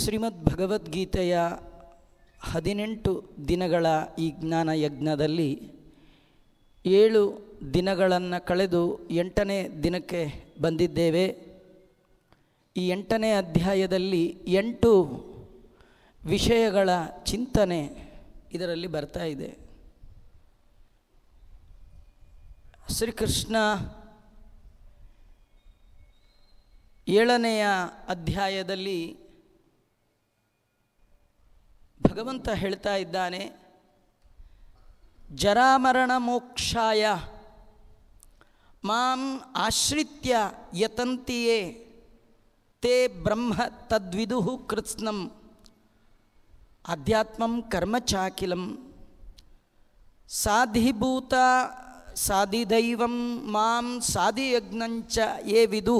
ಶ್ರೀಮದ್ ಭಗವದ್ಗೀತೆಯ ಹದಿನೆಂಟು ದಿನಗಳ ಈ ಜ್ಞಾನ ಯಜ್ಞದಲ್ಲಿ ಏಳು ದಿನಗಳನ್ನು ಕಳೆದು ಎಂಟನೇ ದಿನಕ್ಕೆ ಬಂದಿದ್ದೇವೆ ಈ ಎಂಟನೇ ಅಧ್ಯಾಯದಲ್ಲಿ ಎಂಟು ವಿಷಯಗಳ ಚಿಂತನೆ ಇದರಲ್ಲಿ ಬರ್ತಾ ಇದೆ ಶ್ರೀಕೃಷ್ಣ ಏಳನೆಯ ಅಧ್ಯಾಯದಲ್ಲಿ ಭಗವಂತ ಹೇಳ್ತಾ ಇದ್ದಾನೆ ಜರಾಮರಣ ಮೋಕ್ಷಾಯ ಮಾಂ ಆಶ್ರಿತ್ಯ ಯತಂತಿಯೇ ತೇ ಬ್ರಹ್ಮ ತದ್ವಿದು ಕೃತ್ಸ್ನಂ ಆಧ್ಯಾತ್ಮಂ ಕರ್ಮಚಾಕಿಲಂ ಸಾಧಿಭೂತ ಸಾಧಿದೈವಂ ಮಾಂ ಸಾಧಿಯಜ್ಞಂಚ ಯೇ ವಿದು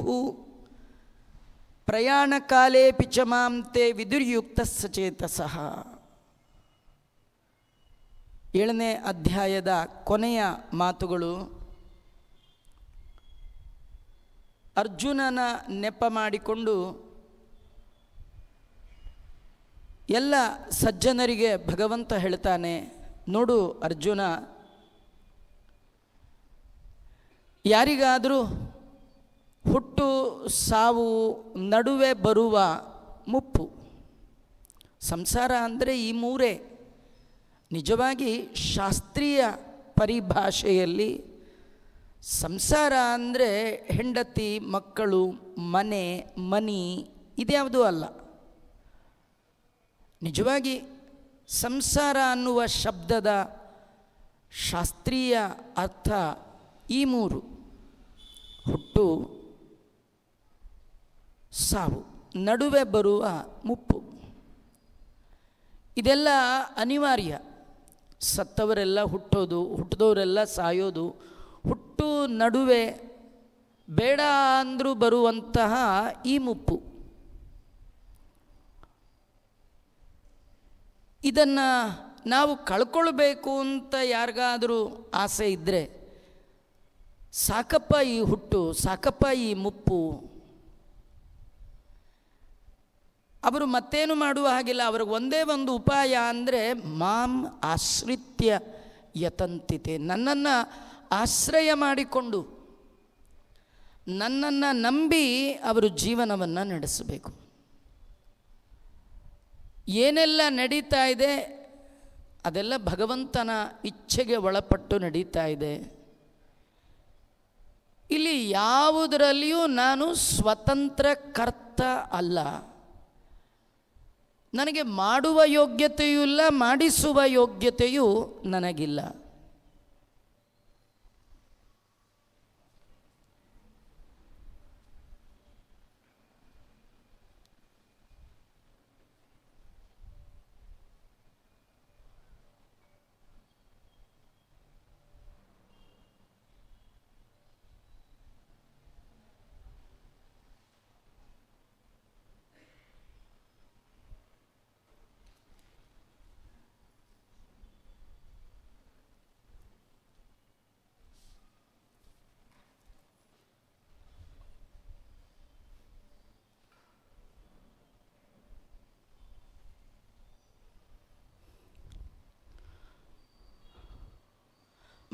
ಪ್ರಯಾಣಕಾಲೇಪಿ ಚ ಮಾಂ ತೇ ವಿದುರ್ಯುಕ್ತ ಸಚೇತಸಃ ಏಳನೇ ಅಧ್ಯಾಯದ ಕೊನೆಯ ಮಾತುಗಳು ಅರ್ಜುನನ ನೆಪ ಮಾಡಿಕೊಂಡು ಎಲ್ಲ ಸಜ್ಜನರಿಗೆ ಭಗವಂತ ಹೇಳ್ತಾನೆ ನೋಡು ಅರ್ಜುನ ಯಾರಿಗಾದರೂ ಹುಟ್ಟು ಸಾವು ನಡುವೆ ಬರುವ ಮುಪ್ಪು ಸಂಸಾರ ಅಂದರೆ ಈ ಮೂರೇ ನಿಜವಾಗಿ ಶಾಸ್ತ್ರೀಯ ಪರಿಭಾಷೆಯಲ್ಲಿ ಸಂಸಾರ ಅಂದರೆ ಹೆಂಡತಿ ಮಕ್ಕಳು ಮನೆ ಮನಿ ಇದ್ಯಾವುದೂ ಅಲ್ಲ ನಿಜವಾಗಿ ಸಂಸಾರ ಅನ್ನುವ ಶಬ್ದದ ಶಾಸ್ತ್ರೀಯ ಅರ್ಥ ಈ ಮೂರು ಹುಟ್ಟು ಸಾವು ನಡುವೆ ಬರುವ ಮುಪ್ಪು ಇದೆಲ್ಲ ಅನಿವಾರ್ಯ ಸತ್ತವರೆಲ್ಲ ಹುಟ್ಟೋದು ಹುಟ್ಟಿದವರೆಲ್ಲ ಸಾಯೋದು ಹುಟ್ಟು ನಡುವೆ ಬೇಡ ಅಂದರೂ ಬರುವಂತಹ ಈ ಮುಪ್ಪು ಇದನ್ನು ನಾವು ಕಳ್ಕೊಳ್ಬೇಕು ಅಂತ ಯಾರಿಗಾದರೂ ಆಸೆ ಇದ್ದರೆ ಸಾಕಪ್ಪ ಈ ಹುಟ್ಟು ಸಾಕಪ್ಪ ಈ ಮುಪ್ಪು ಅವರು ಮತ್ತೇನು ಮಾಡುವ ಹಾಗಿಲ್ಲ ಅವ್ರಿಗೆ ಒಂದೇ ಒಂದು ಉಪಾಯ ಅಂದರೆ ಮಾಂ ಆಶ್ರಿತ್ಯ ಯತಂತಿತೆ ನನ್ನನ್ನು ಆಶ್ರಯ ಮಾಡಿಕೊಂಡು ನನ್ನನ್ನು ನಂಬಿ ಅವರು ಜೀವನವನ್ನು ನಡೆಸಬೇಕು ಏನೆಲ್ಲ ನಡೀತಾ ಇದೆ ಅದೆಲ್ಲ ಭಗವಂತನ ಇಚ್ಛೆಗೆ ಒಳಪಟ್ಟು ನಡೀತಾ ಇದೆ ಇಲ್ಲಿ ಯಾವುದರಲ್ಲಿಯೂ ನಾನು ಸ್ವತಂತ್ರ ಕರ್ತ ಅಲ್ಲ ನನಗೆ ಮಾಡುವ ಯೋಗ್ಯತೆಯೂ ಇಲ್ಲ ಮಾಡಿಸುವ ಯೋಗ್ಯತೆಯೂ ನನಗಿಲ್ಲ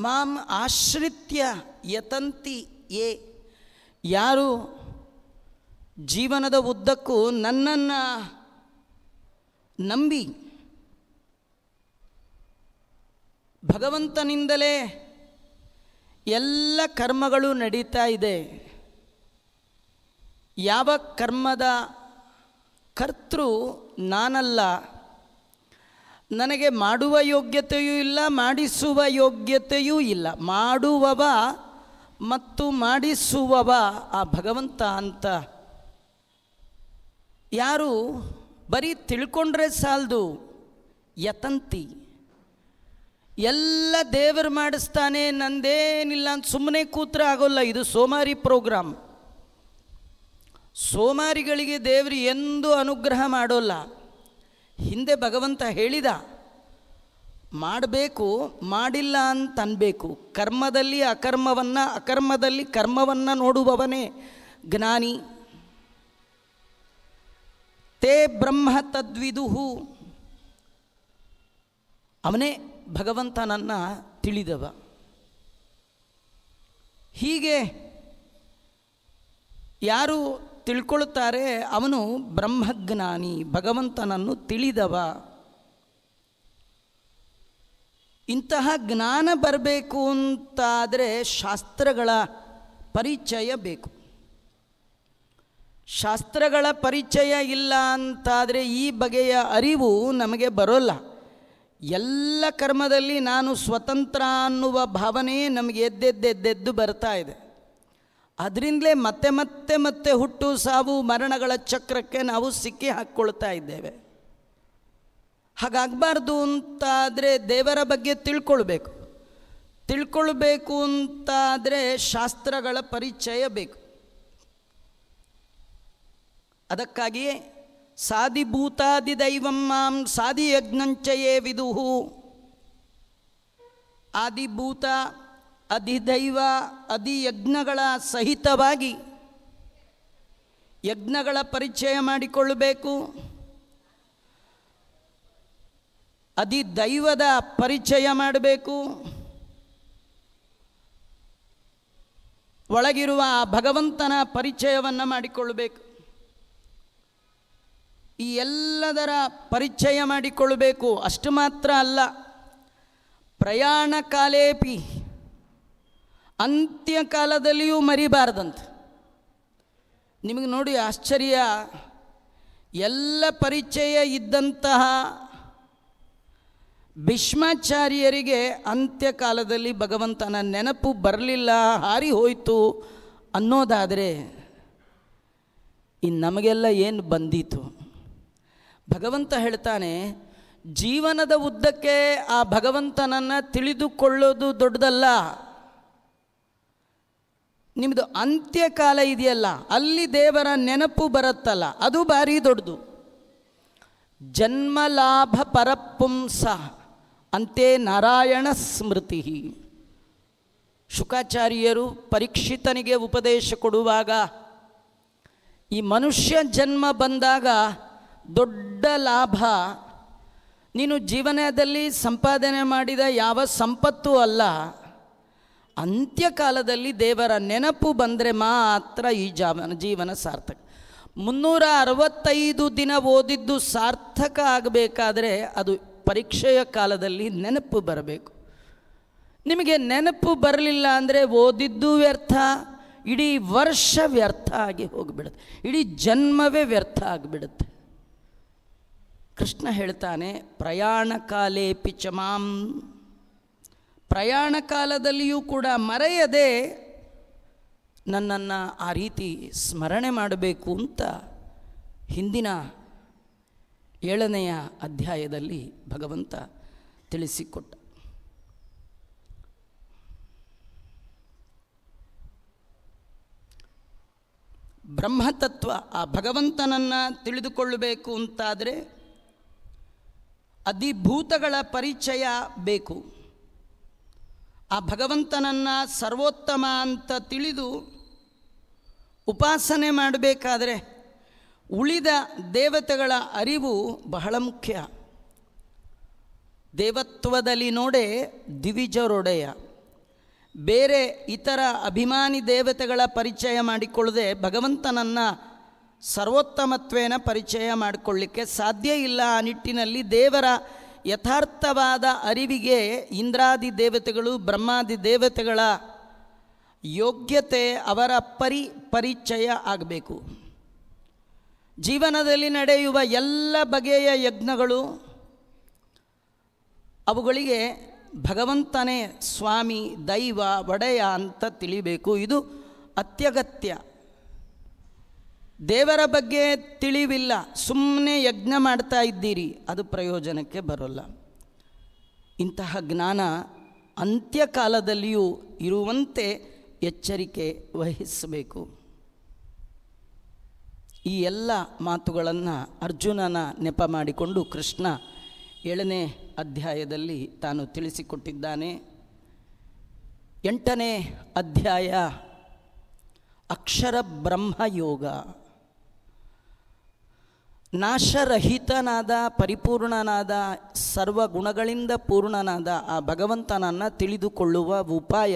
ಮಾಂ ಆಶ್ರಿತ್ಯ ಯತಂತಿ ಏ ಯಾರು ಜೀವನದ ಉದ್ದಕ್ಕೂ ನನ್ನನ್ನು ನಂಬಿ ಭಗವಂತನಿಂದಲೇ ಎಲ್ಲ ಕರ್ಮಗಳು ನಡೀತಾ ಇದೆ ಯಾವ ಕರ್ಮದ ಕರ್ತೃ ನಾನಲ್ಲ ನನಗೆ ಮಾಡುವ ಯೋಗ್ಯತೆಯೂ ಇಲ್ಲ ಮಾಡಿಸುವ ಯೋಗ್ಯತೆಯೂ ಇಲ್ಲ ಮಾಡುವವ ಮತ್ತು ಮಾಡಿಸುವವ ಆ ಭಗವಂತ ಅಂತ ಯಾರು ಬರೀ ತಿಳ್ಕೊಂಡ್ರೆ ಸಾಲದು ಯತಂತಿ ಎಲ್ಲ ದೇವರು ಮಾಡಿಸ್ತಾನೆ ನಂದೇನಿಲ್ಲ ಅಂತ ಸುಮ್ಮನೆ ಕೂತ್ರೆ ಆಗೋಲ್ಲ ಇದು ಸೋಮಾರಿ ಪ್ರೋಗ್ರಾಮ್ ಸೋಮಾರಿಗಳಿಗೆ ದೇವರು ಎಂದೂ ಅನುಗ್ರಹ ಮಾಡೋಲ್ಲ ಹಿಂದೆ ಭಗವಂತ ಹೇಳಿದ ಮಾಡಬೇಕು ಮಾಡಿಲ್ಲ ಅಂತನ್ಬೇಕು ಕರ್ಮದಲ್ಲಿ ಅಕರ್ಮವನ್ನು ಅಕರ್ಮದಲ್ಲಿ ಕರ್ಮವನ್ನು ನೋಡುವವನೇ ಜ್ಞಾನಿ ತೇ ಬ್ರಹ್ಮ ತದ್ವಿದುಹು ಅವನೇ ಭಗವಂತ ನನ್ನ ತಿಳಿದವ ಹೀಗೆ ಯಾರು ತಿಳ್ಕೊಳ್ತಾರೆ ಅವನು ಬ್ರಹ್ಮಜ್ಞಾನಿ ಭಗವಂತನನ್ನು ತಿಳಿದವ ಇಂತಹ ಜ್ಞಾನ ಬರಬೇಕು ಅಂತಾದರೆ ಶಾಸ್ತ್ರಗಳ ಪರಿಚಯ ಬೇಕು ಶಾಸ್ತ್ರಗಳ ಪರಿಚಯ ಇಲ್ಲ ಅಂತಾದರೆ ಈ ಬಗೆಯ ಅರಿವು ನಮಗೆ ಬರೋಲ್ಲ ಎಲ್ಲ ಕರ್ಮದಲ್ಲಿ ನಾನು ಸ್ವತಂತ್ರ ಅನ್ನುವ ಭಾವನೆ ನಮಗೆ ಎದ್ದೆದ್ದೆದ್ದೆದ್ದು ಬರ್ತಾ ಇದೆ ಅದರಿಂದಲೇ ಮತ್ತೆ ಮತ್ತೆ ಮತ್ತೆ ಹುಟ್ಟು ಸಾವು ಮರಣಗಳ ಚಕ್ರಕ್ಕೆ ನಾವು ಸಿಕ್ಕಿ ಹಾಕ್ಕೊಳ್ತಾ ಇದ್ದೇವೆ ಹಾಗಾಗಬಾರ್ದು ಅಂತಾದರೆ ದೇವರ ಬಗ್ಗೆ ತಿಳ್ಕೊಳ್ಬೇಕು ತಿಳ್ಕೊಳ್ಬೇಕು ಅಂತಾದರೆ ಶಾಸ್ತ್ರಗಳ ಪರಿಚಯ ಬೇಕು ಅದಕ್ಕಾಗಿಯೇ ಸಾಧಿಭೂತಾದಿ ದೈವಂ ಮಾಂ ಸಾಧಿಯಜ್ಞಂಚಯೇ ವಿದುಹು ಆದಿಭೂತ ಅಧಿದೈವ ಅಧಿಯಜ್ಞಗಳ ಸಹಿತವಾಗಿ ಯಜ್ಞಗಳ ಪರಿಚಯ ಮಾಡಿಕೊಳ್ಳಬೇಕು ಅಧಿದೈವದ ಪರಿಚಯ ಮಾಡಬೇಕು ಒಳಗಿರುವ ಭಗವಂತನ ಪರಿಚಯವನ್ನು ಮಾಡಿಕೊಳ್ಳಬೇಕು ಈ ಎಲ್ಲದರ ಪರಿಚಯ ಮಾಡಿಕೊಳ್ಳಬೇಕು ಅಷ್ಟು ಮಾತ್ರ ಅಲ್ಲ ಪ್ರಯಾಣ ಕಾಲೇಪಿ ಅಂತ್ಯಕಾಲದಲ್ಲಿಯೂ ಮರಿಬಾರ್ದಂತೆ ನಿಮಗೆ ನೋಡಿ ಆಶ್ಚರ್ಯ ಎಲ್ಲ ಪರಿಚಯ ಇದ್ದಂತಹ ಭೀಷ್ಮಾಚಾರ್ಯರಿಗೆ ಅಂತ್ಯಕಾಲದಲ್ಲಿ ಭಗವಂತನ ನೆನಪು ಬರಲಿಲ್ಲ ಹಾರಿ ಹೋಯಿತು ಅನ್ನೋದಾದರೆ ಇನ್ನು ನಮಗೆಲ್ಲ ಏನು ಬಂದಿತ್ತು ಭಗವಂತ ಹೇಳ್ತಾನೆ ಜೀವನದ ಉದ್ದಕ್ಕೆ ಆ ಭಗವಂತನನ್ನು ತಿಳಿದುಕೊಳ್ಳೋದು ದೊಡ್ಡದಲ್ಲ ನಿಮ್ಮದು ಅಂತ್ಯಕಾಲ ಇದೆಯಲ್ಲ ಅಲ್ಲಿ ದೇವರ ನೆನಪು ಬರುತ್ತಲ್ಲ ಅದು ಭಾರಿ ದೊಡ್ಡದು ಜನ್ಮಲಾಭ ಪರಪುಂಸ ಅಂತೆ ನಾರಾಯಣ ಸ್ಮೃತಿ ಶುಕಾಚಾರ್ಯರು ಪರೀಕ್ಷಿತನಿಗೆ ಉಪದೇಶ ಕೊಡುವಾಗ ಈ ಮನುಷ್ಯ ಜನ್ಮ ಬಂದಾಗ ದೊಡ್ಡ ಲಾಭ ನೀನು ಜೀವನದಲ್ಲಿ ಸಂಪಾದನೆ ಮಾಡಿದ ಯಾವ ಸಂಪತ್ತು ಅಲ್ಲ ಅಂತ್ಯಕಾಲದಲ್ಲಿ ದೇವರ ನೆನಪು ಬಂದರೆ ಮಾತ್ರ ಈ ಜಾವನ ಜೀವನ ಸಾರ್ಥಕ ಮುನ್ನೂರ ಅರವತ್ತೈದು ದಿನ ಓದಿದ್ದು ಸಾರ್ಥಕ ಆಗಬೇಕಾದ್ರೆ ಅದು ಪರೀಕ್ಷೆಯ ಕಾಲದಲ್ಲಿ ನೆನಪು ಬರಬೇಕು ನಿಮಗೆ ನೆನಪು ಬರಲಿಲ್ಲ ಅಂದರೆ ಓದಿದ್ದು ವ್ಯರ್ಥ ಇಡೀ ವರ್ಷ ವ್ಯರ್ಥ ಆಗಿ ಹೋಗಿಬಿಡುತ್ತೆ ಇಡೀ ಜನ್ಮವೇ ವ್ಯರ್ಥ ಆಗಿಬಿಡುತ್ತೆ ಕೃಷ್ಣ ಹೇಳ್ತಾನೆ ಪ್ರಯಾಣ ಕಾಲೇ ಪಿಚಮಾಂ ಪ್ರಯಾಣ ಕಾಲದಲ್ಲಿಯೂ ಕೂಡ ಮರೆಯದೆ ನನ್ನನ್ನು ಆ ರೀತಿ ಸ್ಮರಣೆ ಮಾಡಬೇಕು ಅಂತ ಹಿಂದಿನ ಏಳನೆಯ ಅಧ್ಯಾಯದಲ್ಲಿ ಭಗವಂತ ತಿಳಿಸಿಕೊಟ್ಟ ಬ್ರಹ್ಮತತ್ವ ಆ ಭಗವಂತನನ್ನು ತಿಳಿದುಕೊಳ್ಳಬೇಕು ಅಂತಾದರೆ ಅಧಿಭೂತಗಳ ಪರಿಚಯ ಬೇಕು ಆ ಭಗವಂತನನ್ನು ಸರ್ವೋತ್ತಮ ಅಂತ ತಿಳಿದು ಉಪಾಸನೆ ಮಾಡಬೇಕಾದ್ರೆ ಉಳಿದ ದೇವತೆಗಳ ಅರಿವು ಬಹಳ ಮುಖ್ಯ ದೇವತ್ವದಲ್ಲಿ ನೋಡೆ ದಿವಿಜರೊಡೆಯ ಬೇರೆ ಇತರ ಅಭಿಮಾನಿ ದೇವತೆಗಳ ಪರಿಚಯ ಮಾಡಿಕೊಳ್ಳದೆ ಭಗವಂತನನ್ನು ಸರ್ವೋತ್ತಮತ್ವೇನ ಪರಿಚಯ ಮಾಡಿಕೊಳ್ಳಿಕ್ಕೆ ಸಾಧ್ಯ ಇಲ್ಲ ಆ ನಿಟ್ಟಿನಲ್ಲಿ ದೇವರ ಯಥಾರ್ಥವಾದ ಅರಿವಿಗೆ ಇಂದ್ರಾದಿ ದೇವತೆಗಳು ಬ್ರಹ್ಮಾದಿ ದೇವತೆಗಳ ಯೋಗ್ಯತೆ ಅವರ ಪರಿ ಪರಿಚಯ ಆಗಬೇಕು ಜೀವನದಲ್ಲಿ ನಡೆಯುವ ಎಲ್ಲ ಬಗೆಯ ಯಜ್ಞಗಳು ಅವುಗಳಿಗೆ ಭಗವಂತನೇ ಸ್ವಾಮಿ ದೈವ ಒಡೆಯ ಅಂತ ತಿಳಿಬೇಕು ಇದು ಅತ್ಯಗತ್ಯ ದೇವರ ಬಗ್ಗೆ ತಿಳಿವಿಲ್ಲ ಸುಮ್ಮನೆ ಯಜ್ಞ ಮಾಡ್ತಾ ಇದ್ದೀರಿ ಅದು ಪ್ರಯೋಜನಕ್ಕೆ ಬರೋಲ್ಲ ಇಂತಹ ಜ್ಞಾನ ಅಂತ್ಯಕಾಲದಲ್ಲಿಯೂ ಇರುವಂತೆ ಎಚ್ಚರಿಕೆ ವಹಿಸಬೇಕು ಈ ಎಲ್ಲ ಮಾತುಗಳನ್ನು ಅರ್ಜುನನ ನೆಪ ಮಾಡಿಕೊಂಡು ಕೃಷ್ಣ ಏಳನೇ ಅಧ್ಯಾಯದಲ್ಲಿ ತಾನು ತಿಳಿಸಿಕೊಟ್ಟಿದ್ದಾನೆ ಎಂಟನೇ ಅಧ್ಯಾಯ ಅಕ್ಷರ ಬ್ರಹ್ಮ ಯೋಗ ನಾಶರಹಿತನಾದ ಪರಿಪೂರ್ಣನಾದ ಸರ್ವ ಗುಣಗಳಿಂದ ಪೂರ್ಣನಾದ ಆ ಭಗವಂತನನ್ನು ತಿಳಿದುಕೊಳ್ಳುವ ಉಪಾಯ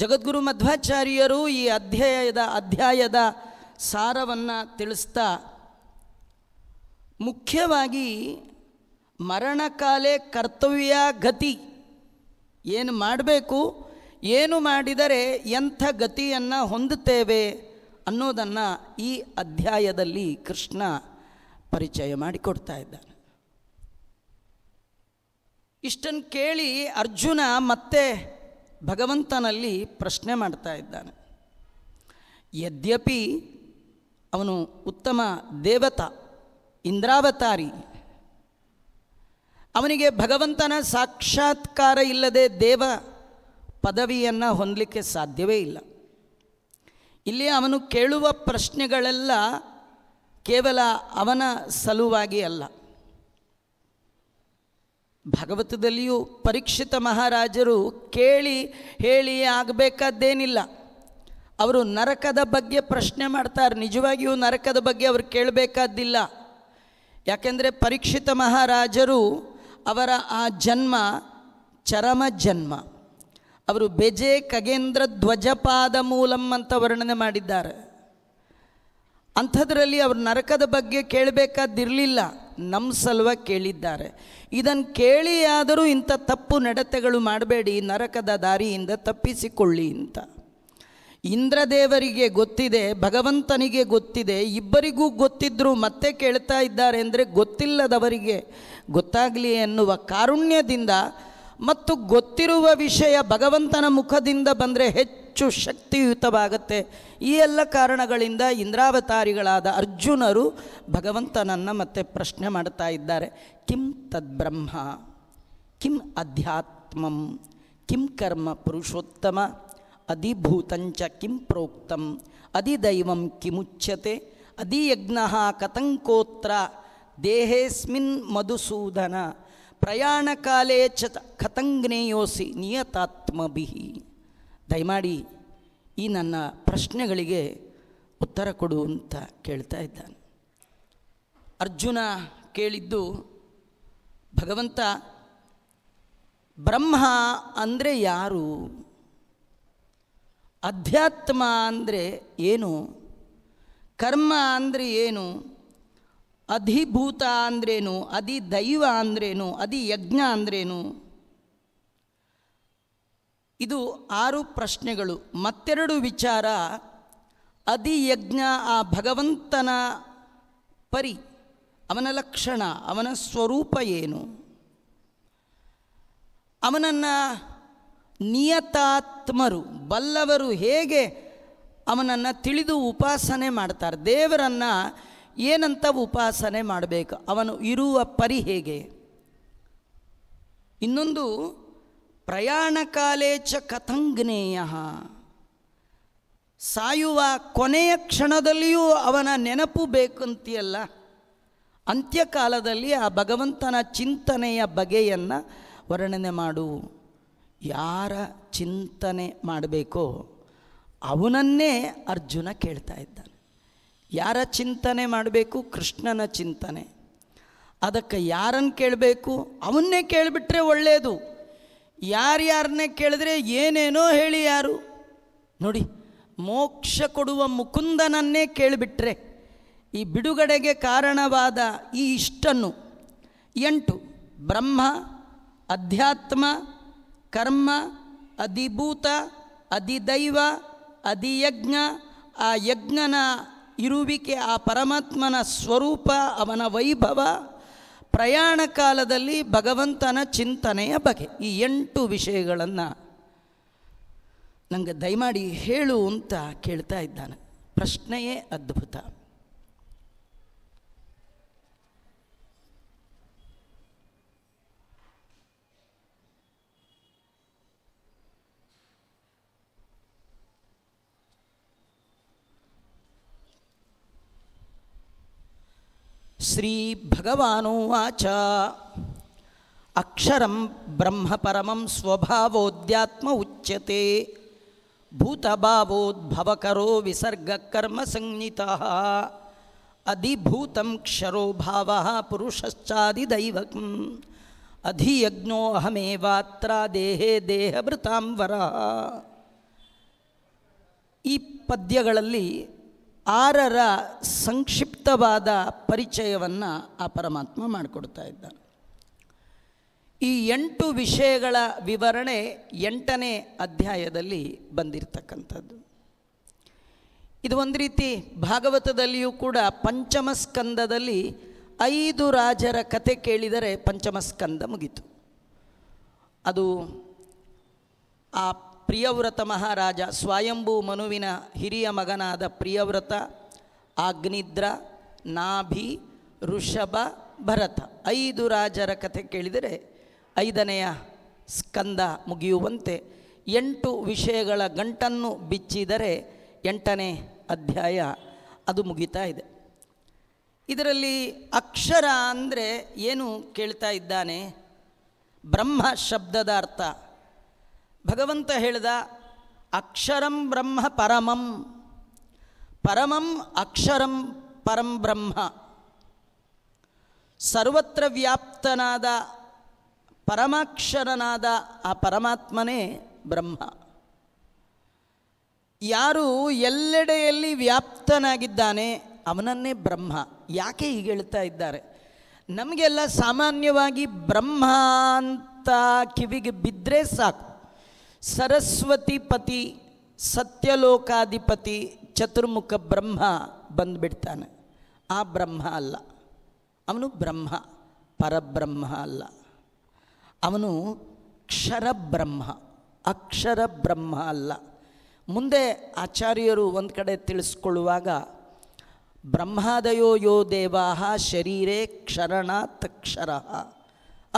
ಜಗದ್ಗುರು ಮಧ್ವಾಚಾರ್ಯರು ಈ ಅಧ್ಯಾಯದ ಅಧ್ಯಾಯದ ಸಾರವನ್ನು ತಿಳಿಸ್ತಾ ಮುಖ್ಯವಾಗಿ ಮರಣಕಾಲೇ ಕರ್ತವ್ಯ ಗತಿ ಏನು ಮಾಡಬೇಕು ಏನು ಮಾಡಿದರೆ ಎಂಥ ಗತಿಯನ್ನು ಹೊಂದುತ್ತೇವೆ ಅನ್ನೋದನ್ನು ಈ ಅಧ್ಯಾಯದಲ್ಲಿ ಕೃಷ್ಣ ಪರಿಚಯ ಮಾಡಿಕೊಡ್ತಾ ಇದ್ದಾನೆ ಇಷ್ಟನ್ನು ಕೇಳಿ ಅರ್ಜುನ ಮತ್ತೆ ಭಗವಂತನಲ್ಲಿ ಪ್ರಶ್ನೆ ಮಾಡ್ತಾ ಇದ್ದಾನೆ ಯದ್ಯಪಿ ಅವನು ಉತ್ತಮ ದೇವತಾ ಇಂದ್ರಾವತಾರಿ ಅವನಿಗೆ ಭಗವಂತನ ಸಾಕ್ಷಾತ್ಕಾರ ಇಲ್ಲದೆ ದೇವ ಪದವಿಯನ್ನು ಹೊಂದಲಿಕ್ಕೆ ಸಾಧ್ಯವೇ ಇಲ್ಲ ಇಲ್ಲಿ ಅವನು ಕೇಳುವ ಪ್ರಶ್ನೆಗಳೆಲ್ಲ ಕೇವಲ ಅವನ ಸಲುವಾಗಿ ಅಲ್ಲ ಭಗವತದಲ್ಲಿಯೂ ಪರೀಕ್ಷಿತ ಮಹಾರಾಜರು ಕೇಳಿ ಹೇಳಿ ಆಗಬೇಕಾದ್ದೇನಿಲ್ಲ ಅವರು ನರಕದ ಬಗ್ಗೆ ಪ್ರಶ್ನೆ ಮಾಡ್ತಾರೆ ನಿಜವಾಗಿಯೂ ನರಕದ ಬಗ್ಗೆ ಅವರು ಕೇಳಬೇಕಾದ್ದಿಲ್ಲ ಯಾಕೆಂದರೆ ಪರೀಕ್ಷಿತ ಮಹಾರಾಜರು ಅವರ ಆ ಜನ್ಮ ಚರಮ ಜನ್ಮ ಅವರು ಬೆಜೆ ಖಗೇಂದ್ರ ಧ್ವಜಪಾದ ಮೂಲಂ ಅಂತ ವರ್ಣನೆ ಮಾಡಿದ್ದಾರೆ ಅಂಥದ್ರಲ್ಲಿ ಅವರು ನರಕದ ಬಗ್ಗೆ ಕೇಳಬೇಕಾದಿರಲಿಲ್ಲ ನಮ್ಮ ಸಲುವ ಕೇಳಿದ್ದಾರೆ ಇದನ್ನು ಕೇಳಿಯಾದರೂ ಇಂಥ ತಪ್ಪು ನಡತೆಗಳು ಮಾಡಬೇಡಿ ನರಕದ ದಾರಿಯಿಂದ ತಪ್ಪಿಸಿಕೊಳ್ಳಿ ಅಂತ ಇಂದ್ರದೇವರಿಗೆ ಗೊತ್ತಿದೆ ಭಗವಂತನಿಗೆ ಗೊತ್ತಿದೆ ಇಬ್ಬರಿಗೂ ಗೊತ್ತಿದ್ದರೂ ಮತ್ತೆ ಕೇಳ್ತಾ ಇದ್ದಾರೆ ಅಂದರೆ ಗೊತ್ತಿಲ್ಲದವರಿಗೆ ಗೊತ್ತಾಗಲಿ ಎನ್ನುವ ಕಾರುಣ್ಯದಿಂದ ಮತ್ತು ಗೊತ್ತಿರುವ ವಿಷಯ ಭಗವಂತನ ಮುಖದಿಂದ ಬಂದರೆ ಹೆಚ್ಚು ಶಕ್ತಿಯುತವಾಗುತ್ತೆ ಈ ಎಲ್ಲ ಕಾರಣಗಳಿಂದ ಇಂದ್ರಾವತಾರಿಗಳಾದ ಅರ್ಜುನರು ಭಗವಂತನನ್ನು ಮತ್ತೆ ಪ್ರಶ್ನೆ ಮಾಡ್ತಾ ಇದ್ದಾರೆ ಕಿಂ ತದ್ಬ್ರಹ್ಮ ಕಿಂ ಅಧ್ಯಾತ್ಮಂ ಕಿಂ ಕರ್ಮ ಪುರುಷೋತ್ತಮ ಅಧಿಭೂತಂಚ ಕಿಂ ಪ್ರೋಕ್ತಂ ಅಧಿದೈವಂ ಕಿಮುಚ್ಯತೆ ಅಧಿಯಜ್ಞ ಕತಂಕೋತ್ರ ದೇಹೇಸ್ಮಿನ್ ಮಧುಸೂದನ ಪ್ರಯಾಣ ಕಾಲೇ ಚತ ನಿಯತಾತ್ಮ ಬಿಹಿ ದಯಮಾಡಿ ಈ ನನ್ನ ಪ್ರಶ್ನೆಗಳಿಗೆ ಉತ್ತರ ಕೊಡು ಅಂತ ಕೇಳ್ತಾ ಇದ್ದಾನೆ ಅರ್ಜುನ ಕೇಳಿದ್ದು ಭಗವಂತ ಬ್ರಹ್ಮ ಅಂದರೆ ಯಾರು ಅಧ್ಯಾತ್ಮ ಅಂದರೆ ಏನು ಕರ್ಮ ಅಂದರೆ ಏನು ಅಧಿಭೂತ ಅಂದ್ರೇನು ಅಧಿ ದೈವ ಅಂದ್ರೇನು ಅಧಿ ಯಜ್ಞ ಅಂದ್ರೇನು ಇದು ಆರು ಪ್ರಶ್ನೆಗಳು ಮತ್ತೆರಡು ವಿಚಾರ ಯಜ್ಞ ಆ ಭಗವಂತನ ಪರಿ ಅವನ ಲಕ್ಷಣ ಅವನ ಸ್ವರೂಪ ಏನು ಅವನನ್ನು ನಿಯತಾತ್ಮರು ಬಲ್ಲವರು ಹೇಗೆ ಅವನನ್ನು ತಿಳಿದು ಉಪಾಸನೆ ಮಾಡ್ತಾರೆ ದೇವರನ್ನು ಏನಂತ ಉಪಾಸನೆ ಮಾಡಬೇಕು ಅವನು ಇರುವ ಪರಿ ಹೇಗೆ ಇನ್ನೊಂದು ಪ್ರಯಾಣ ಕಾಲೇ ಚ ಕಥಂಗ್ನೇಯ ಸಾಯುವ ಕೊನೆಯ ಕ್ಷಣದಲ್ಲಿಯೂ ಅವನ ನೆನಪು ಬೇಕಂತೀಯಲ್ಲ ಅಂತ್ಯಕಾಲದಲ್ಲಿ ಆ ಭಗವಂತನ ಚಿಂತನೆಯ ಬಗೆಯನ್ನು ವರ್ಣನೆ ಮಾಡು ಯಾರ ಚಿಂತನೆ ಮಾಡಬೇಕೋ ಅವನನ್ನೇ ಅರ್ಜುನ ಕೇಳ್ತಾ ಇದ್ದಾನೆ ಯಾರ ಚಿಂತನೆ ಮಾಡಬೇಕು ಕೃಷ್ಣನ ಚಿಂತನೆ ಅದಕ್ಕೆ ಯಾರನ್ನು ಕೇಳಬೇಕು ಅವನ್ನೇ ಕೇಳಿಬಿಟ್ರೆ ಒಳ್ಳೆಯದು ಯಾರ್ಯಾರನ್ನೇ ಕೇಳಿದ್ರೆ ಏನೇನೋ ಹೇಳಿ ಯಾರು ನೋಡಿ ಮೋಕ್ಷ ಕೊಡುವ ಮುಕುಂದನನ್ನೇ ಕೇಳಿಬಿಟ್ರೆ ಈ ಬಿಡುಗಡೆಗೆ ಕಾರಣವಾದ ಈ ಇಷ್ಟನ್ನು ಎಂಟು ಬ್ರಹ್ಮ ಅಧ್ಯಾತ್ಮ ಕರ್ಮ ಅಧಿಭೂತ ಅಧಿದೈವ ಅಧಿಯಜ್ಞ ಆ ಯಜ್ಞನ ಇರುವಿಕೆ ಆ ಪರಮಾತ್ಮನ ಸ್ವರೂಪ ಅವನ ವೈಭವ ಪ್ರಯಾಣ ಕಾಲದಲ್ಲಿ ಭಗವಂತನ ಚಿಂತನೆಯ ಬಗೆ ಈ ಎಂಟು ವಿಷಯಗಳನ್ನು ನನಗೆ ದಯಮಾಡಿ ಹೇಳು ಅಂತ ಕೇಳ್ತಾ ಇದ್ದಾನೆ ಪ್ರಶ್ನೆಯೇ ಅದ್ಭುತ ಶ್ರೀ ಭಗವಾನುವಾಚ ಅಕ್ಷರಂ ಬ್ರಹ್ಮಪರಮಂ ಸ್ವಭಾವೋದ್ಯಾತ್ಮ ಉಚ್ಯತೆ ಭೂತಭಾವೋದ್ಭವಕರೋ ವಿಸರ್ಗಕರ್ಮ ಸಂಹಿತ ಅಧಿಭೂತಂ ಕ್ಷರೋ ಭಾವ ಪುರುಷಶ್ಚಾದಿದೈವಕಂ ಅಧಿಯಜ್ಞೋ ದೇಹೇ ದೇಹಭೃತಾಂವರ ಈ ಪದ್ಯಗಳಲ್ಲಿ ಆರರ ಸಂಕ್ಷಿಪ್ತವಾದ ಪರಿಚಯವನ್ನು ಆ ಪರಮಾತ್ಮ ಮಾಡಿಕೊಡ್ತಾ ಇದ್ದಾನೆ ಈ ಎಂಟು ವಿಷಯಗಳ ವಿವರಣೆ ಎಂಟನೇ ಅಧ್ಯಾಯದಲ್ಲಿ ಬಂದಿರತಕ್ಕಂಥದ್ದು ಇದು ಒಂದು ರೀತಿ ಭಾಗವತದಲ್ಲಿಯೂ ಕೂಡ ಪಂಚಮಸ್ಕಂದದಲ್ಲಿ ಐದು ರಾಜರ ಕತೆ ಕೇಳಿದರೆ ಪಂಚಮಸ್ಕಂದ ಮುಗಿತು ಅದು ಆ ಪ್ರಿಯವ್ರತ ಮಹಾರಾಜ ಸ್ವಯಂಭೂ ಮನುವಿನ ಹಿರಿಯ ಮಗನಾದ ಪ್ರಿಯವ್ರತ ಆಗ್ನಿದ್ರ ನಾಭಿ ಋಷಭ ಭರತ ಐದು ರಾಜರ ಕಥೆ ಕೇಳಿದರೆ ಐದನೆಯ ಸ್ಕಂದ ಮುಗಿಯುವಂತೆ ಎಂಟು ವಿಷಯಗಳ ಗಂಟನ್ನು ಬಿಚ್ಚಿದರೆ ಎಂಟನೇ ಅಧ್ಯಾಯ ಅದು ಮುಗಿತಾ ಇದೆ ಇದರಲ್ಲಿ ಅಕ್ಷರ ಅಂದರೆ ಏನು ಕೇಳ್ತಾ ಇದ್ದಾನೆ ಬ್ರಹ್ಮ ಶಬ್ದದ ಅರ್ಥ ಭಗವಂತ ಹೇಳಿದ ಅಕ್ಷರಂ ಬ್ರಹ್ಮ ಪರಮಂ ಪರಮಂ ಅಕ್ಷರಂ ಪರಂ ಬ್ರಹ್ಮ ಸರ್ವತ್ರ ವ್ಯಾಪ್ತನಾದ ಪರಮಾಕ್ಷರನಾದ ಆ ಪರಮಾತ್ಮನೇ ಬ್ರಹ್ಮ ಯಾರು ಎಲ್ಲೆಡೆಯಲ್ಲಿ ವ್ಯಾಪ್ತನಾಗಿದ್ದಾನೆ ಅವನನ್ನೇ ಬ್ರಹ್ಮ ಯಾಕೆ ಹೀಗೆ ಹೇಳ್ತಾ ಇದ್ದಾರೆ ನಮಗೆಲ್ಲ ಸಾಮಾನ್ಯವಾಗಿ ಬ್ರಹ್ಮ ಅಂತ ಕಿವಿಗೆ ಬಿದ್ದರೆ ಸಾಕು ಸರಸ್ವತಿಪತಿ ಸತ್ಯಲೋಕಾಧಿಪತಿ ಚತುರ್ಮುಖ ಬ್ರಹ್ಮ ಬಂದುಬಿಡ್ತಾನೆ ಆ ಬ್ರಹ್ಮ ಅಲ್ಲ ಅವನು ಬ್ರಹ್ಮ ಪರಬ್ರಹ್ಮ ಅಲ್ಲ ಅವನು ಕ್ಷರಬ್ರಹ್ಮ ಅಕ್ಷರ ಬ್ರಹ್ಮ ಅಲ್ಲ ಮುಂದೆ ಆಚಾರ್ಯರು ಒಂದು ಕಡೆ ತಿಳಿಸ್ಕೊಳ್ಳುವಾಗ ಬ್ರಹ್ಮಾದಯೋ ಯೋ ದೇವಾಹ ಶರೀರೇ ಕ್ಷರಣಾತ್ ಕ್ಷರ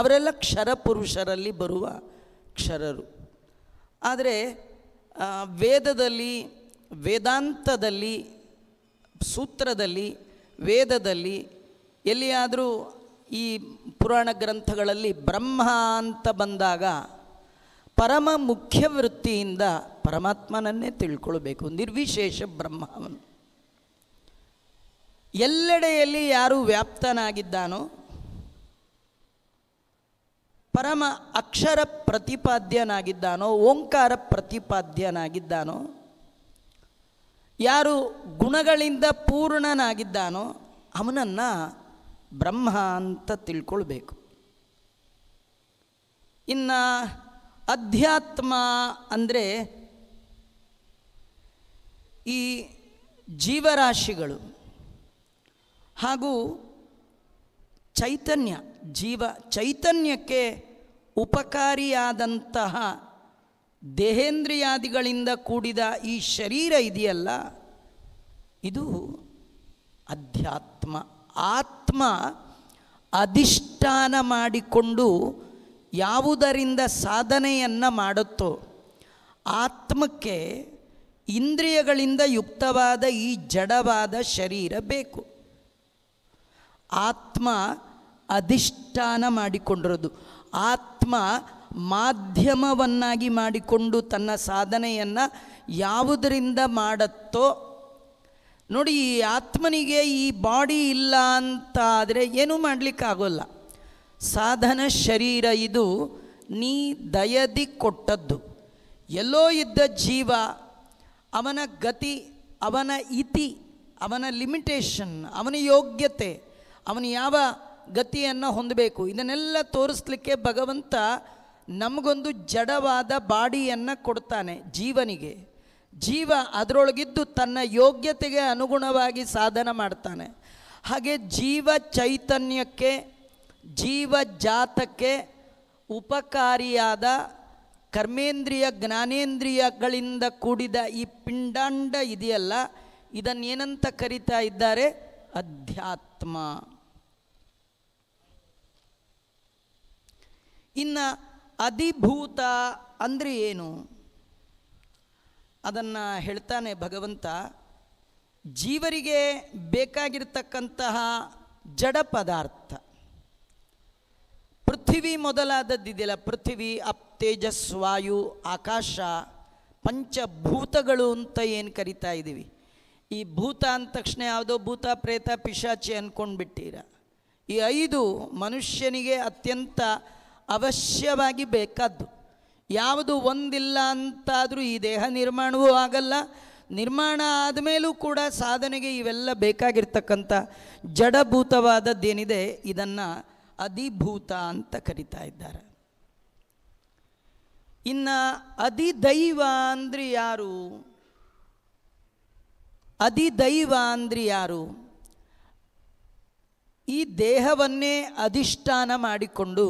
ಅವರೆಲ್ಲ ಕ್ಷರಪುರುಷರಲ್ಲಿ ಬರುವ ಕ್ಷರರು ಆದರೆ ವೇದದಲ್ಲಿ ವೇದಾಂತದಲ್ಲಿ ಸೂತ್ರದಲ್ಲಿ ವೇದದಲ್ಲಿ ಎಲ್ಲಿಯಾದರೂ ಈ ಪುರಾಣ ಗ್ರಂಥಗಳಲ್ಲಿ ಬ್ರಹ್ಮ ಅಂತ ಬಂದಾಗ ಪರಮ ಮುಖ್ಯ ವೃತ್ತಿಯಿಂದ ಪರಮಾತ್ಮನನ್ನೇ ತಿಳ್ಕೊಳ್ಬೇಕು ನಿರ್ವಿಶೇಷ ಬ್ರಹ್ಮವನ್ನು ಎಲ್ಲೆಡೆಯಲ್ಲಿ ಯಾರು ವ್ಯಾಪ್ತನಾಗಿದ್ದಾನೋ ಪರಮ ಅಕ್ಷರ ಪ್ರತಿಪಾದ್ಯನಾಗಿದ್ದಾನೋ ಓಂಕಾರ ಪ್ರತಿಪಾದ್ಯನಾಗಿದ್ದಾನೋ ಯಾರು ಗುಣಗಳಿಂದ ಪೂರ್ಣನಾಗಿದ್ದಾನೋ ಅವನನ್ನು ಬ್ರಹ್ಮ ಅಂತ ತಿಳ್ಕೊಳ್ಬೇಕು ಇನ್ನು ಅಧ್ಯಾತ್ಮ ಅಂದರೆ ಈ ಜೀವರಾಶಿಗಳು ಹಾಗೂ ಚೈತನ್ಯ ಜೀವ ಚೈತನ್ಯಕ್ಕೆ ಉಪಕಾರಿಯಾದಂತಹ ದೇಹೇಂದ್ರಿಯಾದಿಗಳಿಂದ ಕೂಡಿದ ಈ ಶರೀರ ಇದೆಯಲ್ಲ ಇದು ಅಧ್ಯಾತ್ಮ ಆತ್ಮ ಅಧಿಷ್ಠಾನ ಮಾಡಿಕೊಂಡು ಯಾವುದರಿಂದ ಸಾಧನೆಯನ್ನು ಮಾಡುತ್ತೋ ಆತ್ಮಕ್ಕೆ ಇಂದ್ರಿಯಗಳಿಂದ ಯುಕ್ತವಾದ ಈ ಜಡವಾದ ಶರೀರ ಬೇಕು ಆತ್ಮ ಅಧಿಷ್ಠಾನ ಮಾಡಿಕೊಂಡಿರೋದು ಆತ್ಮ ಮಾಧ್ಯಮವನ್ನಾಗಿ ಮಾಡಿಕೊಂಡು ತನ್ನ ಸಾಧನೆಯನ್ನು ಯಾವುದರಿಂದ ಮಾಡುತ್ತೋ ನೋಡಿ ಈ ಆತ್ಮನಿಗೆ ಈ ಬಾಡಿ ಇಲ್ಲ ಅಂತ ಆದರೆ ಏನೂ ಮಾಡಲಿಕ್ಕಾಗೋಲ್ಲ ಸಾಧನ ಶರೀರ ಇದು ನೀ ದಯದಿ ಕೊಟ್ಟದ್ದು ಎಲ್ಲೋ ಇದ್ದ ಜೀವ ಅವನ ಗತಿ ಅವನ ಇತಿ ಅವನ ಲಿಮಿಟೇಷನ್ ಅವನ ಯೋಗ್ಯತೆ ಅವನು ಯಾವ ಗತಿಯನ್ನು ಹೊಂದಬೇಕು ಇದನ್ನೆಲ್ಲ ತೋರಿಸ್ಲಿಕ್ಕೆ ಭಗವಂತ ನಮಗೊಂದು ಜಡವಾದ ಬಾಡಿಯನ್ನು ಕೊಡ್ತಾನೆ ಜೀವನಿಗೆ ಜೀವ ಅದರೊಳಗಿದ್ದು ತನ್ನ ಯೋಗ್ಯತೆಗೆ ಅನುಗುಣವಾಗಿ ಸಾಧನ ಮಾಡ್ತಾನೆ ಹಾಗೆ ಜೀವ ಚೈತನ್ಯಕ್ಕೆ ಜೀವ ಜಾತಕ್ಕೆ ಉಪಕಾರಿಯಾದ ಕರ್ಮೇಂದ್ರಿಯ ಜ್ಞಾನೇಂದ್ರಿಯಗಳಿಂದ ಕೂಡಿದ ಈ ಪಿಂಡಾಂಡ ಇದೆಯಲ್ಲ ಇದನ್ನೇನಂತ ಕರಿತಾ ಇದ್ದಾರೆ ಅಧ್ಯಾತ್ಮ ಇನ್ನು ಅಧಿಭೂತ ಅಂದರೆ ಏನು ಅದನ್ನು ಹೇಳ್ತಾನೆ ಭಗವಂತ ಜೀವರಿಗೆ ಬೇಕಾಗಿರ್ತಕ್ಕಂತಹ ಜಡ ಪದಾರ್ಥ ಪೃಥ್ವಿ ಮೊದಲಾದದ್ದಿದೆಯಲ್ಲ ಪೃಥ್ವಿ ಅಪ್ ವಾಯು ಆಕಾಶ ಪಂಚಭೂತಗಳು ಅಂತ ಏನು ಕರಿತಾ ಇದ್ದೀವಿ ಈ ಭೂತ ಅಂದ ತಕ್ಷಣ ಯಾವುದೋ ಭೂತ ಪ್ರೇತ ಪಿಶಾಚಿ ಅಂದ್ಕೊಂಡ್ಬಿಟ್ಟಿರ ಈ ಐದು ಮನುಷ್ಯನಿಗೆ ಅತ್ಯಂತ ಅವಶ್ಯವಾಗಿ ಬೇಕಾದ್ದು ಯಾವುದು ಒಂದಿಲ್ಲ ಅಂತಾದರೂ ಈ ದೇಹ ನಿರ್ಮಾಣವೂ ಆಗಲ್ಲ ನಿರ್ಮಾಣ ಆದಮೇಲೂ ಕೂಡ ಸಾಧನೆಗೆ ಇವೆಲ್ಲ ಬೇಕಾಗಿರ್ತಕ್ಕಂಥ ಜಡಭೂತವಾದದ್ದೇನಿದೆ ಇದನ್ನು ಅಧಿಭೂತ ಅಂತ ಕರೀತಾ ಇದ್ದಾರೆ ಇನ್ನು ಅಧಿದೈವ ಅಂದ್ರೆ ಯಾರು ಅಧಿದೈವ ಅಂದ್ರೆ ಯಾರು ಈ ದೇಹವನ್ನೇ ಅಧಿಷ್ಠಾನ ಮಾಡಿಕೊಂಡು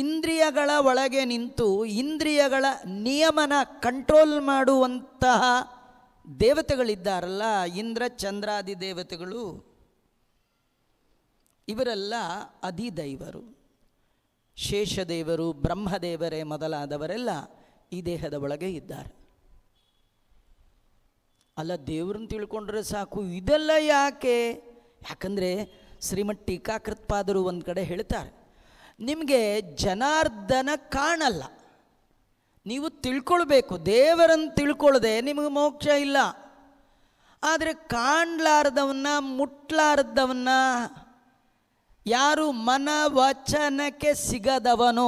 ಇಂದ್ರಿಯಗಳ ಒಳಗೆ ನಿಂತು ಇಂದ್ರಿಯಗಳ ನಿಯಮನ ಕಂಟ್ರೋಲ್ ಮಾಡುವಂತಹ ದೇವತೆಗಳಿದ್ದಾರಲ್ಲ ಇಂದ್ರ ಚಂದ್ರಾದಿ ದೇವತೆಗಳು ಇವರೆಲ್ಲ ಅಧಿದೈವರು ಶೇಷದೇವರು ಬ್ರಹ್ಮದೇವರೇ ಮೊದಲಾದವರೆಲ್ಲ ಈ ದೇಹದ ಒಳಗೆ ಇದ್ದಾರೆ ಅಲ್ಲ ದೇವ್ರನ್ನ ತಿಳ್ಕೊಂಡ್ರೆ ಸಾಕು ಇದೆಲ್ಲ ಯಾಕೆ ಯಾಕಂದರೆ ಶ್ರೀಮಠ್ ಟೀಕಾಕೃತ್ಪಾದರು ಒಂದು ಕಡೆ ಹೇಳ್ತಾರೆ ನಿಮಗೆ ಜನಾರ್ದನ ಕಾಣಲ್ಲ ನೀವು ತಿಳ್ಕೊಳ್ಬೇಕು ದೇವರನ್ನು ತಿಳ್ಕೊಳ್ಳದೆ ನಿಮಗೆ ಮೋಕ್ಷ ಇಲ್ಲ ಆದರೆ ಕಾಣಲಾರ್ದವನ್ನ ಮುಟ್ಲಾರ್ದವನ್ನ ಯಾರು ಮನ ವಚನಕ್ಕೆ ಯಾರನ್ನ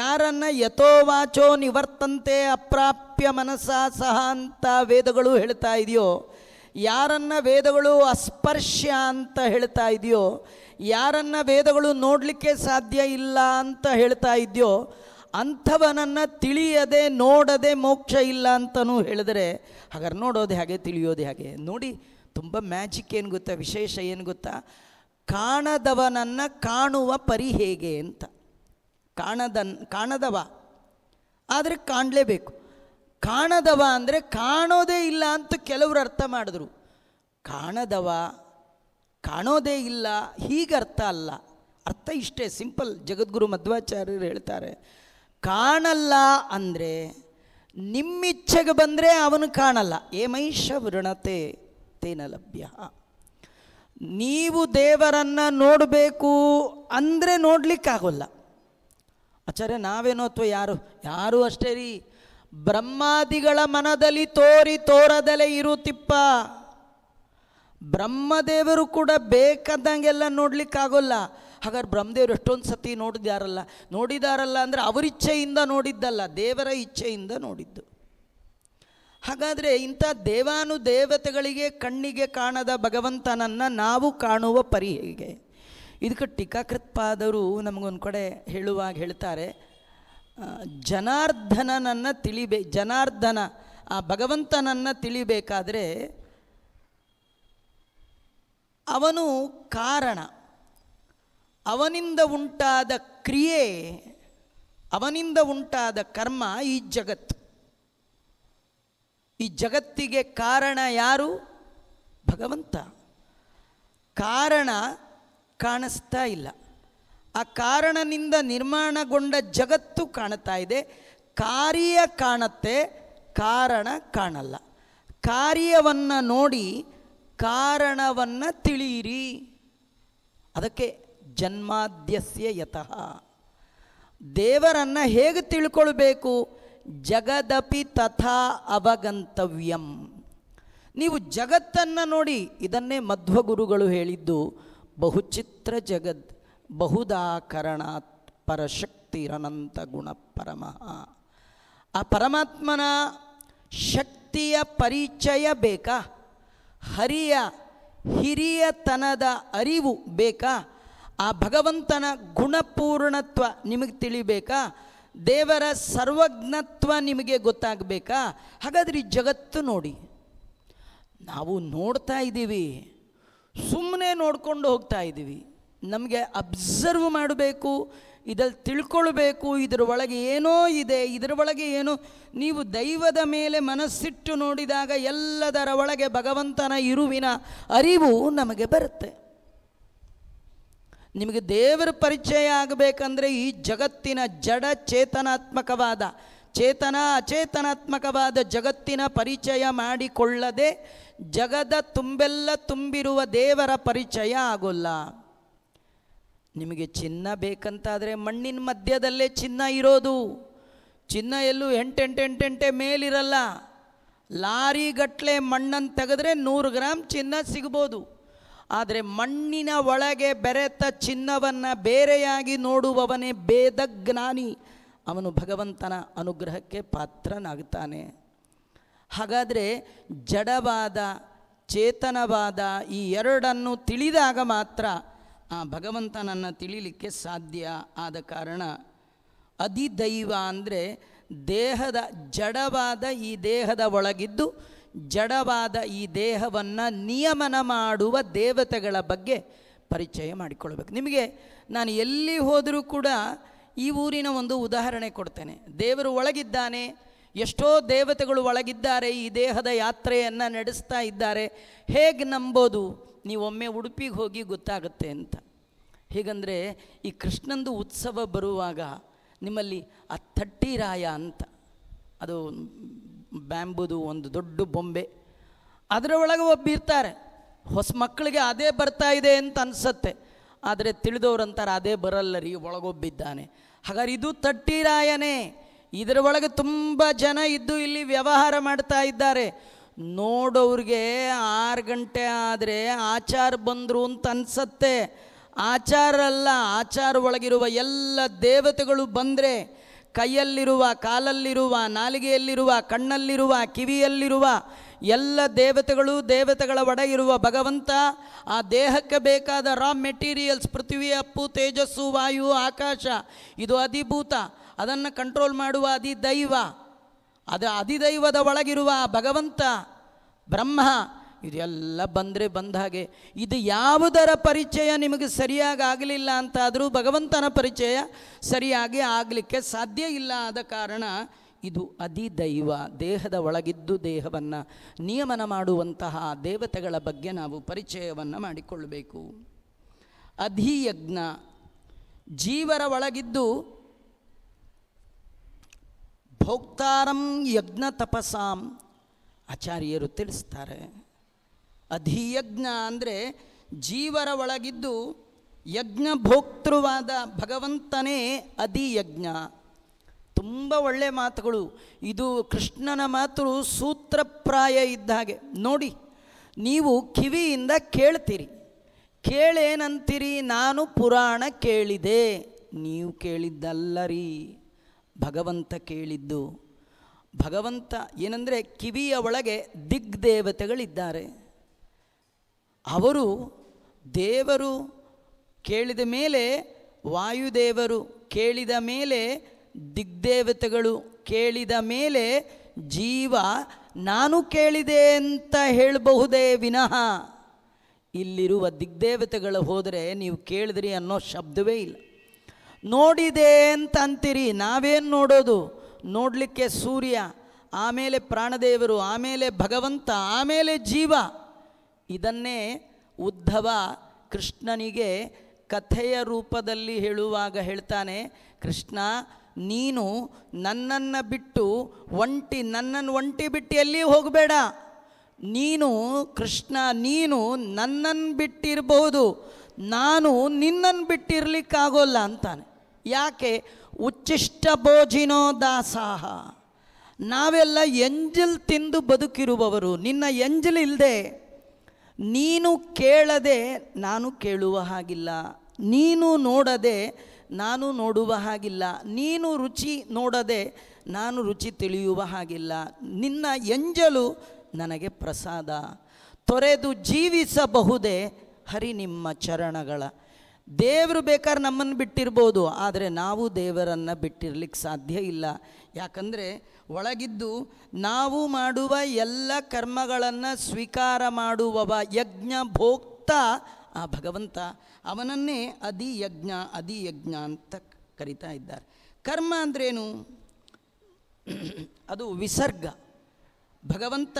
ಯಾರನ್ನು ಯಥೋವಾಚೋ ನಿವರ್ತಂತೆ ಅಪ್ರಾಪ್ಯ ಮನಸಾ ಸಹ ಅಂತ ವೇದಗಳು ಹೇಳ್ತಾ ಇದೆಯೋ ಯಾರನ್ನು ವೇದಗಳು ಅಸ್ಪರ್ಶ್ಯ ಅಂತ ಹೇಳ್ತಾ ಇದೆಯೋ ಯಾರನ್ನ ವೇದಗಳು ನೋಡಲಿಕ್ಕೆ ಸಾಧ್ಯ ಇಲ್ಲ ಅಂತ ಹೇಳ್ತಾ ಇದೆಯೋ ಅಂಥವನನ್ನು ತಿಳಿಯದೆ ನೋಡದೆ ಮೋಕ್ಷ ಇಲ್ಲ ಅಂತಲೂ ಹೇಳಿದರೆ ಹಾಗಾದ್ರೆ ನೋಡೋದು ಹಾಗೆ ತಿಳಿಯೋದು ಹಾಗೆ ನೋಡಿ ತುಂಬ ಮ್ಯಾಜಿಕ್ ಏನು ಗೊತ್ತಾ ವಿಶೇಷ ಏನು ಗೊತ್ತಾ ಕಾಣದವನನ್ನು ಕಾಣುವ ಪರಿ ಹೇಗೆ ಅಂತ ಕಾಣದನ್ ಕಾಣದವ ಆದರೆ ಕಾಣಲೇಬೇಕು ಕಾಣದವ ಅಂದರೆ ಕಾಣೋದೇ ಇಲ್ಲ ಅಂತ ಕೆಲವರು ಅರ್ಥ ಮಾಡಿದ್ರು ಕಾಣದವ ಕಾಣೋದೇ ಇಲ್ಲ ಹೀಗೆ ಅರ್ಥ ಅಲ್ಲ ಅರ್ಥ ಇಷ್ಟೇ ಸಿಂಪಲ್ ಜಗದ್ಗುರು ಮಧ್ವಾಚಾರ್ಯರು ಹೇಳ್ತಾರೆ ಕಾಣಲ್ಲ ಅಂದರೆ ನಿಮ್ಮಿಚ್ಛೆಗೆ ಬಂದರೆ ಅವನು ಕಾಣಲ್ಲ ಏ ಏಮೈಷ ವೃಣತೆ ತೇನ ಲಭ್ಯ ನೀವು ದೇವರನ್ನು ನೋಡಬೇಕು ಅಂದರೆ ನೋಡಲಿಕ್ಕಾಗಲ್ಲ ಆಚಾರ್ಯ ನಾವೇನೋ ಅಥವಾ ಯಾರು ಯಾರು ಅಷ್ಟೇ ರೀ ಬ್ರಹ್ಮಾದಿಗಳ ಮನದಲ್ಲಿ ತೋರಿ ತೋರದಲೇ ಇರುತ್ತಿಪ್ಪ ಬ್ರಹ್ಮದೇವರು ಕೂಡ ಬೇಕಾದಂಗೆಲ್ಲ ನೋಡ್ಲಿಕ್ಕಾಗೋಲ್ಲ ಹಾಗಾದ್ರೆ ಬ್ರಹ್ಮದೇವರು ಎಷ್ಟೊಂದು ಸತಿ ನೋಡಿದಾರಲ್ಲ ನೋಡಿದಾರಲ್ಲ ಅಂದರೆ ಅವರಿಚ್ಛೆಯಿಂದ ನೋಡಿದ್ದಲ್ಲ ದೇವರ ಇಚ್ಛೆಯಿಂದ ನೋಡಿದ್ದು ಹಾಗಾದರೆ ಇಂಥ ದೇವಾನು ದೇವತೆಗಳಿಗೆ ಕಣ್ಣಿಗೆ ಕಾಣದ ಭಗವಂತನನ್ನು ನಾವು ಕಾಣುವ ಪರಿ ಹೇಗೆ ಇದಕ್ಕೆ ಟೀಕಾಕೃತ್ಪಾದರು ನಮಗೊಂದು ಕಡೆ ಹೇಳುವಾಗ ಹೇಳ್ತಾರೆ ಜನಾರ್ದನನನ್ನು ತಿಳಿಬೇ ಜನಾರ್ದನ ಆ ಭಗವಂತನನ್ನು ತಿಳಿಬೇಕಾದ್ರೆ ಅವನು ಕಾರಣ ಅವನಿಂದ ಉಂಟಾದ ಕ್ರಿಯೆ ಅವನಿಂದ ಉಂಟಾದ ಕರ್ಮ ಈ ಜಗತ್ತು ಈ ಜಗತ್ತಿಗೆ ಕಾರಣ ಯಾರು ಭಗವಂತ ಕಾರಣ ಕಾಣಿಸ್ತಾ ಇಲ್ಲ ಆ ಕಾರಣನಿಂದ ನಿರ್ಮಾಣಗೊಂಡ ಜಗತ್ತು ಕಾಣ್ತಾ ಇದೆ ಕಾರ್ಯ ಕಾಣತ್ತೆ ಕಾರಣ ಕಾಣಲ್ಲ ಕಾರ್ಯವನ್ನು ನೋಡಿ ಕಾರಣವನ್ನು ತಿಳಿಯಿರಿ ಅದಕ್ಕೆ ಜನ್ಮಾದ್ಯಸ್ಯ ಯತಃ ದೇವರನ್ನು ಹೇಗೆ ತಿಳ್ಕೊಳ್ಬೇಕು ಜಗದಪಿ ತಥಾ ಅವಗಂತವ್ಯಂ ನೀವು ಜಗತ್ತನ್ನು ನೋಡಿ ಇದನ್ನೇ ಮಧ್ವಗುರುಗಳು ಹೇಳಿದ್ದು ಬಹುಚಿತ್ರ ಜಗದ್ ಬಹುದಾಕರಣಾತ್ ಪರಶಕ್ತಿರನಂತ ಗುಣ ಪರಮಃ ಆ ಪರಮಾತ್ಮನ ಶಕ್ತಿಯ ಪರಿಚಯ ಬೇಕಾ ಹರಿಯ ಹಿರಿಯತನದ ಅರಿವು ಬೇಕಾ ಆ ಭಗವಂತನ ಗುಣಪೂರ್ಣತ್ವ ನಿಮಗೆ ತಿಳಿಬೇಕಾ ದೇವರ ಸರ್ವಜ್ಞತ್ವ ನಿಮಗೆ ಗೊತ್ತಾಗಬೇಕಾ ಹಾಗಾದ್ರೆ ಈ ಜಗತ್ತು ನೋಡಿ ನಾವು ನೋಡ್ತಾ ಇದ್ದೀವಿ ಸುಮ್ಮನೆ ನೋಡ್ಕೊಂಡು ಹೋಗ್ತಾ ಇದ್ದೀವಿ ನಮಗೆ ಅಬ್ಸರ್ವ್ ಮಾಡಬೇಕು ಇದರಲ್ಲಿ ತಿಳ್ಕೊಳ್ಬೇಕು ಇದರ ಒಳಗೆ ಏನೋ ಇದೆ ಇದರ ಒಳಗೆ ಏನು ನೀವು ದೈವದ ಮೇಲೆ ಮನಸ್ಸಿಟ್ಟು ನೋಡಿದಾಗ ಎಲ್ಲದರ ಒಳಗೆ ಭಗವಂತನ ಇರುವಿನ ಅರಿವು ನಮಗೆ ಬರುತ್ತೆ ನಿಮಗೆ ದೇವರ ಪರಿಚಯ ಆಗಬೇಕಂದ್ರೆ ಈ ಜಗತ್ತಿನ ಜಡ ಚೇತನಾತ್ಮಕವಾದ ಚೇತನ ಅಚೇತನಾತ್ಮಕವಾದ ಜಗತ್ತಿನ ಪರಿಚಯ ಮಾಡಿಕೊಳ್ಳದೆ ಜಗದ ತುಂಬೆಲ್ಲ ತುಂಬಿರುವ ದೇವರ ಪರಿಚಯ ಆಗೋಲ್ಲ ನಿಮಗೆ ಚಿನ್ನ ಬೇಕಂತಾದರೆ ಮಣ್ಣಿನ ಮಧ್ಯದಲ್ಲೇ ಚಿನ್ನ ಇರೋದು ಚಿನ್ನ ಎಲ್ಲೂ ಎಂಟೆಂಟೆಂಟೆಂಟೆ ಮೇಲಿರಲ್ಲ ಲಾರಿ ಮಣ್ಣನ್ನು ತೆಗೆದ್ರೆ ನೂರು ಗ್ರಾಮ್ ಚಿನ್ನ ಸಿಗ್ಬೋದು ಆದರೆ ಮಣ್ಣಿನ ಒಳಗೆ ಬೆರೆತ ಚಿನ್ನವನ್ನು ಬೇರೆಯಾಗಿ ನೋಡುವವನೇ ಭೇದ ಜ್ಞಾನಿ ಅವನು ಭಗವಂತನ ಅನುಗ್ರಹಕ್ಕೆ ಪಾತ್ರನಾಗ್ತಾನೆ ಹಾಗಾದರೆ ಜಡವಾದ ಚೇತನವಾದ ಈ ಎರಡನ್ನು ತಿಳಿದಾಗ ಮಾತ್ರ ಆ ಭಗವಂತನನ್ನು ತಿಳಿಲಿಕ್ಕೆ ಸಾಧ್ಯ ಆದ ಕಾರಣ ಅಧಿದೈವ ಅಂದರೆ ದೇಹದ ಜಡವಾದ ಈ ದೇಹದ ಒಳಗಿದ್ದು ಜಡವಾದ ಈ ದೇಹವನ್ನು ನಿಯಮನ ಮಾಡುವ ದೇವತೆಗಳ ಬಗ್ಗೆ ಪರಿಚಯ ಮಾಡಿಕೊಳ್ಬೇಕು ನಿಮಗೆ ನಾನು ಎಲ್ಲಿ ಹೋದರೂ ಕೂಡ ಈ ಊರಿನ ಒಂದು ಉದಾಹರಣೆ ಕೊಡ್ತೇನೆ ದೇವರು ಒಳಗಿದ್ದಾನೆ ಎಷ್ಟೋ ದೇವತೆಗಳು ಒಳಗಿದ್ದಾರೆ ಈ ದೇಹದ ಯಾತ್ರೆಯನ್ನು ನಡೆಸ್ತಾ ಇದ್ದಾರೆ ಹೇಗೆ ನಂಬೋದು ನೀವೊಮ್ಮೆ ಉಡುಪಿಗೆ ಹೋಗಿ ಗೊತ್ತಾಗುತ್ತೆ ಅಂತ ಹೇಗಂದರೆ ಈ ಕೃಷ್ಣಂದು ಉತ್ಸವ ಬರುವಾಗ ನಿಮ್ಮಲ್ಲಿ ಆ ತಟ್ಟಿರಾಯ ಅಂತ ಅದು ಬ್ಯಾಂಬುದು ಒಂದು ದೊಡ್ಡ ಬೊಂಬೆ ಅದರೊಳಗೆ ಒಬ್ಬಿರ್ತಾರೆ ಹೊಸ ಮಕ್ಕಳಿಗೆ ಅದೇ ಬರ್ತಾ ಇದೆ ಅಂತ ಅನಿಸತ್ತೆ ಆದರೆ ತಿಳಿದವರು ಅಂತಾರೆ ಅದೇ ಬರಲ್ಲ ರೀ ಒಳಗೊಬ್ಬಿದ್ದಾನೆ ಹಾಗಾದ್ರೆ ಇದು ತಟ್ಟಿರಾಯನೇ ಇದರೊಳಗೆ ಒಳಗೆ ತುಂಬ ಜನ ಇದ್ದು ಇಲ್ಲಿ ವ್ಯವಹಾರ ಮಾಡ್ತಾ ಇದ್ದಾರೆ ನೋಡೋರಿಗೆ ಆರು ಗಂಟೆ ಆದರೆ ಆಚಾರ ಬಂದರು ಅಂತ ಅನಿಸತ್ತೆ ಆಚಾರ ಅಲ್ಲ ಆಚಾರ ಒಳಗಿರುವ ಎಲ್ಲ ದೇವತೆಗಳು ಬಂದರೆ ಕೈಯಲ್ಲಿರುವ ಕಾಲಲ್ಲಿರುವ ನಾಲಿಗೆಯಲ್ಲಿರುವ ಕಣ್ಣಲ್ಲಿರುವ ಕಿವಿಯಲ್ಲಿರುವ ಎಲ್ಲ ದೇವತೆಗಳು ದೇವತೆಗಳ ಒಡಗಿರುವ ಭಗವಂತ ಆ ದೇಹಕ್ಕೆ ಬೇಕಾದ ರಾ ಮೆಟೀರಿಯಲ್ಸ್ ಪೃಥ್ವಿ ಅಪ್ಪು ತೇಜಸ್ಸು ವಾಯು ಆಕಾಶ ಇದು ಅಧಿಭೂತ ಅದನ್ನು ಕಂಟ್ರೋಲ್ ಮಾಡುವ ಅಧಿದೈವ ಅದು ಅಧಿದೈವದ ಒಳಗಿರುವ ಭಗವಂತ ಬ್ರಹ್ಮ ಇದೆಲ್ಲ ಬಂದರೆ ಬಂದ ಹಾಗೆ ಇದು ಯಾವುದರ ಪರಿಚಯ ನಿಮಗೆ ಸರಿಯಾಗಿ ಆಗಲಿಲ್ಲ ಅಂತಾದರೂ ಭಗವಂತನ ಪರಿಚಯ ಸರಿಯಾಗಿ ಆಗಲಿಕ್ಕೆ ಸಾಧ್ಯ ಇಲ್ಲ ಆದ ಕಾರಣ ಇದು ಅಧಿದೈವ ದೇಹದ ಒಳಗಿದ್ದು ದೇಹವನ್ನು ನಿಯಮನ ಮಾಡುವಂತಹ ದೇವತೆಗಳ ಬಗ್ಗೆ ನಾವು ಪರಿಚಯವನ್ನು ಮಾಡಿಕೊಳ್ಳಬೇಕು ಅಧಿಯಜ್ಞ ಜೀವರ ಒಳಗಿದ್ದು ಭೋಕ್ತಾರಂ ಯಜ್ಞ ತಪಸಾಂ ಆಚಾರ್ಯರು ತಿಳಿಸ್ತಾರೆ ಅಧಿಯಜ್ಞ ಅಂದರೆ ಜೀವರ ಒಳಗಿದ್ದು ಯಜ್ಞ ಭೋಕ್ತೃವಾದ ಭಗವಂತನೇ ಅಧಿಯಜ್ಞ ತುಂಬ ಒಳ್ಳೆಯ ಮಾತುಗಳು ಇದು ಕೃಷ್ಣನ ಮಾತು ಸೂತ್ರಪ್ರಾಯ ಇದ್ದ ಹಾಗೆ ನೋಡಿ ನೀವು ಕಿವಿಯಿಂದ ಕೇಳ್ತೀರಿ ಕೇಳೇನಂತೀರಿ ನಾನು ಪುರಾಣ ಕೇಳಿದೆ ನೀವು ಕೇಳಿದ್ದಲ್ಲರಿ ಭಗವಂತ ಕೇಳಿದ್ದು ಭಗವಂತ ಏನಂದರೆ ಕಿವಿಯ ಒಳಗೆ ದೇವತೆಗಳಿದ್ದಾರೆ ಅವರು ದೇವರು ಕೇಳಿದ ಮೇಲೆ ವಾಯುದೇವರು ಕೇಳಿದ ಮೇಲೆ ದಿಗ್ದೇವತೆಗಳು ಕೇಳಿದ ಮೇಲೆ ಜೀವ ನಾನು ಕೇಳಿದೆ ಅಂತ ಹೇಳಬಹುದೇ ವಿನಃ ಇಲ್ಲಿರುವ ದಿಗ್ದೇವತೆಗಳು ಹೋದರೆ ನೀವು ಕೇಳಿದ್ರಿ ಅನ್ನೋ ಶಬ್ದವೇ ಇಲ್ಲ ನೋಡಿದೆ ಅಂತ ಅಂತೀರಿ ನಾವೇನು ನೋಡೋದು ನೋಡಲಿಕ್ಕೆ ಸೂರ್ಯ ಆಮೇಲೆ ಪ್ರಾಣದೇವರು ಆಮೇಲೆ ಭಗವಂತ ಆಮೇಲೆ ಜೀವ ಇದನ್ನೇ ಉದ್ಧವ ಕೃಷ್ಣನಿಗೆ ಕಥೆಯ ರೂಪದಲ್ಲಿ ಹೇಳುವಾಗ ಹೇಳ್ತಾನೆ ಕೃಷ್ಣ ನೀನು ನನ್ನನ್ನು ಬಿಟ್ಟು ಒಂಟಿ ನನ್ನನ್ನು ಒಂಟಿ ಬಿಟ್ಟು ಎಲ್ಲಿಯೂ ಹೋಗಬೇಡ ನೀನು ಕೃಷ್ಣ ನೀನು ನನ್ನನ್ನು ಬಿಟ್ಟಿರಬಹುದು ನಾನು ನಿನ್ನನ್ನು ಬಿಟ್ಟಿರಲಿಕ್ಕಾಗೋಲ್ಲ ಅಂತಾನೆ ಯಾಕೆ ಉಚ್ಚಿಷ್ಟ ಭೋಜಿನೋ ದಾಸಾಹ ನಾವೆಲ್ಲ ಎಂಜಲ್ ತಿಂದು ಬದುಕಿರುವವರು ನಿನ್ನ ಎಂಜಲ್ ಇಲ್ಲದೆ ನೀನು ಕೇಳದೆ ನಾನು ಕೇಳುವ ಹಾಗಿಲ್ಲ ನೀನು ನೋಡದೆ ನಾನು ನೋಡುವ ಹಾಗಿಲ್ಲ ನೀನು ರುಚಿ ನೋಡದೆ ನಾನು ರುಚಿ ತಿಳಿಯುವ ಹಾಗಿಲ್ಲ ನಿನ್ನ ಎಂಜಲು ನನಗೆ ಪ್ರಸಾದ ತೊರೆದು ಜೀವಿಸಬಹುದೇ ಹರಿ ನಿಮ್ಮ ಚರಣಗಳ ದೇವರು ಬೇಕಾದ್ರೆ ನಮ್ಮನ್ನು ಬಿಟ್ಟಿರ್ಬೋದು ಆದರೆ ನಾವು ದೇವರನ್ನು ಬಿಟ್ಟಿರಲಿಕ್ಕೆ ಸಾಧ್ಯ ಇಲ್ಲ ಯಾಕಂದರೆ ಒಳಗಿದ್ದು ನಾವು ಮಾಡುವ ಎಲ್ಲ ಕರ್ಮಗಳನ್ನು ಸ್ವೀಕಾರ ಮಾಡುವವ ಯಜ್ಞ ಭೋಕ್ತ ಆ ಭಗವಂತ ಅವನನ್ನೇ ಯಜ್ಞ ಅದಿ ಯಜ್ಞ ಅಂತ ಕರಿತಾ ಇದ್ದಾರೆ ಕರ್ಮ ಅಂದ್ರೇನು ಅದು ವಿಸರ್ಗ ಭಗವಂತ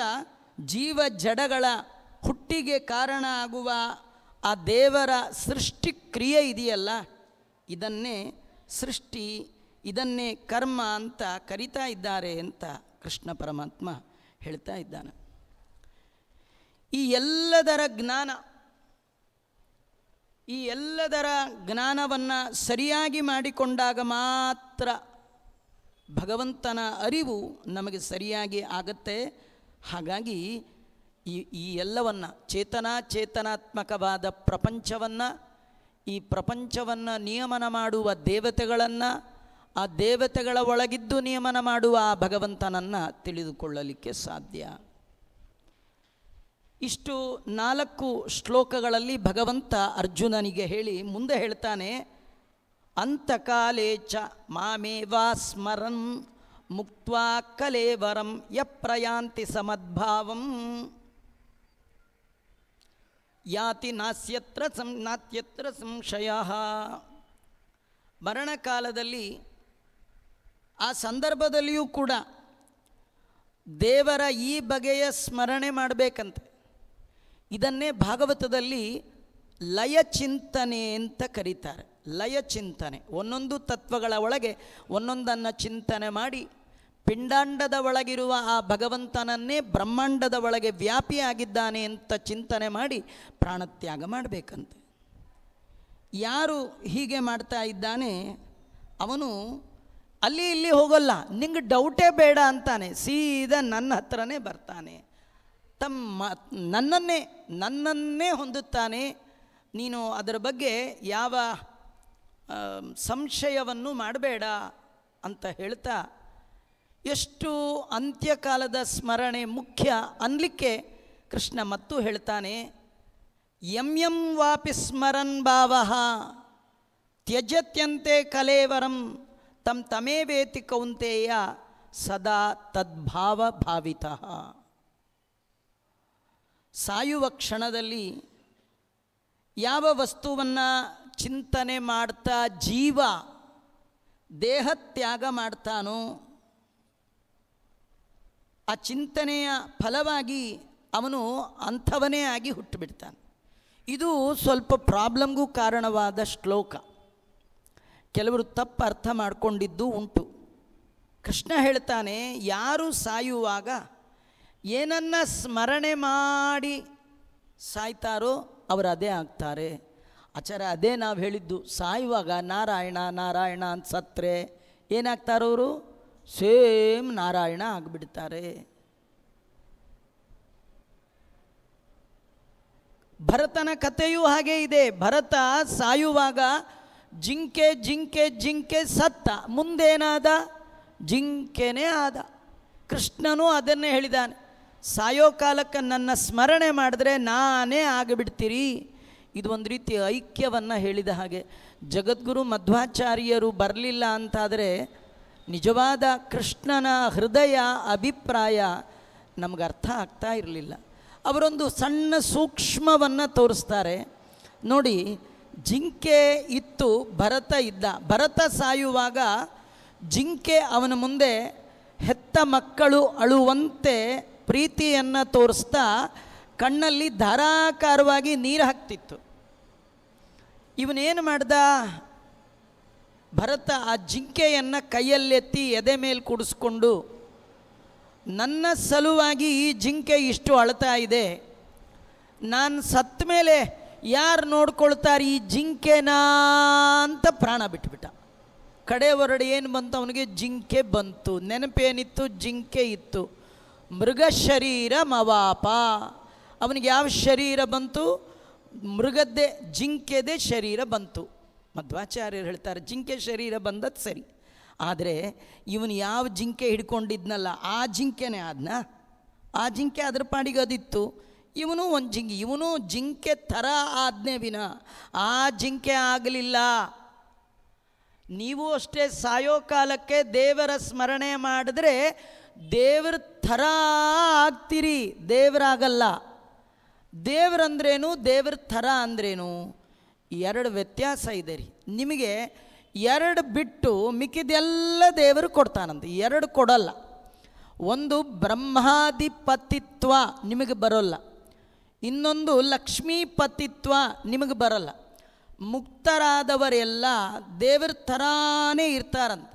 ಜೀವ ಜಡಗಳ ಹುಟ್ಟಿಗೆ ಕಾರಣ ಆಗುವ ಆ ದೇವರ ಸೃಷ್ಟಿ ಕ್ರಿಯೆ ಇದೆಯಲ್ಲ ಇದನ್ನೇ ಸೃಷ್ಟಿ ಇದನ್ನೇ ಕರ್ಮ ಅಂತ ಕರಿತಾ ಇದ್ದಾರೆ ಅಂತ ಕೃಷ್ಣ ಪರಮಾತ್ಮ ಹೇಳ್ತಾ ಇದ್ದಾನೆ ಈ ಎಲ್ಲದರ ಜ್ಞಾನ ಈ ಎಲ್ಲದರ ಜ್ಞಾನವನ್ನು ಸರಿಯಾಗಿ ಮಾಡಿಕೊಂಡಾಗ ಮಾತ್ರ ಭಗವಂತನ ಅರಿವು ನಮಗೆ ಸರಿಯಾಗಿ ಆಗತ್ತೆ ಹಾಗಾಗಿ ಈ ಈ ಎಲ್ಲವನ್ನು ಚೇತನಾತ್ಮಕವಾದ ಪ್ರಪಂಚವನ್ನು ಈ ಪ್ರಪಂಚವನ್ನು ನಿಯಮನ ಮಾಡುವ ದೇವತೆಗಳನ್ನು ಆ ದೇವತೆಗಳ ಒಳಗಿದ್ದು ನಿಯಮನ ಮಾಡುವ ಆ ಭಗವಂತನನ್ನು ತಿಳಿದುಕೊಳ್ಳಲಿಕ್ಕೆ ಸಾಧ್ಯ ಇಷ್ಟು ನಾಲ್ಕು ಶ್ಲೋಕಗಳಲ್ಲಿ ಭಗವಂತ ಅರ್ಜುನನಿಗೆ ಹೇಳಿ ಮುಂದೆ ಹೇಳ್ತಾನೆ ಅಂತಕಾಲೇ ಚ ಮಾಮೇವಾ ಸ್ಮರನ್ ಮುಕ್ತ ಕಲೇವರಂ ಪ್ರಯಾಂತಿ ಸಮದ್ಭಾವಂ ಯಾತಿ ನಾಸ್ಯತ್ರ ಸಂ ನಾತ್ಯತ್ರ ಸಂಶಯ ಮರಣಕಾಲದಲ್ಲಿ ಆ ಸಂದರ್ಭದಲ್ಲಿಯೂ ಕೂಡ ದೇವರ ಈ ಬಗೆಯ ಸ್ಮರಣೆ ಮಾಡಬೇಕಂತೆ ಇದನ್ನೇ ಭಾಗವತದಲ್ಲಿ ಲಯ ಚಿಂತನೆ ಅಂತ ಕರೀತಾರೆ ಲಯ ಚಿಂತನೆ ಒಂದೊಂದು ತತ್ವಗಳ ಒಳಗೆ ಒಂದೊಂದನ್ನು ಚಿಂತನೆ ಮಾಡಿ ಪಿಂಡಾಂಡದ ಒಳಗಿರುವ ಆ ಭಗವಂತನನ್ನೇ ಬ್ರಹ್ಮಾಂಡದ ಒಳಗೆ ವ್ಯಾಪಿಯಾಗಿದ್ದಾನೆ ಅಂತ ಚಿಂತನೆ ಮಾಡಿ ಪ್ರಾಣತ್ಯಾಗ ಮಾಡಬೇಕಂತೆ ಯಾರು ಹೀಗೆ ಮಾಡ್ತಾ ಇದ್ದಾನೆ ಅವನು ಅಲ್ಲಿ ಇಲ್ಲಿ ಹೋಗೋಲ್ಲ ನಿಂಗೆ ಡೌಟೇ ಬೇಡ ಅಂತಾನೆ ಸೀದಾ ನನ್ನ ಹತ್ರನೇ ಬರ್ತಾನೆ ತಮ್ಮ ನನ್ನನ್ನೇ ನನ್ನನ್ನೇ ಹೊಂದುತ್ತಾನೆ ನೀನು ಅದರ ಬಗ್ಗೆ ಯಾವ ಸಂಶಯವನ್ನು ಮಾಡಬೇಡ ಅಂತ ಹೇಳ್ತಾ ಎಷ್ಟು ಅಂತ್ಯಕಾಲದ ಸ್ಮರಣೆ ಮುಖ್ಯ ಅನ್ಲಿಕ್ಕೆ ಕೃಷ್ಣ ಮತ್ತು ಹೇಳ್ತಾನೆ ಎಂ ಎಂ ವಾಪಿ ಸ್ಮರನ್ ಭಾವ ತ್ಯಜತ್ಯಂತೆ ಕಲೇವರಂ ತಮ್ಮ ತಮೇ ವೇತಿ ಕೌಂತೆಯ ಸದಾ ತದ್ಭಾವ ಭಾವಿತ ಸಾಯುವ ಕ್ಷಣದಲ್ಲಿ ಯಾವ ವಸ್ತುವನ್ನು ಚಿಂತನೆ ಮಾಡ್ತಾ ಜೀವ ದೇಹ ತ್ಯಾಗ ಮಾಡ್ತಾನೋ ಆ ಚಿಂತನೆಯ ಫಲವಾಗಿ ಅವನು ಅಂಥವನೇ ಆಗಿ ಹುಟ್ಟುಬಿಡ್ತಾನೆ ಇದು ಸ್ವಲ್ಪ ಪ್ರಾಬ್ಲಮ್ಗೂ ಕಾರಣವಾದ ಶ್ಲೋಕ ಕೆಲವರು ತಪ್ಪು ಅರ್ಥ ಮಾಡಿಕೊಂಡಿದ್ದು ಉಂಟು ಕೃಷ್ಣ ಹೇಳ್ತಾನೆ ಯಾರು ಸಾಯುವಾಗ ಏನನ್ನ ಸ್ಮರಣೆ ಮಾಡಿ ಸಾಯ್ತಾರೋ ಅವರು ಅದೇ ಆಗ್ತಾರೆ ಆಚಾರ ಅದೇ ನಾವು ಹೇಳಿದ್ದು ಸಾಯುವಾಗ ನಾರಾಯಣ ನಾರಾಯಣ ಅಂತ ಸತ್ರೆ ಏನಾಗ್ತಾರವರು ಸೇಮ್ ನಾರಾಯಣ ಆಗಿಬಿಡ್ತಾರೆ ಭರತನ ಕಥೆಯೂ ಹಾಗೇ ಇದೆ ಭರತ ಸಾಯುವಾಗ ಜಿಂಕೆ ಜಿಂಕೆ ಜಿಂಕೆ ಸತ್ತ ಮುಂದೇನಾದ ಜಿಂಕೆನೇ ಆದ ಕೃಷ್ಣನೂ ಅದನ್ನೇ ಹೇಳಿದಾನೆ ಸಾಯೋ ಕಾಲಕ್ಕೆ ನನ್ನ ಸ್ಮರಣೆ ಮಾಡಿದ್ರೆ ನಾನೇ ಆಗಿಬಿಡ್ತೀರಿ ಇದು ಒಂದು ರೀತಿ ಐಕ್ಯವನ್ನು ಹೇಳಿದ ಹಾಗೆ ಜಗದ್ಗುರು ಮಧ್ವಾಚಾರ್ಯರು ಬರಲಿಲ್ಲ ಅಂತಾದರೆ ನಿಜವಾದ ಕೃಷ್ಣನ ಹೃದಯ ಅಭಿಪ್ರಾಯ ನಮಗೆ ಅರ್ಥ ಆಗ್ತಾ ಇರಲಿಲ್ಲ ಅವರೊಂದು ಸಣ್ಣ ಸೂಕ್ಷ್ಮವನ್ನು ತೋರಿಸ್ತಾರೆ ನೋಡಿ ಜಿಂಕೆ ಇತ್ತು ಭರತ ಇದ್ದ ಭರತ ಸಾಯುವಾಗ ಜಿಂಕೆ ಅವನ ಮುಂದೆ ಹೆತ್ತ ಮಕ್ಕಳು ಅಳುವಂತೆ ಪ್ರೀತಿಯನ್ನು ತೋರಿಸ್ತಾ ಕಣ್ಣಲ್ಲಿ ಧಾರಾಕಾರವಾಗಿ ನೀರು ಹಾಕ್ತಿತ್ತು ಇವನೇನು ಮಾಡ್ದ ಭರತ ಆ ಜಿಂಕೆಯನ್ನು ಕೈಯಲ್ಲೆತ್ತಿ ಎದೆ ಮೇಲೆ ಕೂಡಿಸ್ಕೊಂಡು ನನ್ನ ಸಲುವಾಗಿ ಈ ಜಿಂಕೆ ಇಷ್ಟು ಅಳ್ತಾ ಇದೆ ನಾನು ಸತ್ತ ಮೇಲೆ ಯಾರು ನೋಡ್ಕೊಳ್ತಾರೆ ಈ ಜಿಂಕೆನ ಅಂತ ಪ್ರಾಣ ಬಿಟ್ಬಿಟ್ಟ ಕಡೆ ಹೊರಡು ಏನು ಬಂತು ಅವನಿಗೆ ಜಿಂಕೆ ಬಂತು ನೆನಪೇನಿತ್ತು ಜಿಂಕೆ ಇತ್ತು ಮೃಗ ಶರೀರ ಮವಾಪ ಅವನಿಗೆ ಯಾವ ಶರೀರ ಬಂತು ಮೃಗದ್ದೇ ಜಿಂಕೆದೇ ಶರೀರ ಬಂತು ಮಧ್ವಾಚಾರ್ಯರು ಹೇಳ್ತಾರೆ ಜಿಂಕೆ ಶರೀರ ಬಂದದ್ದು ಸರಿ ಆದರೆ ಇವನು ಯಾವ ಜಿಂಕೆ ಹಿಡ್ಕೊಂಡಿದ್ನಲ್ಲ ಆ ಜಿಂಕೆನೇ ಆದ್ನ ಆ ಜಿಂಕೆ ಅದ್ರ ಪಾಡಿಗೆ ಅದಿತ್ತು ಇವನು ಒಂದು ಜಿಂಕೆ ಇವನು ಜಿಂಕೆ ಥರ ಆದ್ನೇ ವಿನ ಆ ಜಿಂಕೆ ಆಗಲಿಲ್ಲ ನೀವು ಅಷ್ಟೇ ಸಾಯೋ ಕಾಲಕ್ಕೆ ದೇವರ ಸ್ಮರಣೆ ಮಾಡಿದ್ರೆ ದೇವ್ರ ಥರ ಆಗ್ತೀರಿ ದೇವರಾಗಲ್ಲ ದೇವ್ರಂದ್ರೇನು ದೇವ್ರ ಥರ ಅಂದ್ರೇನು ಎರಡು ವ್ಯತ್ಯಾಸ ಇದೆ ರೀ ನಿಮಗೆ ಎರಡು ಬಿಟ್ಟು ಮಿಕ್ಕಿದೆಲ್ಲ ದೇವರು ಕೊಡ್ತಾನಂತ ಎರಡು ಕೊಡಲ್ಲ ಒಂದು ಬ್ರಹ್ಮಾಧಿಪತಿತ್ವ ನಿಮಗೆ ಬರೋಲ್ಲ ಇನ್ನೊಂದು ಲಕ್ಷ್ಮೀಪತಿತ್ವ ನಿಮಗೆ ಬರಲ್ಲ ಮುಕ್ತರಾದವರೆಲ್ಲ ದೇವರ ಥರಾನೇ ಇರ್ತಾರಂತ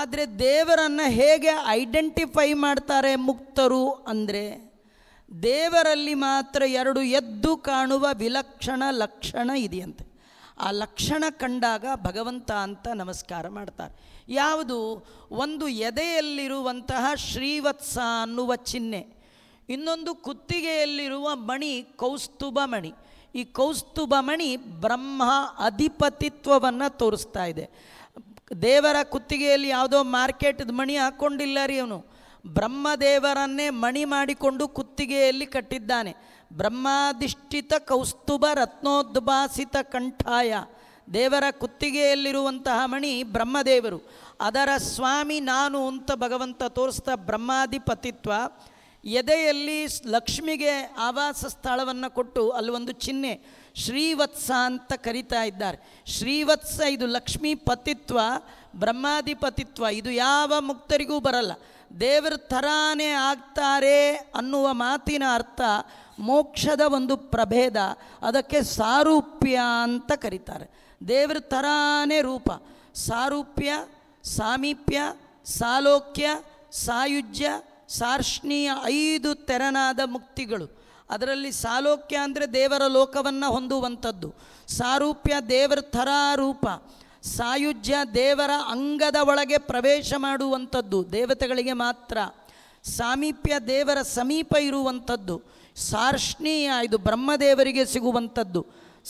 ಆದರೆ ದೇವರನ್ನು ಹೇಗೆ ಐಡೆಂಟಿಫೈ ಮಾಡ್ತಾರೆ ಮುಕ್ತರು ಅಂದರೆ ದೇವರಲ್ಲಿ ಮಾತ್ರ ಎರಡು ಎದ್ದು ಕಾಣುವ ವಿಲಕ್ಷಣ ಲಕ್ಷಣ ಇದೆಯಂತೆ ಆ ಲಕ್ಷಣ ಕಂಡಾಗ ಭಗವಂತ ಅಂತ ನಮಸ್ಕಾರ ಮಾಡ್ತಾರೆ ಯಾವುದು ಒಂದು ಎದೆಯಲ್ಲಿರುವಂತಹ ಶ್ರೀವತ್ಸ ಅನ್ನುವ ಚಿಹ್ನೆ ಇನ್ನೊಂದು ಕುತ್ತಿಗೆಯಲ್ಲಿರುವ ಮಣಿ ಕೌಸ್ತುಭ ಮಣಿ ಈ ಕೌಸ್ತುಭ ಮಣಿ ಬ್ರಹ್ಮ ಅಧಿಪತಿತ್ವವನ್ನು ತೋರಿಸ್ತಾ ಇದೆ ದೇವರ ಕುತ್ತಿಗೆಯಲ್ಲಿ ಯಾವುದೋ ಮಾರ್ಕೆಟ್ ಮಣಿ ಹಾಕ್ಕೊಂಡಿಲ್ಲ ರೀ ಅವನು ಬ್ರಹ್ಮದೇವರನ್ನೇ ಮಣಿ ಮಾಡಿಕೊಂಡು ಕುತ್ತಿಗೆಯಲ್ಲಿ ಕಟ್ಟಿದ್ದಾನೆ ಬ್ರಹ್ಮಾಧಿಷ್ಠಿತ ಕೌಸ್ತುಭ ರತ್ನೋದ್ಭಾಸಿತ ಕಂಠಾಯ ದೇವರ ಕುತ್ತಿಗೆಯಲ್ಲಿರುವಂತಹ ಮಣಿ ಬ್ರಹ್ಮದೇವರು ಅದರ ಸ್ವಾಮಿ ನಾನು ಅಂತ ಭಗವಂತ ತೋರಿಸ್ತಾ ಬ್ರಹ್ಮಾಧಿಪತಿತ್ವ ಎದೆಯಲ್ಲಿ ಲಕ್ಷ್ಮಿಗೆ ಆವಾಸ ಸ್ಥಳವನ್ನು ಕೊಟ್ಟು ಅಲ್ಲೊಂದು ಚಿಹ್ನೆ ಶ್ರೀವತ್ಸ ಅಂತ ಕರಿತಾ ಇದ್ದಾರೆ ಶ್ರೀವತ್ಸ ಇದು ಲಕ್ಷ್ಮೀ ಪತಿತ್ವ ಬ್ರಹ್ಮಾಧಿಪತಿತ್ವ ಇದು ಯಾವ ಮುಕ್ತರಿಗೂ ಬರಲ್ಲ ದೇವರ ಥರಾನೇ ಆಗ್ತಾರೆ ಅನ್ನುವ ಮಾತಿನ ಅರ್ಥ ಮೋಕ್ಷದ ಒಂದು ಪ್ರಭೇದ ಅದಕ್ಕೆ ಸಾರೂಪ್ಯ ಅಂತ ಕರೀತಾರೆ ದೇವರ ಥರಾನೇ ರೂಪ ಸಾರೂಪ್ಯ ಸಾಮೀಪ್ಯ ಸಾಲೋಕ್ಯ ಸಾಯುಜ್ಯ ಸಾರ್ಷ್ಣೀಯ ಐದು ತೆರನಾದ ಮುಕ್ತಿಗಳು ಅದರಲ್ಲಿ ಸಾಲೋಕ್ಯ ಅಂದರೆ ದೇವರ ಲೋಕವನ್ನು ಹೊಂದುವಂಥದ್ದು ಸಾರೂಪ್ಯ ದೇವರ ಥರಾರೂಪ ಸಾಯುಜ್ಯ ದೇವರ ಅಂಗದ ಒಳಗೆ ಪ್ರವೇಶ ಮಾಡುವಂಥದ್ದು ದೇವತೆಗಳಿಗೆ ಮಾತ್ರ ಸಾಮೀಪ್ಯ ದೇವರ ಸಮೀಪ ಇರುವಂಥದ್ದು ಸಾರ್ಷ್ಣೀಯ ಇದು ಬ್ರಹ್ಮದೇವರಿಗೆ ಸಿಗುವಂಥದ್ದು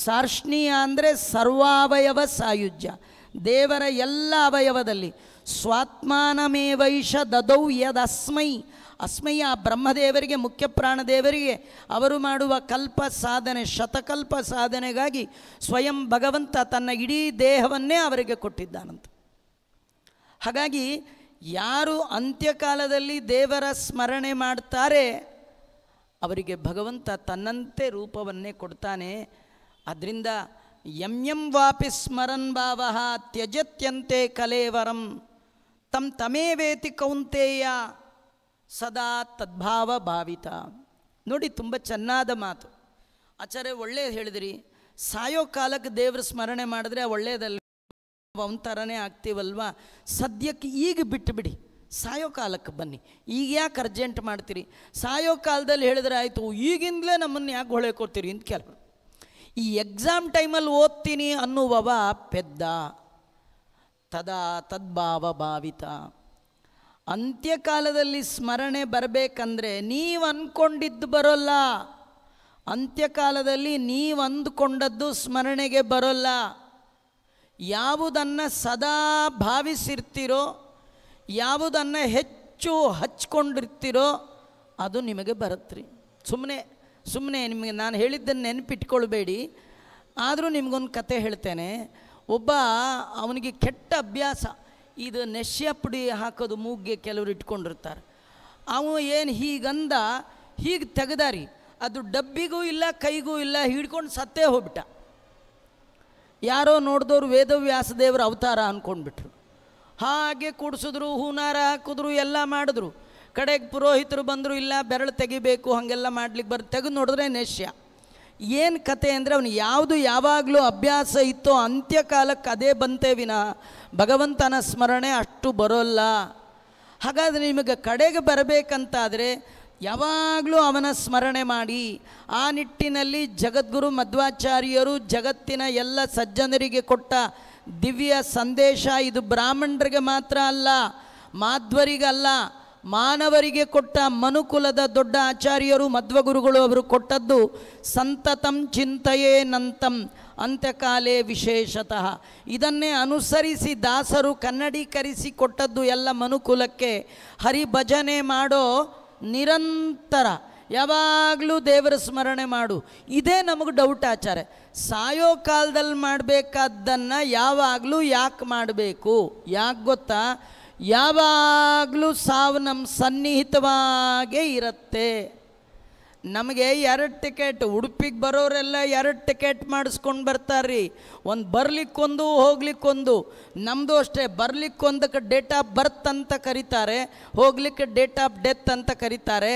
ಸಾರ್ಷ್ಣೀಯ ಅಂದರೆ ಸರ್ವಾವಯವ ಸಾಯುಜ್ಯ ದೇವರ ಎಲ್ಲ ಅವಯವದಲ್ಲಿ ಸ್ವಾತ್ಮಾನಮೇವೈಷ ದದೌ ಯದಸ್ಮೈ ಅಸ್ಮೈ ಆ ಬ್ರಹ್ಮದೇವರಿಗೆ ಮುಖ್ಯ ಪ್ರಾಣದೇವರಿಗೆ ಅವರು ಮಾಡುವ ಕಲ್ಪ ಸಾಧನೆ ಶತಕಲ್ಪ ಸಾಧನೆಗಾಗಿ ಸ್ವಯಂ ಭಗವಂತ ತನ್ನ ಇಡೀ ದೇಹವನ್ನೇ ಅವರಿಗೆ ಕೊಟ್ಟಿದ್ದಾನಂತೆ ಹಾಗಾಗಿ ಯಾರು ಅಂತ್ಯಕಾಲದಲ್ಲಿ ದೇವರ ಸ್ಮರಣೆ ಮಾಡ್ತಾರೆ ಅವರಿಗೆ ಭಗವಂತ ತನ್ನಂತೆ ರೂಪವನ್ನೇ ಕೊಡ್ತಾನೆ ಅದರಿಂದ ಎಂ ಎಂ ವಾಪಿ ಸ್ಮರನ್ ಭಾವ ತ್ಯಜತ್ಯಂತೆ ಕಲೇವರಂ ತಮೇ ವೇತಿ ಕೌಂತೆಯ ಸದಾ ತದ್ಭಾವ ಭಾವಿತ ನೋಡಿ ತುಂಬ ಚೆನ್ನಾದ ಮಾತು ಆಚಾರ್ಯ ಒಳ್ಳೇದು ಹೇಳಿದ್ರಿ ಸಾಯೋ ಕಾಲಕ್ಕೆ ದೇವ್ರ ಸ್ಮರಣೆ ಮಾಡಿದ್ರೆ ಒಳ್ಳೆಯದಲ್ಲ ಒಂಥರನೇ ಥರನೇ ಸದ್ಯಕ್ಕೆ ಈಗ ಬಿಟ್ಟುಬಿಡಿ ಸಾಯೋ ಕಾಲಕ್ಕೆ ಬನ್ನಿ ಈಗ ಯಾಕೆ ಅರ್ಜೆಂಟ್ ಮಾಡ್ತೀರಿ ಸಾಯೋ ಕಾಲದಲ್ಲಿ ಹೇಳಿದ್ರೆ ಆಯಿತು ಈಗಿಂದಲೇ ನಮ್ಮನ್ನು ಯಾಕೆ ಹೊಳೆ ಕೊಡ್ತೀರಿ ಅಂತ ಕೆಲವರು ಈ ಎಕ್ಸಾಮ್ ಟೈಮಲ್ಲಿ ಓದ್ತೀನಿ ಅನ್ನುವವ ಪೆದ್ದ ತದಾ ತದ್ಭಾವ ಭಾವಿತ ಅಂತ್ಯಕಾಲದಲ್ಲಿ ಸ್ಮರಣೆ ಬರಬೇಕಂದ್ರೆ ನೀವು ಅಂದ್ಕೊಂಡಿದ್ದು ಬರೋಲ್ಲ ಅಂತ್ಯಕಾಲದಲ್ಲಿ ನೀವು ಅಂದುಕೊಂಡದ್ದು ಸ್ಮರಣೆಗೆ ಬರೋಲ್ಲ ಯಾವುದನ್ನು ಸದಾ ಭಾವಿಸಿರ್ತೀರೋ ಯಾವುದನ್ನು ಹೆಚ್ಚು ಹಚ್ಕೊಂಡಿರ್ತೀರೋ ಅದು ನಿಮಗೆ ಬರುತ್ತ್ರಿ ಸುಮ್ಮನೆ ಸುಮ್ಮನೆ ನಿಮಗೆ ನಾನು ಹೇಳಿದ್ದನ್ನು ನೆನಪಿಟ್ಕೊಳ್ಬೇಡಿ ಆದರೂ ನಿಮಗೊಂದು ಕತೆ ಹೇಳ್ತೇನೆ ಒಬ್ಬ ಅವನಿಗೆ ಕೆಟ್ಟ ಅಭ್ಯಾಸ ಇದು ನೆಶ್ಯ ಪುಡಿ ಹಾಕೋದು ಮೂಗ್ಗೆ ಕೆಲವರು ಇಟ್ಕೊಂಡಿರ್ತಾರೆ ಅವನು ಏನು ಹೀಗಂದ ಹೀಗೆ ತೆಗೆದಾರಿ ಅದು ಡಬ್ಬಿಗೂ ಇಲ್ಲ ಕೈಗೂ ಇಲ್ಲ ಹಿಡ್ಕೊಂಡು ಸತ್ತೇ ಹೋಗ್ಬಿಟ್ಟ ಯಾರೋ ನೋಡಿದವ್ರು ವೇದವ್ಯಾಸ ದೇವರ ಅವತಾರ ಅಂದ್ಕೊಂಡ್ಬಿಟ್ರು ಹಾಗೆ ಕೂಡಿಸಿದ್ರು ಹೂನಾರ ಹಾಕಿದ್ರು ಎಲ್ಲ ಮಾಡಿದ್ರು ಕಡೆಗೆ ಪುರೋಹಿತರು ಬಂದರು ಇಲ್ಲ ಬೆರಳು ತೆಗಿಬೇಕು ಹಾಗೆಲ್ಲ ಮಾಡ್ಲಿಕ್ಕೆ ಬರ್ ತೆಗೆದು ನೋಡಿದ್ರೆ ನೆಶ್ಯ ಏನು ಕತೆ ಅಂದರೆ ಅವನು ಯಾವುದು ಯಾವಾಗಲೂ ಅಭ್ಯಾಸ ಇತ್ತೋ ಅಂತ್ಯಕಾಲಕ್ಕೆ ಅದೇ ಬಂತೇ ವಿನ ಭಗವಂತನ ಸ್ಮರಣೆ ಅಷ್ಟು ಬರೋಲ್ಲ ಹಾಗಾದರೆ ನಿಮಗೆ ಕಡೆಗೆ ಬರಬೇಕಂತಾದರೆ ಯಾವಾಗಲೂ ಅವನ ಸ್ಮರಣೆ ಮಾಡಿ ಆ ನಿಟ್ಟಿನಲ್ಲಿ ಜಗದ್ಗುರು ಮಧ್ವಾಚಾರ್ಯರು ಜಗತ್ತಿನ ಎಲ್ಲ ಸಜ್ಜನರಿಗೆ ಕೊಟ್ಟ ದಿವ್ಯ ಸಂದೇಶ ಇದು ಬ್ರಾಹ್ಮಣರಿಗೆ ಮಾತ್ರ ಅಲ್ಲ ಮಾಧ್ವರಿಗಲ್ಲ ಮಾನವರಿಗೆ ಕೊಟ್ಟ ಮನುಕುಲದ ದೊಡ್ಡ ಆಚಾರ್ಯರು ಮಧ್ವಗುರುಗಳು ಅವರು ಕೊಟ್ಟದ್ದು ಸಂತತಂ ಚಿಂತೆಯೇ ನಂತಂ ಅಂತ್ಯಕಾಲೇ ವಿಶೇಷತಃ ಇದನ್ನೇ ಅನುಸರಿಸಿ ದಾಸರು ಕನ್ನಡೀಕರಿಸಿ ಕೊಟ್ಟದ್ದು ಎಲ್ಲ ಮನುಕುಲಕ್ಕೆ ಹರಿಭಜನೆ ಮಾಡೋ ನಿರಂತರ ಯಾವಾಗಲೂ ದೇವರ ಸ್ಮರಣೆ ಮಾಡು ಇದೇ ನಮಗೆ ಡೌಟ್ ಆಚಾರೆ ಸಾಯೋ ಕಾಲದಲ್ಲಿ ಮಾಡಬೇಕಾದ್ದನ್ನು ಯಾವಾಗಲೂ ಯಾಕೆ ಮಾಡಬೇಕು ಯಾಕೆ ಗೊತ್ತಾ ಯಾವಾಗಲೂ ಸಾವು ನಮ್ಮ ಸನ್ನಿಹಿತವಾಗೇ ಇರುತ್ತೆ ನಮಗೆ ಎರಡು ಟಿಕೆಟ್ ಉಡುಪಿಗೆ ಬರೋರೆಲ್ಲ ಎರಡು ಟಿಕೆಟ್ ಮಾಡಿಸ್ಕೊಂಡು ಬರ್ತಾರ್ರಿ ಒಂದು ಬರ್ಲಿಕ್ಕೊಂದು ಹೋಗ್ಲಿಕ್ಕೊಂದು ನಮ್ಮದು ಅಷ್ಟೇ ಬರ್ಲಿಕ್ಕೊಂದಕ್ಕೆ ಡೇಟ್ ಆಫ್ ಬರ್ತ್ ಅಂತ ಕರೀತಾರೆ ಹೋಗ್ಲಿಕ್ಕೆ ಡೇಟ್ ಆಫ್ ಡೆತ್ ಅಂತ ಕರೀತಾರೆ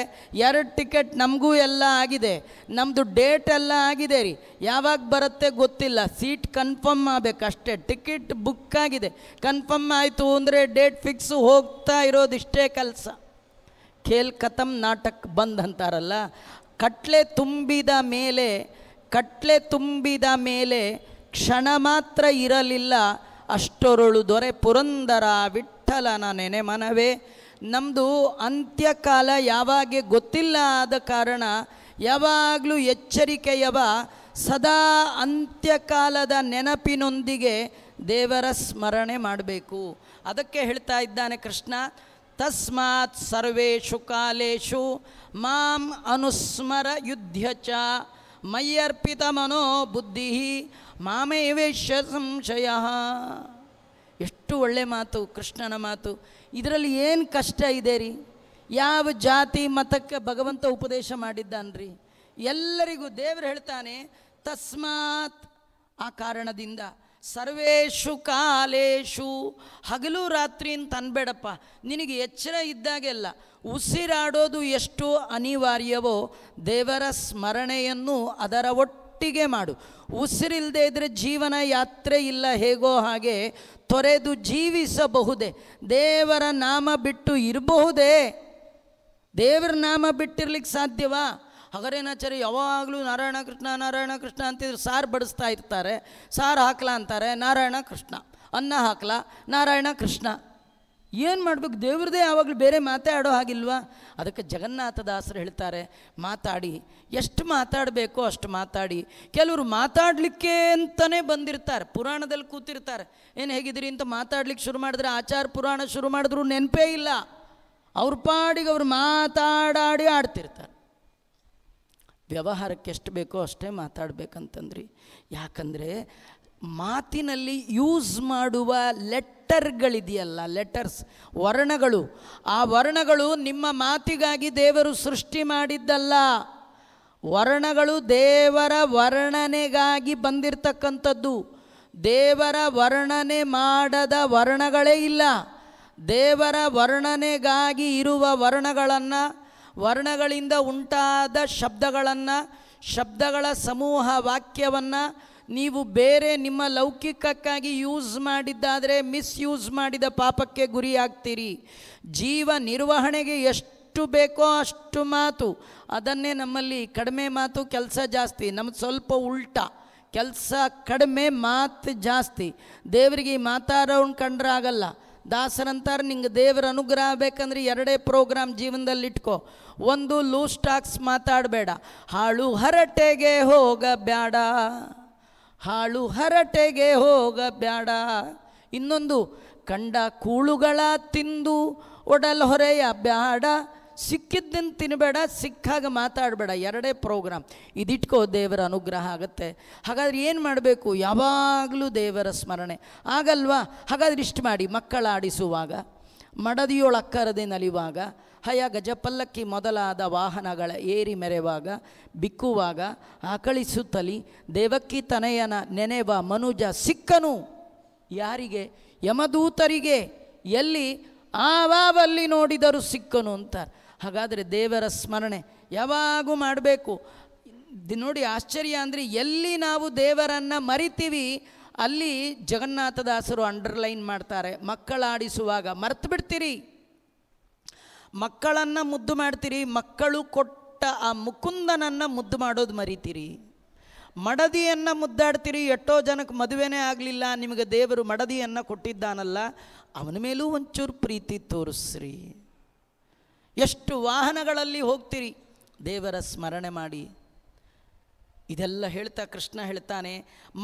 ಎರಡು ಟಿಕೆಟ್ ನಮಗೂ ಎಲ್ಲ ಆಗಿದೆ ನಮ್ಮದು ಡೇಟ್ ಎಲ್ಲ ಆಗಿದೆ ರೀ ಯಾವಾಗ ಬರುತ್ತೆ ಗೊತ್ತಿಲ್ಲ ಸೀಟ್ ಕನ್ಫರ್ಮ್ ಆಗಬೇಕು ಅಷ್ಟೇ ಟಿಕೆಟ್ ಬುಕ್ ಆಗಿದೆ ಕನ್ಫರ್ಮ್ ಆಯಿತು ಅಂದರೆ ಡೇಟ್ ಫಿಕ್ಸು ಹೋಗ್ತಾ ಇಷ್ಟೇ ಕೆಲಸ ಖೇಲ್ ಕತಮ್ ನಾಟಕ್ ಬಂದ್ ಅಂತಾರಲ್ಲ ಕಟ್ಲೆ ತುಂಬಿದ ಮೇಲೆ ಕಟ್ಲೆ ತುಂಬಿದ ಮೇಲೆ ಕ್ಷಣ ಮಾತ್ರ ಇರಲಿಲ್ಲ ಅಷ್ಟೊರಳು ದೊರೆ ಪುರಂದರ ವಿಠಲನ ನೆನೆ ಮನವೇ ನಮ್ಮದು ಅಂತ್ಯಕಾಲ ಯಾವಾಗೆ ಗೊತ್ತಿಲ್ಲ ಆದ ಕಾರಣ ಯಾವಾಗಲೂ ಎಚ್ಚರಿಕೆಯವ ಸದಾ ಅಂತ್ಯಕಾಲದ ನೆನಪಿನೊಂದಿಗೆ ದೇವರ ಸ್ಮರಣೆ ಮಾಡಬೇಕು ಅದಕ್ಕೆ ಹೇಳ್ತಾ ಇದ್ದಾನೆ ಕೃಷ್ಣ ತಸ್ಮಾತ್ ಸರ್ವೇಷು ಕಾಲೇಶು ಮಾಂ ಅನುಸ್ಮರ ಯುದ್ಧ ಮೈಯರ್ಪಿತ ಮನೋ ಬುದ್ಧಿ ಮಾಮೇವೇಶ್ಯ ಸಂಶಯ ಎಷ್ಟು ಒಳ್ಳೆ ಮಾತು ಕೃಷ್ಣನ ಮಾತು ಇದರಲ್ಲಿ ಏನು ಕಷ್ಟ ಇದೆ ರೀ ಯಾವ ಜಾತಿ ಮತಕ್ಕೆ ಭಗವಂತ ಉಪದೇಶ ಮಾಡಿದ್ದಾನ್ರಿ ಎಲ್ಲರಿಗೂ ದೇವರು ಹೇಳ್ತಾನೆ ತಸ್ಮಾತ್ ಆ ಕಾರಣದಿಂದ ಸರ್ವೇಶು ಕಾಲೇಶು ಹಗಲು ರಾತ್ರಿ ಅಂತ ಅನ್ಬೇಡಪ್ಪ ನಿನಗೆ ಎಚ್ಚರ ಇದ್ದಾಗೆಲ್ಲ ಉಸಿರಾಡೋದು ಎಷ್ಟು ಅನಿವಾರ್ಯವೋ ದೇವರ ಸ್ಮರಣೆಯನ್ನು ಅದರ ಒಟ್ಟಿಗೆ ಮಾಡು ಉಸಿರಿಲ್ದೇ ಇದ್ದರೆ ಜೀವನ ಯಾತ್ರೆ ಇಲ್ಲ ಹೇಗೋ ಹಾಗೆ ತೊರೆದು ಜೀವಿಸಬಹುದೇ ದೇವರ ನಾಮ ಬಿಟ್ಟು ಇರಬಹುದೇ ದೇವರ ನಾಮ ಬಿಟ್ಟಿರ್ಲಿಕ್ಕೆ ಸಾಧ್ಯವಾ ಹಗರೇನಾಚಾರ್ಯ ಯಾವಾಗಲೂ ನಾರಾಯಣ ಕೃಷ್ಣ ನಾರಾಯಣ ಕೃಷ್ಣ ಅಂತಿದ್ರು ಸಾರು ಬಡಿಸ್ತಾ ಇರ್ತಾರೆ ಸಾರು ಹಾಕ್ಲಾ ಅಂತಾರೆ ನಾರಾಯಣ ಕೃಷ್ಣ ಅನ್ನ ಹಾಕ್ಲ ನಾರಾಯಣ ಕೃಷ್ಣ ಏನು ಮಾಡಬೇಕು ದೇವ್ರದೇ ಯಾವಾಗಲೂ ಬೇರೆ ಮಾತಾಡೋ ಹಾಗಿಲ್ವಾ ಅದಕ್ಕೆ ಜಗನ್ನಾಥದಾಸರು ಹೇಳ್ತಾರೆ ಮಾತಾಡಿ ಎಷ್ಟು ಮಾತಾಡಬೇಕೋ ಅಷ್ಟು ಮಾತಾಡಿ ಕೆಲವರು ಮಾತಾಡಲಿಕ್ಕೆ ಅಂತಲೇ ಬಂದಿರ್ತಾರೆ ಪುರಾಣದಲ್ಲಿ ಕೂತಿರ್ತಾರೆ ಏನು ಹೇಗಿದ್ದೀರಿ ಅಂತ ಮಾತಾಡ್ಲಿಕ್ಕೆ ಶುರು ಮಾಡಿದ್ರೆ ಆಚಾರ ಪುರಾಣ ಶುರು ಮಾಡಿದ್ರು ನೆನಪೇ ಇಲ್ಲ ಅವ್ರ ಪಾಡಿಗೆ ಅವ್ರು ಮಾತಾಡಾಡಿ ಆಡ್ತಿರ್ತಾರೆ ವ್ಯವಹಾರಕ್ಕೆ ಎಷ್ಟು ಬೇಕೋ ಅಷ್ಟೇ ಮಾತಾಡಬೇಕಂತಂದ್ರಿ ಯಾಕಂದರೆ ಮಾತಿನಲ್ಲಿ ಯೂಸ್ ಮಾಡುವ ಲೆಟರ್ಗಳಿದೆಯಲ್ಲ ಲೆಟರ್ಸ್ ವರ್ಣಗಳು ಆ ವರ್ಣಗಳು ನಿಮ್ಮ ಮಾತಿಗಾಗಿ ದೇವರು ಸೃಷ್ಟಿ ಮಾಡಿದ್ದಲ್ಲ ವರ್ಣಗಳು ದೇವರ ವರ್ಣನೆಗಾಗಿ ಬಂದಿರತಕ್ಕಂಥದ್ದು ದೇವರ ವರ್ಣನೆ ಮಾಡದ ವರ್ಣಗಳೇ ಇಲ್ಲ ದೇವರ ವರ್ಣನೆಗಾಗಿ ಇರುವ ವರ್ಣಗಳನ್ನು ವರ್ಣಗಳಿಂದ ಉಂಟಾದ ಶಬ್ದಗಳನ್ನು ಶಬ್ದಗಳ ಸಮೂಹ ವಾಕ್ಯವನ್ನು ನೀವು ಬೇರೆ ನಿಮ್ಮ ಲೌಕಿಕಕ್ಕಾಗಿ ಯೂಸ್ ಮಾಡಿದ್ದಾದರೆ ಮಿಸ್ಯೂಸ್ ಮಾಡಿದ ಪಾಪಕ್ಕೆ ಗುರಿಯಾಗ್ತೀರಿ ಜೀವ ನಿರ್ವಹಣೆಗೆ ಎಷ್ಟು ಬೇಕೋ ಅಷ್ಟು ಮಾತು ಅದನ್ನೇ ನಮ್ಮಲ್ಲಿ ಕಡಿಮೆ ಮಾತು ಕೆಲಸ ಜಾಸ್ತಿ ನಮ್ಗೆ ಸ್ವಲ್ಪ ಉಲ್ಟ ಕೆಲಸ ಕಡಿಮೆ ಮಾತು ಜಾಸ್ತಿ ದೇವರಿಗೆ ಮಾತಾಡೋನ್ ಕಂಡ್ರೆ ಆಗಲ್ಲ ದಾಸರಂತಾರೆ ನಿಂಗೆ ದೇವರ ಅನುಗ್ರಹ ಬೇಕಂದ್ರೆ ಎರಡೇ ಪ್ರೋಗ್ರಾಮ್ ಜೀವನದಲ್ಲಿ ಇಟ್ಕೋ ಒಂದು ಲೂಸ್ ಟಾಕ್ಸ್ ಮಾತಾಡಬೇಡ ಹಾಳು ಹರಟೆಗೆ ಹೋಗಬೇಡ ಹಾಳು ಹರಟೆಗೆ ಹೋಗಬ್ಯಾಡ ಇನ್ನೊಂದು ಕಂಡ ಕೂಳುಗಳ ತಿಂದು ಒಡಲ್ ಹೊರೆಯ ಬ್ಯಾಡ ಸಿಕ್ಕಿದ್ದನ್ನು ತಿನ್ನಬೇಡ ಸಿಕ್ಕಾಗ ಮಾತಾಡಬೇಡ ಎರಡೇ ಪ್ರೋಗ್ರಾಮ್ ಇದಿಟ್ಕೋ ದೇವರ ಅನುಗ್ರಹ ಆಗುತ್ತೆ ಹಾಗಾದ್ರೆ ಏನು ಮಾಡಬೇಕು ಯಾವಾಗಲೂ ದೇವರ ಸ್ಮರಣೆ ಆಗಲ್ವಾ ಹಾಗಾದ್ರೆ ಇಷ್ಟು ಮಾಡಿ ಮಕ್ಕಳಾಡಿಸುವಾಗ ಮಡದಿಯೊಳ ಅಕ್ಕರದೇ ನಲಿಯುವಾಗ ನಲಿವಾಗ ಹಯ ಗಜಪಲ್ಲಕ್ಕಿ ಮೊದಲಾದ ವಾಹನಗಳ ಏರಿ ಮೆರೆವಾಗ ಬಿಕ್ಕುವಾಗ ಆಕಳಿಸುತ್ತಲಿ ದೇವಕ್ಕಿ ತನೆಯನ ನೆನೆವ ಮನುಜ ಸಿಕ್ಕನು ಯಾರಿಗೆ ಯಮದೂತರಿಗೆ ಎಲ್ಲಿ ಆವಾವಲ್ಲಿ ನೋಡಿದರೂ ಸಿಕ್ಕನು ಅಂತಾರೆ ಹಾಗಾದರೆ ದೇವರ ಸ್ಮರಣೆ ಯಾವಾಗೂ ಮಾಡಬೇಕು ನೋಡಿ ಆಶ್ಚರ್ಯ ಅಂದರೆ ಎಲ್ಲಿ ನಾವು ದೇವರನ್ನು ಮರಿತೀವಿ ಅಲ್ಲಿ ಜಗನ್ನಾಥದಾಸರು ಅಂಡರ್ಲೈನ್ ಮಾಡ್ತಾರೆ ಮಕ್ಕಳಾಡಿಸುವಾಗ ಮರ್ತು ಬಿಡ್ತೀರಿ ಮಕ್ಕಳನ್ನು ಮುದ್ದು ಮಾಡ್ತೀರಿ ಮಕ್ಕಳು ಕೊಟ್ಟ ಆ ಮುಕುಂದನನ್ನು ಮುದ್ದು ಮಾಡೋದು ಮರಿತೀರಿ ಮಡದಿಯನ್ನು ಮುದ್ದಾಡ್ತೀರಿ ಎಷ್ಟೋ ಜನಕ್ಕೆ ಮದುವೆನೇ ಆಗಲಿಲ್ಲ ನಿಮಗೆ ದೇವರು ಮಡದಿಯನ್ನು ಕೊಟ್ಟಿದ್ದಾನಲ್ಲ ಅವನ ಮೇಲೂ ಒಂಚೂರು ಪ್ರೀತಿ ತೋರಿಸ್ರಿ ಎಷ್ಟು ವಾಹನಗಳಲ್ಲಿ ಹೋಗ್ತೀರಿ ದೇವರ ಸ್ಮರಣೆ ಮಾಡಿ ಇದೆಲ್ಲ ಹೇಳ್ತಾ ಕೃಷ್ಣ ಹೇಳ್ತಾನೆ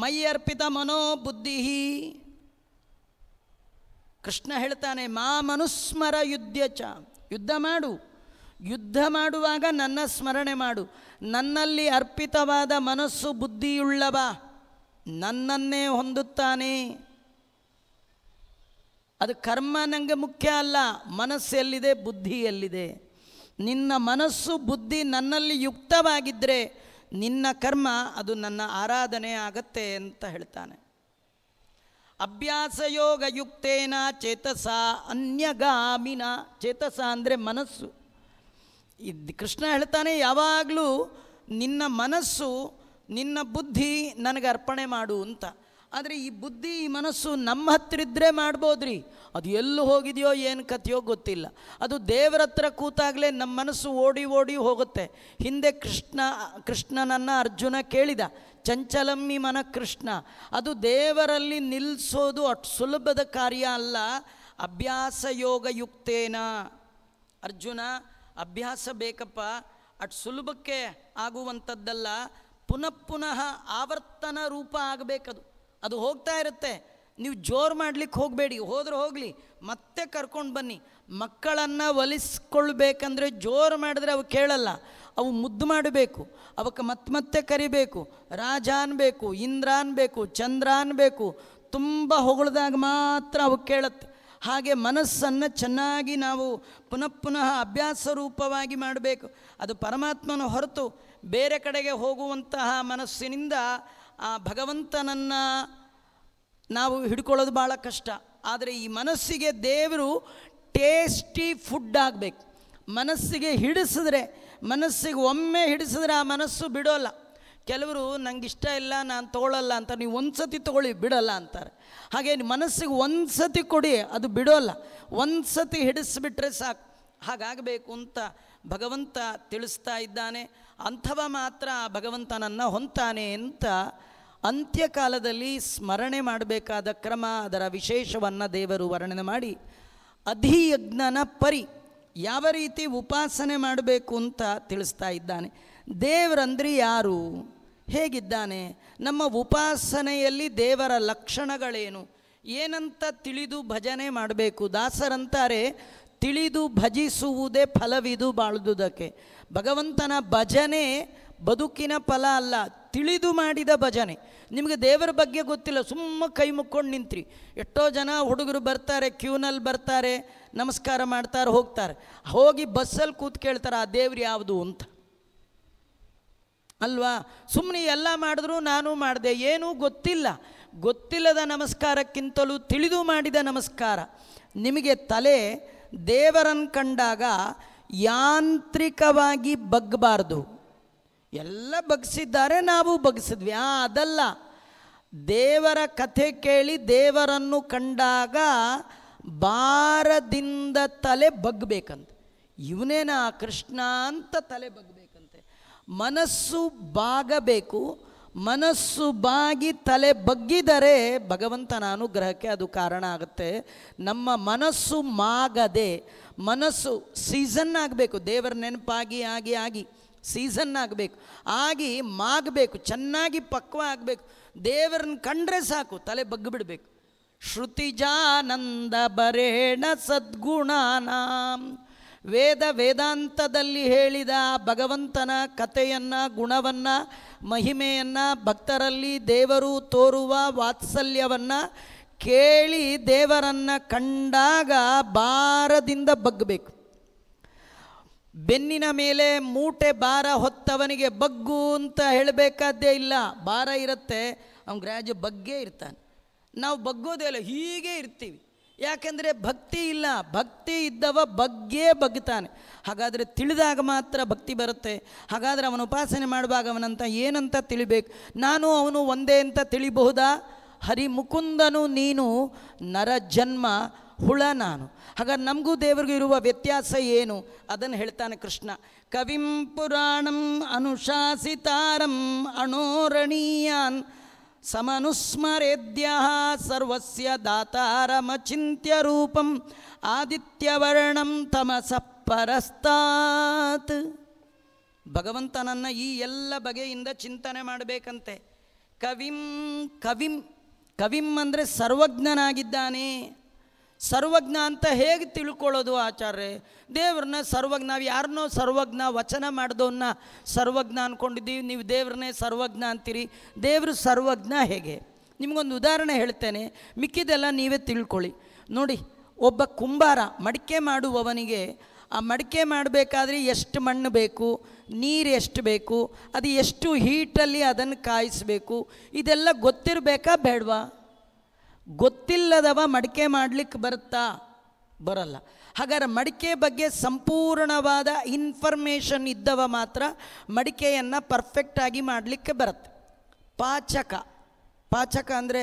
ಮೈ ಅರ್ಪಿತ ಮನೋಬುದ್ಧಿ ಕೃಷ್ಣ ಹೇಳ್ತಾನೆ ಮಾ ಮನುಸ್ಮರ ಯುದ್ಧ ಚ ಯುದ್ಧ ಮಾಡು ಯುದ್ಧ ಮಾಡುವಾಗ ನನ್ನ ಸ್ಮರಣೆ ಮಾಡು ನನ್ನಲ್ಲಿ ಅರ್ಪಿತವಾದ ಮನಸ್ಸು ಬುದ್ಧಿಯುಳ್ಳವ ನನ್ನನ್ನೇ ಹೊಂದುತ್ತಾನೆ ಅದು ಕರ್ಮ ನನಗೆ ಮುಖ್ಯ ಅಲ್ಲ ಮನಸ್ಸೆಲ್ಲಿದೆ ಬುದ್ಧಿಯಲ್ಲಿದೆ ನಿನ್ನ ಮನಸ್ಸು ಬುದ್ಧಿ ನನ್ನಲ್ಲಿ ಯುಕ್ತವಾಗಿದ್ದರೆ ನಿನ್ನ ಕರ್ಮ ಅದು ನನ್ನ ಆರಾಧನೆ ಆಗತ್ತೆ ಅಂತ ಹೇಳ್ತಾನೆ ಯೋಗ ಯುಕ್ತೇನ ಚೇತಸ ಅನ್ಯಗಾಮಿನ ಚೇತಸ ಅಂದರೆ ಮನಸ್ಸು ಇದು ಕೃಷ್ಣ ಹೇಳ್ತಾನೆ ಯಾವಾಗಲೂ ನಿನ್ನ ಮನಸ್ಸು ನಿನ್ನ ಬುದ್ಧಿ ನನಗೆ ಅರ್ಪಣೆ ಮಾಡು ಅಂತ ಆದರೆ ಈ ಬುದ್ಧಿ ಈ ಮನಸ್ಸು ನಮ್ಮ ಹತ್ರ ಇದ್ದರೆ ಮಾಡ್ಬೋದ್ರಿ ಅದು ಎಲ್ಲೂ ಹೋಗಿದೆಯೋ ಏನು ಕಥೆಯೋ ಗೊತ್ತಿಲ್ಲ ಅದು ದೇವರ ಹತ್ರ ಕೂತಾಗಲೇ ನಮ್ಮ ಮನಸ್ಸು ಓಡಿ ಓಡಿ ಹೋಗುತ್ತೆ ಹಿಂದೆ ಕೃಷ್ಣ ಕೃಷ್ಣನನ್ನು ಅರ್ಜುನ ಕೇಳಿದ ಚಂಚಲಮ್ಮಿ ಮನ ಕೃಷ್ಣ ಅದು ದೇವರಲ್ಲಿ ನಿಲ್ಲಿಸೋದು ಅಷ್ಟು ಸುಲಭದ ಕಾರ್ಯ ಅಲ್ಲ ಅಭ್ಯಾಸ ಯೋಗ ಯುಕ್ತೇನ ಅರ್ಜುನ ಅಭ್ಯಾಸ ಬೇಕಪ್ಪ ಅಟ್ ಸುಲಭಕ್ಕೆ ಆಗುವಂಥದ್ದಲ್ಲ ಪುನಃ ಪುನಃ ಆವರ್ತನ ರೂಪ ಆಗಬೇಕದು ಅದು ಹೋಗ್ತಾ ಇರುತ್ತೆ ನೀವು ಜೋರು ಮಾಡಲಿಕ್ಕೆ ಹೋಗಬೇಡಿ ಹೋದ್ರೆ ಹೋಗಲಿ ಮತ್ತೆ ಕರ್ಕೊಂಡು ಬನ್ನಿ ಮಕ್ಕಳನ್ನು ಒಲಿಸ್ಕೊಳ್ಬೇಕಂದ್ರೆ ಜೋರು ಮಾಡಿದ್ರೆ ಅವು ಕೇಳಲ್ಲ ಅವು ಮುದ್ದು ಮಾಡಬೇಕು ಅವಕ್ಕೆ ಮತ್ತೆ ಮತ್ತೆ ಕರಿಬೇಕು ರಾಜ ಅನ್ಬೇಕು ಇಂದ್ರ ಅನ್ಬೇಕು ಚಂದ್ರ ಅನ್ಬೇಕು ತುಂಬ ಹೊಗಳಿದಾಗ ಮಾತ್ರ ಅವು ಕೇಳುತ್ತೆ ಹಾಗೆ ಮನಸ್ಸನ್ನು ಚೆನ್ನಾಗಿ ನಾವು ಪುನಃ ಪುನಃ ಅಭ್ಯಾಸ ರೂಪವಾಗಿ ಮಾಡಬೇಕು ಅದು ಪರಮಾತ್ಮನ ಹೊರತು ಬೇರೆ ಕಡೆಗೆ ಹೋಗುವಂತಹ ಮನಸ್ಸಿನಿಂದ ಆ ಭಗವಂತನನ್ನು ನಾವು ಹಿಡ್ಕೊಳ್ಳೋದು ಭಾಳ ಕಷ್ಟ ಆದರೆ ಈ ಮನಸ್ಸಿಗೆ ದೇವರು ಟೇಸ್ಟಿ ಫುಡ್ ಆಗಬೇಕು ಮನಸ್ಸಿಗೆ ಹಿಡಿಸಿದ್ರೆ ಮನಸ್ಸಿಗೆ ಒಮ್ಮೆ ಹಿಡಿಸಿದ್ರೆ ಆ ಮನಸ್ಸು ಬಿಡೋಲ್ಲ ಕೆಲವರು ನಂಗೆ ಇಷ್ಟ ಇಲ್ಲ ನಾನು ತೊಗೊಳ್ಳಲ್ಲ ಅಂತ ನೀವು ಒಂದು ಸತಿ ತೊಗೊಳ್ಳಿ ಬಿಡೋಲ್ಲ ಅಂತಾರೆ ಹಾಗೆ ಮನಸ್ಸಿಗೆ ಒಂದು ಸತಿ ಕೊಡಿ ಅದು ಬಿಡೋಲ್ಲ ಒಂದು ಸತಿ ಹಿಡಿಸ್ಬಿಟ್ರೆ ಸಾಕು ಹಾಗಾಗಬೇಕು ಅಂತ ಭಗವಂತ ತಿಳಿಸ್ತಾ ಇದ್ದಾನೆ ಅಂಥವ ಮಾತ್ರ ಭಗವಂತನನ್ನು ಹೊಂತಾನೆ ಅಂತ ಅಂತ್ಯಕಾಲದಲ್ಲಿ ಸ್ಮರಣೆ ಮಾಡಬೇಕಾದ ಕ್ರಮ ಅದರ ವಿಶೇಷವನ್ನು ದೇವರು ವರ್ಣನೆ ಮಾಡಿ ಅಧಿಯಜ್ಞನ ಪರಿ ಯಾವ ರೀತಿ ಉಪಾಸನೆ ಮಾಡಬೇಕು ಅಂತ ತಿಳಿಸ್ತಾ ಇದ್ದಾನೆ ದೇವರಂದ್ರೆ ಯಾರು ಹೇಗಿದ್ದಾನೆ ನಮ್ಮ ಉಪಾಸನೆಯಲ್ಲಿ ದೇವರ ಲಕ್ಷಣಗಳೇನು ಏನಂತ ತಿಳಿದು ಭಜನೆ ಮಾಡಬೇಕು ದಾಸರಂತಾರೆ ತಿಳಿದು ಭಜಿಸುವುದೇ ಫಲವಿದು ಬಾಳ್ದುದಕ್ಕೆ ಭಗವಂತನ ಭಜನೆ ಬದುಕಿನ ಫಲ ಅಲ್ಲ ತಿಳಿದು ಮಾಡಿದ ಭಜನೆ ನಿಮಗೆ ದೇವರ ಬಗ್ಗೆ ಗೊತ್ತಿಲ್ಲ ಸುಮ್ಮ ಕೈ ಮುಕ್ಕೊಂಡು ನಿಂತ್ರಿ ಎಷ್ಟೋ ಜನ ಹುಡುಗರು ಬರ್ತಾರೆ ಕ್ಯೂನಲ್ಲಿ ಬರ್ತಾರೆ ನಮಸ್ಕಾರ ಮಾಡ್ತಾರೆ ಹೋಗ್ತಾರೆ ಹೋಗಿ ಬಸ್ಸಲ್ಲಿ ಕೂತ್ ಕೇಳ್ತಾರೆ ಆ ದೇವ್ರು ಯಾವುದು ಅಂತ ಅಲ್ವಾ ಸುಮ್ಮನೆ ಎಲ್ಲ ಮಾಡಿದ್ರು ನಾನು ಮಾಡಿದೆ ಏನೂ ಗೊತ್ತಿಲ್ಲ ಗೊತ್ತಿಲ್ಲದ ನಮಸ್ಕಾರಕ್ಕಿಂತಲೂ ತಿಳಿದು ಮಾಡಿದ ನಮಸ್ಕಾರ ನಿಮಗೆ ತಲೆ ದೇವರನ್ನು ಕಂಡಾಗ ಯಾಂತ್ರಿಕವಾಗಿ ಬಗ್ಗಬಾರ್ದು ಎಲ್ಲ ಬಗ್ಸಿದ್ದಾರೆ ನಾವು ಬಗ್ಸಿದ್ವಿ ಆ ಅದಲ್ಲ ದೇವರ ಕಥೆ ಕೇಳಿ ದೇವರನ್ನು ಕಂಡಾಗ ಬಾರದಿಂದ ತಲೆ ಬಗ್ಬೇಕಂತೆ ಇವನೇನ ಕೃಷ್ಣ ಅಂತ ತಲೆ ಬಗ್ಬೇಕಂತೆ ಮನಸ್ಸು ಬಾಗಬೇಕು ಮನಸ್ಸು ಬಾಗಿ ತಲೆ ಬಗ್ಗಿದರೆ ಭಗವಂತನ ಅನುಗ್ರಹಕ್ಕೆ ಅದು ಕಾರಣ ಆಗುತ್ತೆ ನಮ್ಮ ಮನಸ್ಸು ಮಾಗದೆ ಮನಸ್ಸು ಸೀಸನ್ ಆಗಬೇಕು ದೇವರ ನೆನಪಾಗಿ ಆಗಿ ಆಗಿ ಸೀಸನ್ ಆಗಬೇಕು ಆಗಿ ಮಾಗಬೇಕು ಚೆನ್ನಾಗಿ ಪಕ್ವ ಆಗಬೇಕು ದೇವರನ್ನು ಕಂಡ್ರೆ ಸಾಕು ತಲೆ ಬಿಡಬೇಕು ಶ್ರುತಿಜಾನಂದ ಬರೇಣ ನಾಮ ವೇದ ವೇದಾಂತದಲ್ಲಿ ಹೇಳಿದ ಭಗವಂತನ ಕಥೆಯನ್ನು ಗುಣವನ್ನು ಮಹಿಮೆಯನ್ನು ಭಕ್ತರಲ್ಲಿ ದೇವರು ತೋರುವ ವಾತ್ಸಲ್ಯವನ್ನು ಕೇಳಿ ದೇವರನ್ನು ಕಂಡಾಗ ಭಾರದಿಂದ ಬಗ್ಗಬೇಕು ಬೆನ್ನಿನ ಮೇಲೆ ಮೂಟೆ ಭಾರ ಹೊತ್ತವನಿಗೆ ಬಗ್ಗು ಅಂತ ಹೇಳಬೇಕಾದ್ದೇ ಇಲ್ಲ ಭಾರ ಇರುತ್ತೆ ಅವನು ಗ್ರಾಜು ಬಗ್ಗೇ ಇರ್ತಾನೆ ನಾವು ಬಗ್ಗೋದೇ ಇಲ್ಲ ಹೀಗೆ ಇರ್ತೀವಿ ಯಾಕೆಂದರೆ ಭಕ್ತಿ ಇಲ್ಲ ಭಕ್ತಿ ಇದ್ದವ ಬಗ್ಗೇ ಬಗ್ತಾನೆ ಹಾಗಾದರೆ ತಿಳಿದಾಗ ಮಾತ್ರ ಭಕ್ತಿ ಬರುತ್ತೆ ಹಾಗಾದರೆ ಅವನು ಉಪಾಸನೆ ಮಾಡುವಾಗ ಅವನಂತ ಏನಂತ ತಿಳಿಬೇಕು ನಾನು ಅವನು ಒಂದೇ ಅಂತ ತಿಳಿಬಹುದಾ ಹರಿಮುಕುಂದನು ನೀನು ನರ ಜನ್ಮ ಹುಳ ನಾನು ಹಾಗಾದ್ರೆ ನಮಗೂ ದೇವರಿಗೂ ಇರುವ ವ್ಯತ್ಯಾಸ ಏನು ಅದನ್ನು ಹೇಳ್ತಾನೆ ಕೃಷ್ಣ ಕವಿಂ ಪುರಾಣಂ ಅನುಶಾಸಿತಾರಂ ಅಣೋರಣೀಯಾನ್ ಸಮನುಸ್ಮರೆದ್ಯ ಸರ್ವಸ್ಯ ದಾತಾರಮಚಿಂತ್ಯ ರೂಪಂ ಆದಿತ್ಯವರ್ಣಂ ತಮಸ ಪರಸ್ತಾತ್ ನನ್ನ ಈ ಎಲ್ಲ ಬಗೆಯಿಂದ ಚಿಂತನೆ ಮಾಡಬೇಕಂತೆ ಕವಿಂ ಕವಿಂ ಕವಿಂ ಅಂದರೆ ಸರ್ವಜ್ಞನಾಗಿದ್ದಾನೆ ಸರ್ವಜ್ಞ ಅಂತ ಹೇಗೆ ತಿಳ್ಕೊಳ್ಳೋದು ಆಚಾರ್ಯ ದೇವ್ರನ್ನ ಸರ್ವಜ್ಞ ನಾವು ಯಾರನ್ನೋ ಸರ್ವಜ್ಞ ವಚನ ಮಾಡಿದವನ್ನ ಸರ್ವಜ್ಞ ಅಂದ್ಕೊಂಡಿದ್ದೀವಿ ನೀವು ದೇವ್ರನ್ನೇ ಸರ್ವಜ್ಞ ಅಂತೀರಿ ದೇವರು ಸರ್ವಜ್ಞ ಹೇಗೆ ನಿಮಗೊಂದು ಉದಾಹರಣೆ ಹೇಳ್ತೇನೆ ಮಿಕ್ಕಿದೆಲ್ಲ ನೀವೇ ತಿಳ್ಕೊಳ್ಳಿ ನೋಡಿ ಒಬ್ಬ ಕುಂಬಾರ ಮಡಿಕೆ ಮಾಡುವವನಿಗೆ ಆ ಮಡಿಕೆ ಮಾಡಬೇಕಾದ್ರೆ ಎಷ್ಟು ಮಣ್ಣು ಬೇಕು ನೀರು ಎಷ್ಟು ಬೇಕು ಅದು ಎಷ್ಟು ಹೀಟಲ್ಲಿ ಅದನ್ನು ಕಾಯಿಸಬೇಕು ಇದೆಲ್ಲ ಗೊತ್ತಿರಬೇಕಾ ಬೇಡವಾ ಗೊತ್ತಿಲ್ಲದವ ಮಡಿಕೆ ಮಾಡಲಿಕ್ಕೆ ಬರುತ್ತಾ ಬರಲ್ಲ ಹಾಗಾದ್ರೆ ಮಡಿಕೆ ಬಗ್ಗೆ ಸಂಪೂರ್ಣವಾದ ಇನ್ಫಾರ್ಮೇಷನ್ ಇದ್ದವ ಮಾತ್ರ ಮಡಿಕೆಯನ್ನು ಪರ್ಫೆಕ್ಟಾಗಿ ಮಾಡಲಿಕ್ಕೆ ಬರುತ್ತೆ ಪಾಚಕ ಪಾಚಕ ಅಂದರೆ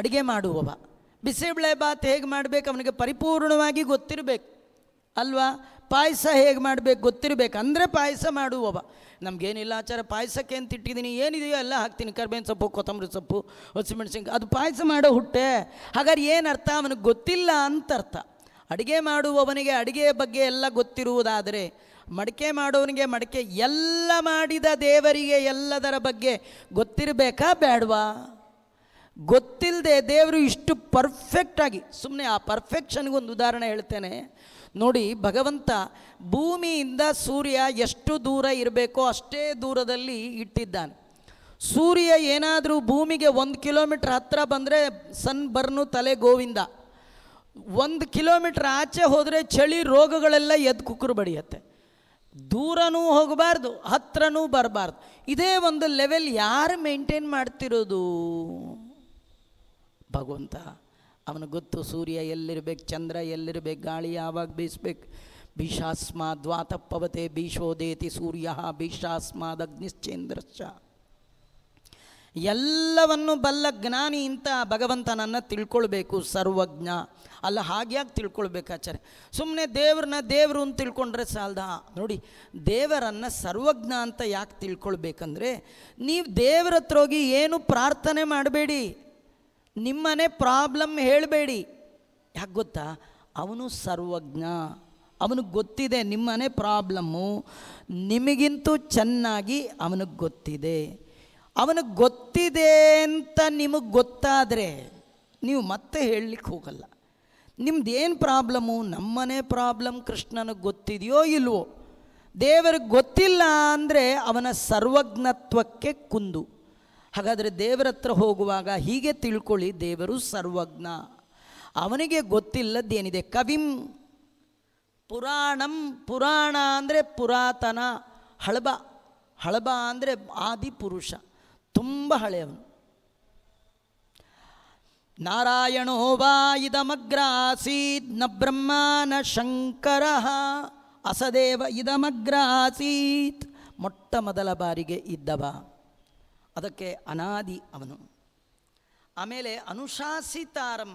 ಅಡುಗೆ ಮಾಡುವವ ಭಾತ್ ಹೇಗೆ ಮಾಡಬೇಕು ಅವನಿಗೆ ಪರಿಪೂರ್ಣವಾಗಿ ಗೊತ್ತಿರಬೇಕು ಅಲ್ವಾ ಪಾಯಸ ಹೇಗೆ ಮಾಡಬೇಕು ಗೊತ್ತಿರಬೇಕು ಅಂದರೆ ಪಾಯಸ ಮಾಡುವವ ನಮಗೇನಿಲ್ಲ ಆಚಾರ ಪಾಯಸಕ್ಕೆ ಅಂತ ಇಟ್ಟಿದ್ದೀನಿ ಏನಿದೆಯೋ ಎಲ್ಲ ಹಾಕ್ತೀನಿ ಕರ್ಬೇವಿನ ಸೊಪ್ಪು ಕೊತ್ತಂಬರಿ ಸೊಪ್ಪು ಹಸಿಮೆಣಸಿನ್ಕಾಯಿ ಅದು ಪಾಯಸ ಮಾಡೋ ಹುಟ್ಟೆ ಹಾಗಾದ್ರೆ ಏನರ್ಥ ಅವನಿಗೆ ಗೊತ್ತಿಲ್ಲ ಅಂತ ಅರ್ಥ ಅಡುಗೆ ಮಾಡುವವನಿಗೆ ಅಡುಗೆಯ ಬಗ್ಗೆ ಎಲ್ಲ ಗೊತ್ತಿರುವುದಾದರೆ ಮಡಿಕೆ ಮಾಡೋವನಿಗೆ ಮಡಿಕೆ ಎಲ್ಲ ಮಾಡಿದ ದೇವರಿಗೆ ಎಲ್ಲದರ ಬಗ್ಗೆ ಗೊತ್ತಿರಬೇಕಾ ಬೇಡವಾ ಗೊತ್ತಿಲ್ಲದೆ ದೇವರು ಇಷ್ಟು ಪರ್ಫೆಕ್ಟಾಗಿ ಸುಮ್ಮನೆ ಆ ಪರ್ಫೆಕ್ಷನ್ಗೊಂದು ಉದಾಹರಣೆ ಹೇಳ್ತೇನೆ ನೋಡಿ ಭಗವಂತ ಭೂಮಿಯಿಂದ ಸೂರ್ಯ ಎಷ್ಟು ದೂರ ಇರಬೇಕೋ ಅಷ್ಟೇ ದೂರದಲ್ಲಿ ಇಟ್ಟಿದ್ದಾನೆ ಸೂರ್ಯ ಏನಾದರೂ ಭೂಮಿಗೆ ಒಂದು ಕಿಲೋಮೀಟ್ರ್ ಹತ್ತಿರ ಬಂದರೆ ಸನ್ ಬರ್ನು ತಲೆ ಗೋವಿಂದ ಒಂದು ಕಿಲೋಮೀಟ್ರ್ ಆಚೆ ಹೋದರೆ ಚಳಿ ರೋಗಗಳೆಲ್ಲ ಎದ್ದು ಕುಕ್ಕರು ಬಡಿಯತ್ತೆ ದೂರನೂ ಹೋಗಬಾರ್ದು ಹತ್ತಿರನೂ ಬರಬಾರ್ದು ಇದೇ ಒಂದು ಲೆವೆಲ್ ಯಾರು ಮೇಂಟೈನ್ ಮಾಡ್ತಿರೋದು ಭಗವಂತ ಅವನು ಗೊತ್ತು ಸೂರ್ಯ ಎಲ್ಲಿರ್ಬೇಕು ಚಂದ್ರ ಎಲ್ಲಿರ್ಬೇಕು ಗಾಳಿ ಯಾವಾಗ ಬೀಸ್ಬೇಕು ಭೀಷಾಸ್ಮ ದ್ವಾತಪ್ಪವತೆ ಭೀಷೋದೇತಿ ಸೂರ್ಯ ಭೀಷಾಸ್ಮಾದ್ ಅಗ್ನಿಶ್ಚೇಂದ್ರಶ್ಚ ಎಲ್ಲವನ್ನು ಬಲ್ಲ ಜ್ಞಾನಿ ಇಂತ ಭಗವಂತನನ್ನು ತಿಳ್ಕೊಳ್ಬೇಕು ಸರ್ವಜ್ಞ ಅಲ್ಲ ಹಾಗ್ಯಾಕೆ ಆಚಾರ್ಯ ಸುಮ್ಮನೆ ದೇವ್ರನ್ನ ದೇವರು ಅಂತ ತಿಳ್ಕೊಂಡ್ರೆ ಸಾಲದ ನೋಡಿ ದೇವರನ್ನು ಸರ್ವಜ್ಞ ಅಂತ ಯಾಕೆ ತಿಳ್ಕೊಳ್ಬೇಕಂದ್ರೆ ನೀವು ದೇವ್ರ ಹತ್ರ ಹೋಗಿ ಏನು ಪ್ರಾರ್ಥನೆ ಮಾಡಬೇಡಿ ನಿಮ್ಮನೆ ಪ್ರಾಬ್ಲಮ್ ಹೇಳಬೇಡಿ ಯಾಕೆ ಗೊತ್ತಾ ಅವನು ಸರ್ವಜ್ಞ ಅವನಿಗೆ ಗೊತ್ತಿದೆ ನಿಮ್ಮನೆ ಪ್ರಾಬ್ಲಮ್ಮು ನಿಮಗಿಂತೂ ಚೆನ್ನಾಗಿ ಅವನಿಗೆ ಗೊತ್ತಿದೆ ಅವನಿಗೆ ಗೊತ್ತಿದೆ ಅಂತ ನಿಮಗೆ ಗೊತ್ತಾದರೆ ನೀವು ಮತ್ತೆ ಹೇಳಲಿಕ್ಕೆ ಹೋಗಲ್ಲ ನಿಮ್ದು ಏನು ಪ್ರಾಬ್ಲಮ್ಮು ನಮ್ಮನೆ ಪ್ರಾಬ್ಲಮ್ ಕೃಷ್ಣನಿಗೆ ಗೊತ್ತಿದೆಯೋ ಇಲ್ವೋ ದೇವರಿಗೆ ಗೊತ್ತಿಲ್ಲ ಅಂದರೆ ಅವನ ಸರ್ವಜ್ಞತ್ವಕ್ಕೆ ಕುಂದು ಹಾಗಾದರೆ ದೇವರ ಹತ್ರ ಹೋಗುವಾಗ ಹೀಗೆ ತಿಳ್ಕೊಳ್ಳಿ ದೇವರು ಸರ್ವಜ್ಞ ಅವನಿಗೆ ಗೊತ್ತಿಲ್ಲದ್ದೇನಿದೆ ಕವಿಂ ಪುರಾಣಂ ಪುರಾಣ ಅಂದರೆ ಪುರಾತನ ಹಳಬ ಹಳಬ ಅಂದರೆ ಆದಿ ಪುರುಷ ತುಂಬ ಹಳೆಯವನು ನಾರಾಯಣೋ ವಾ ಆಸೀತ್ ನ ಬ್ರಹ್ಮಾನ ಶಂಕರ ಅಸದೇವ ಇದಮಗ್ರಾಸೀತ್ ಮೊಟ್ಟ ಮೊದಲ ಬಾರಿಗೆ ಇದ್ದವ ಅದಕ್ಕೆ ಅನಾದಿ ಅವನು ಆಮೇಲೆ ಅನುಶಾಸಿತಾರಂ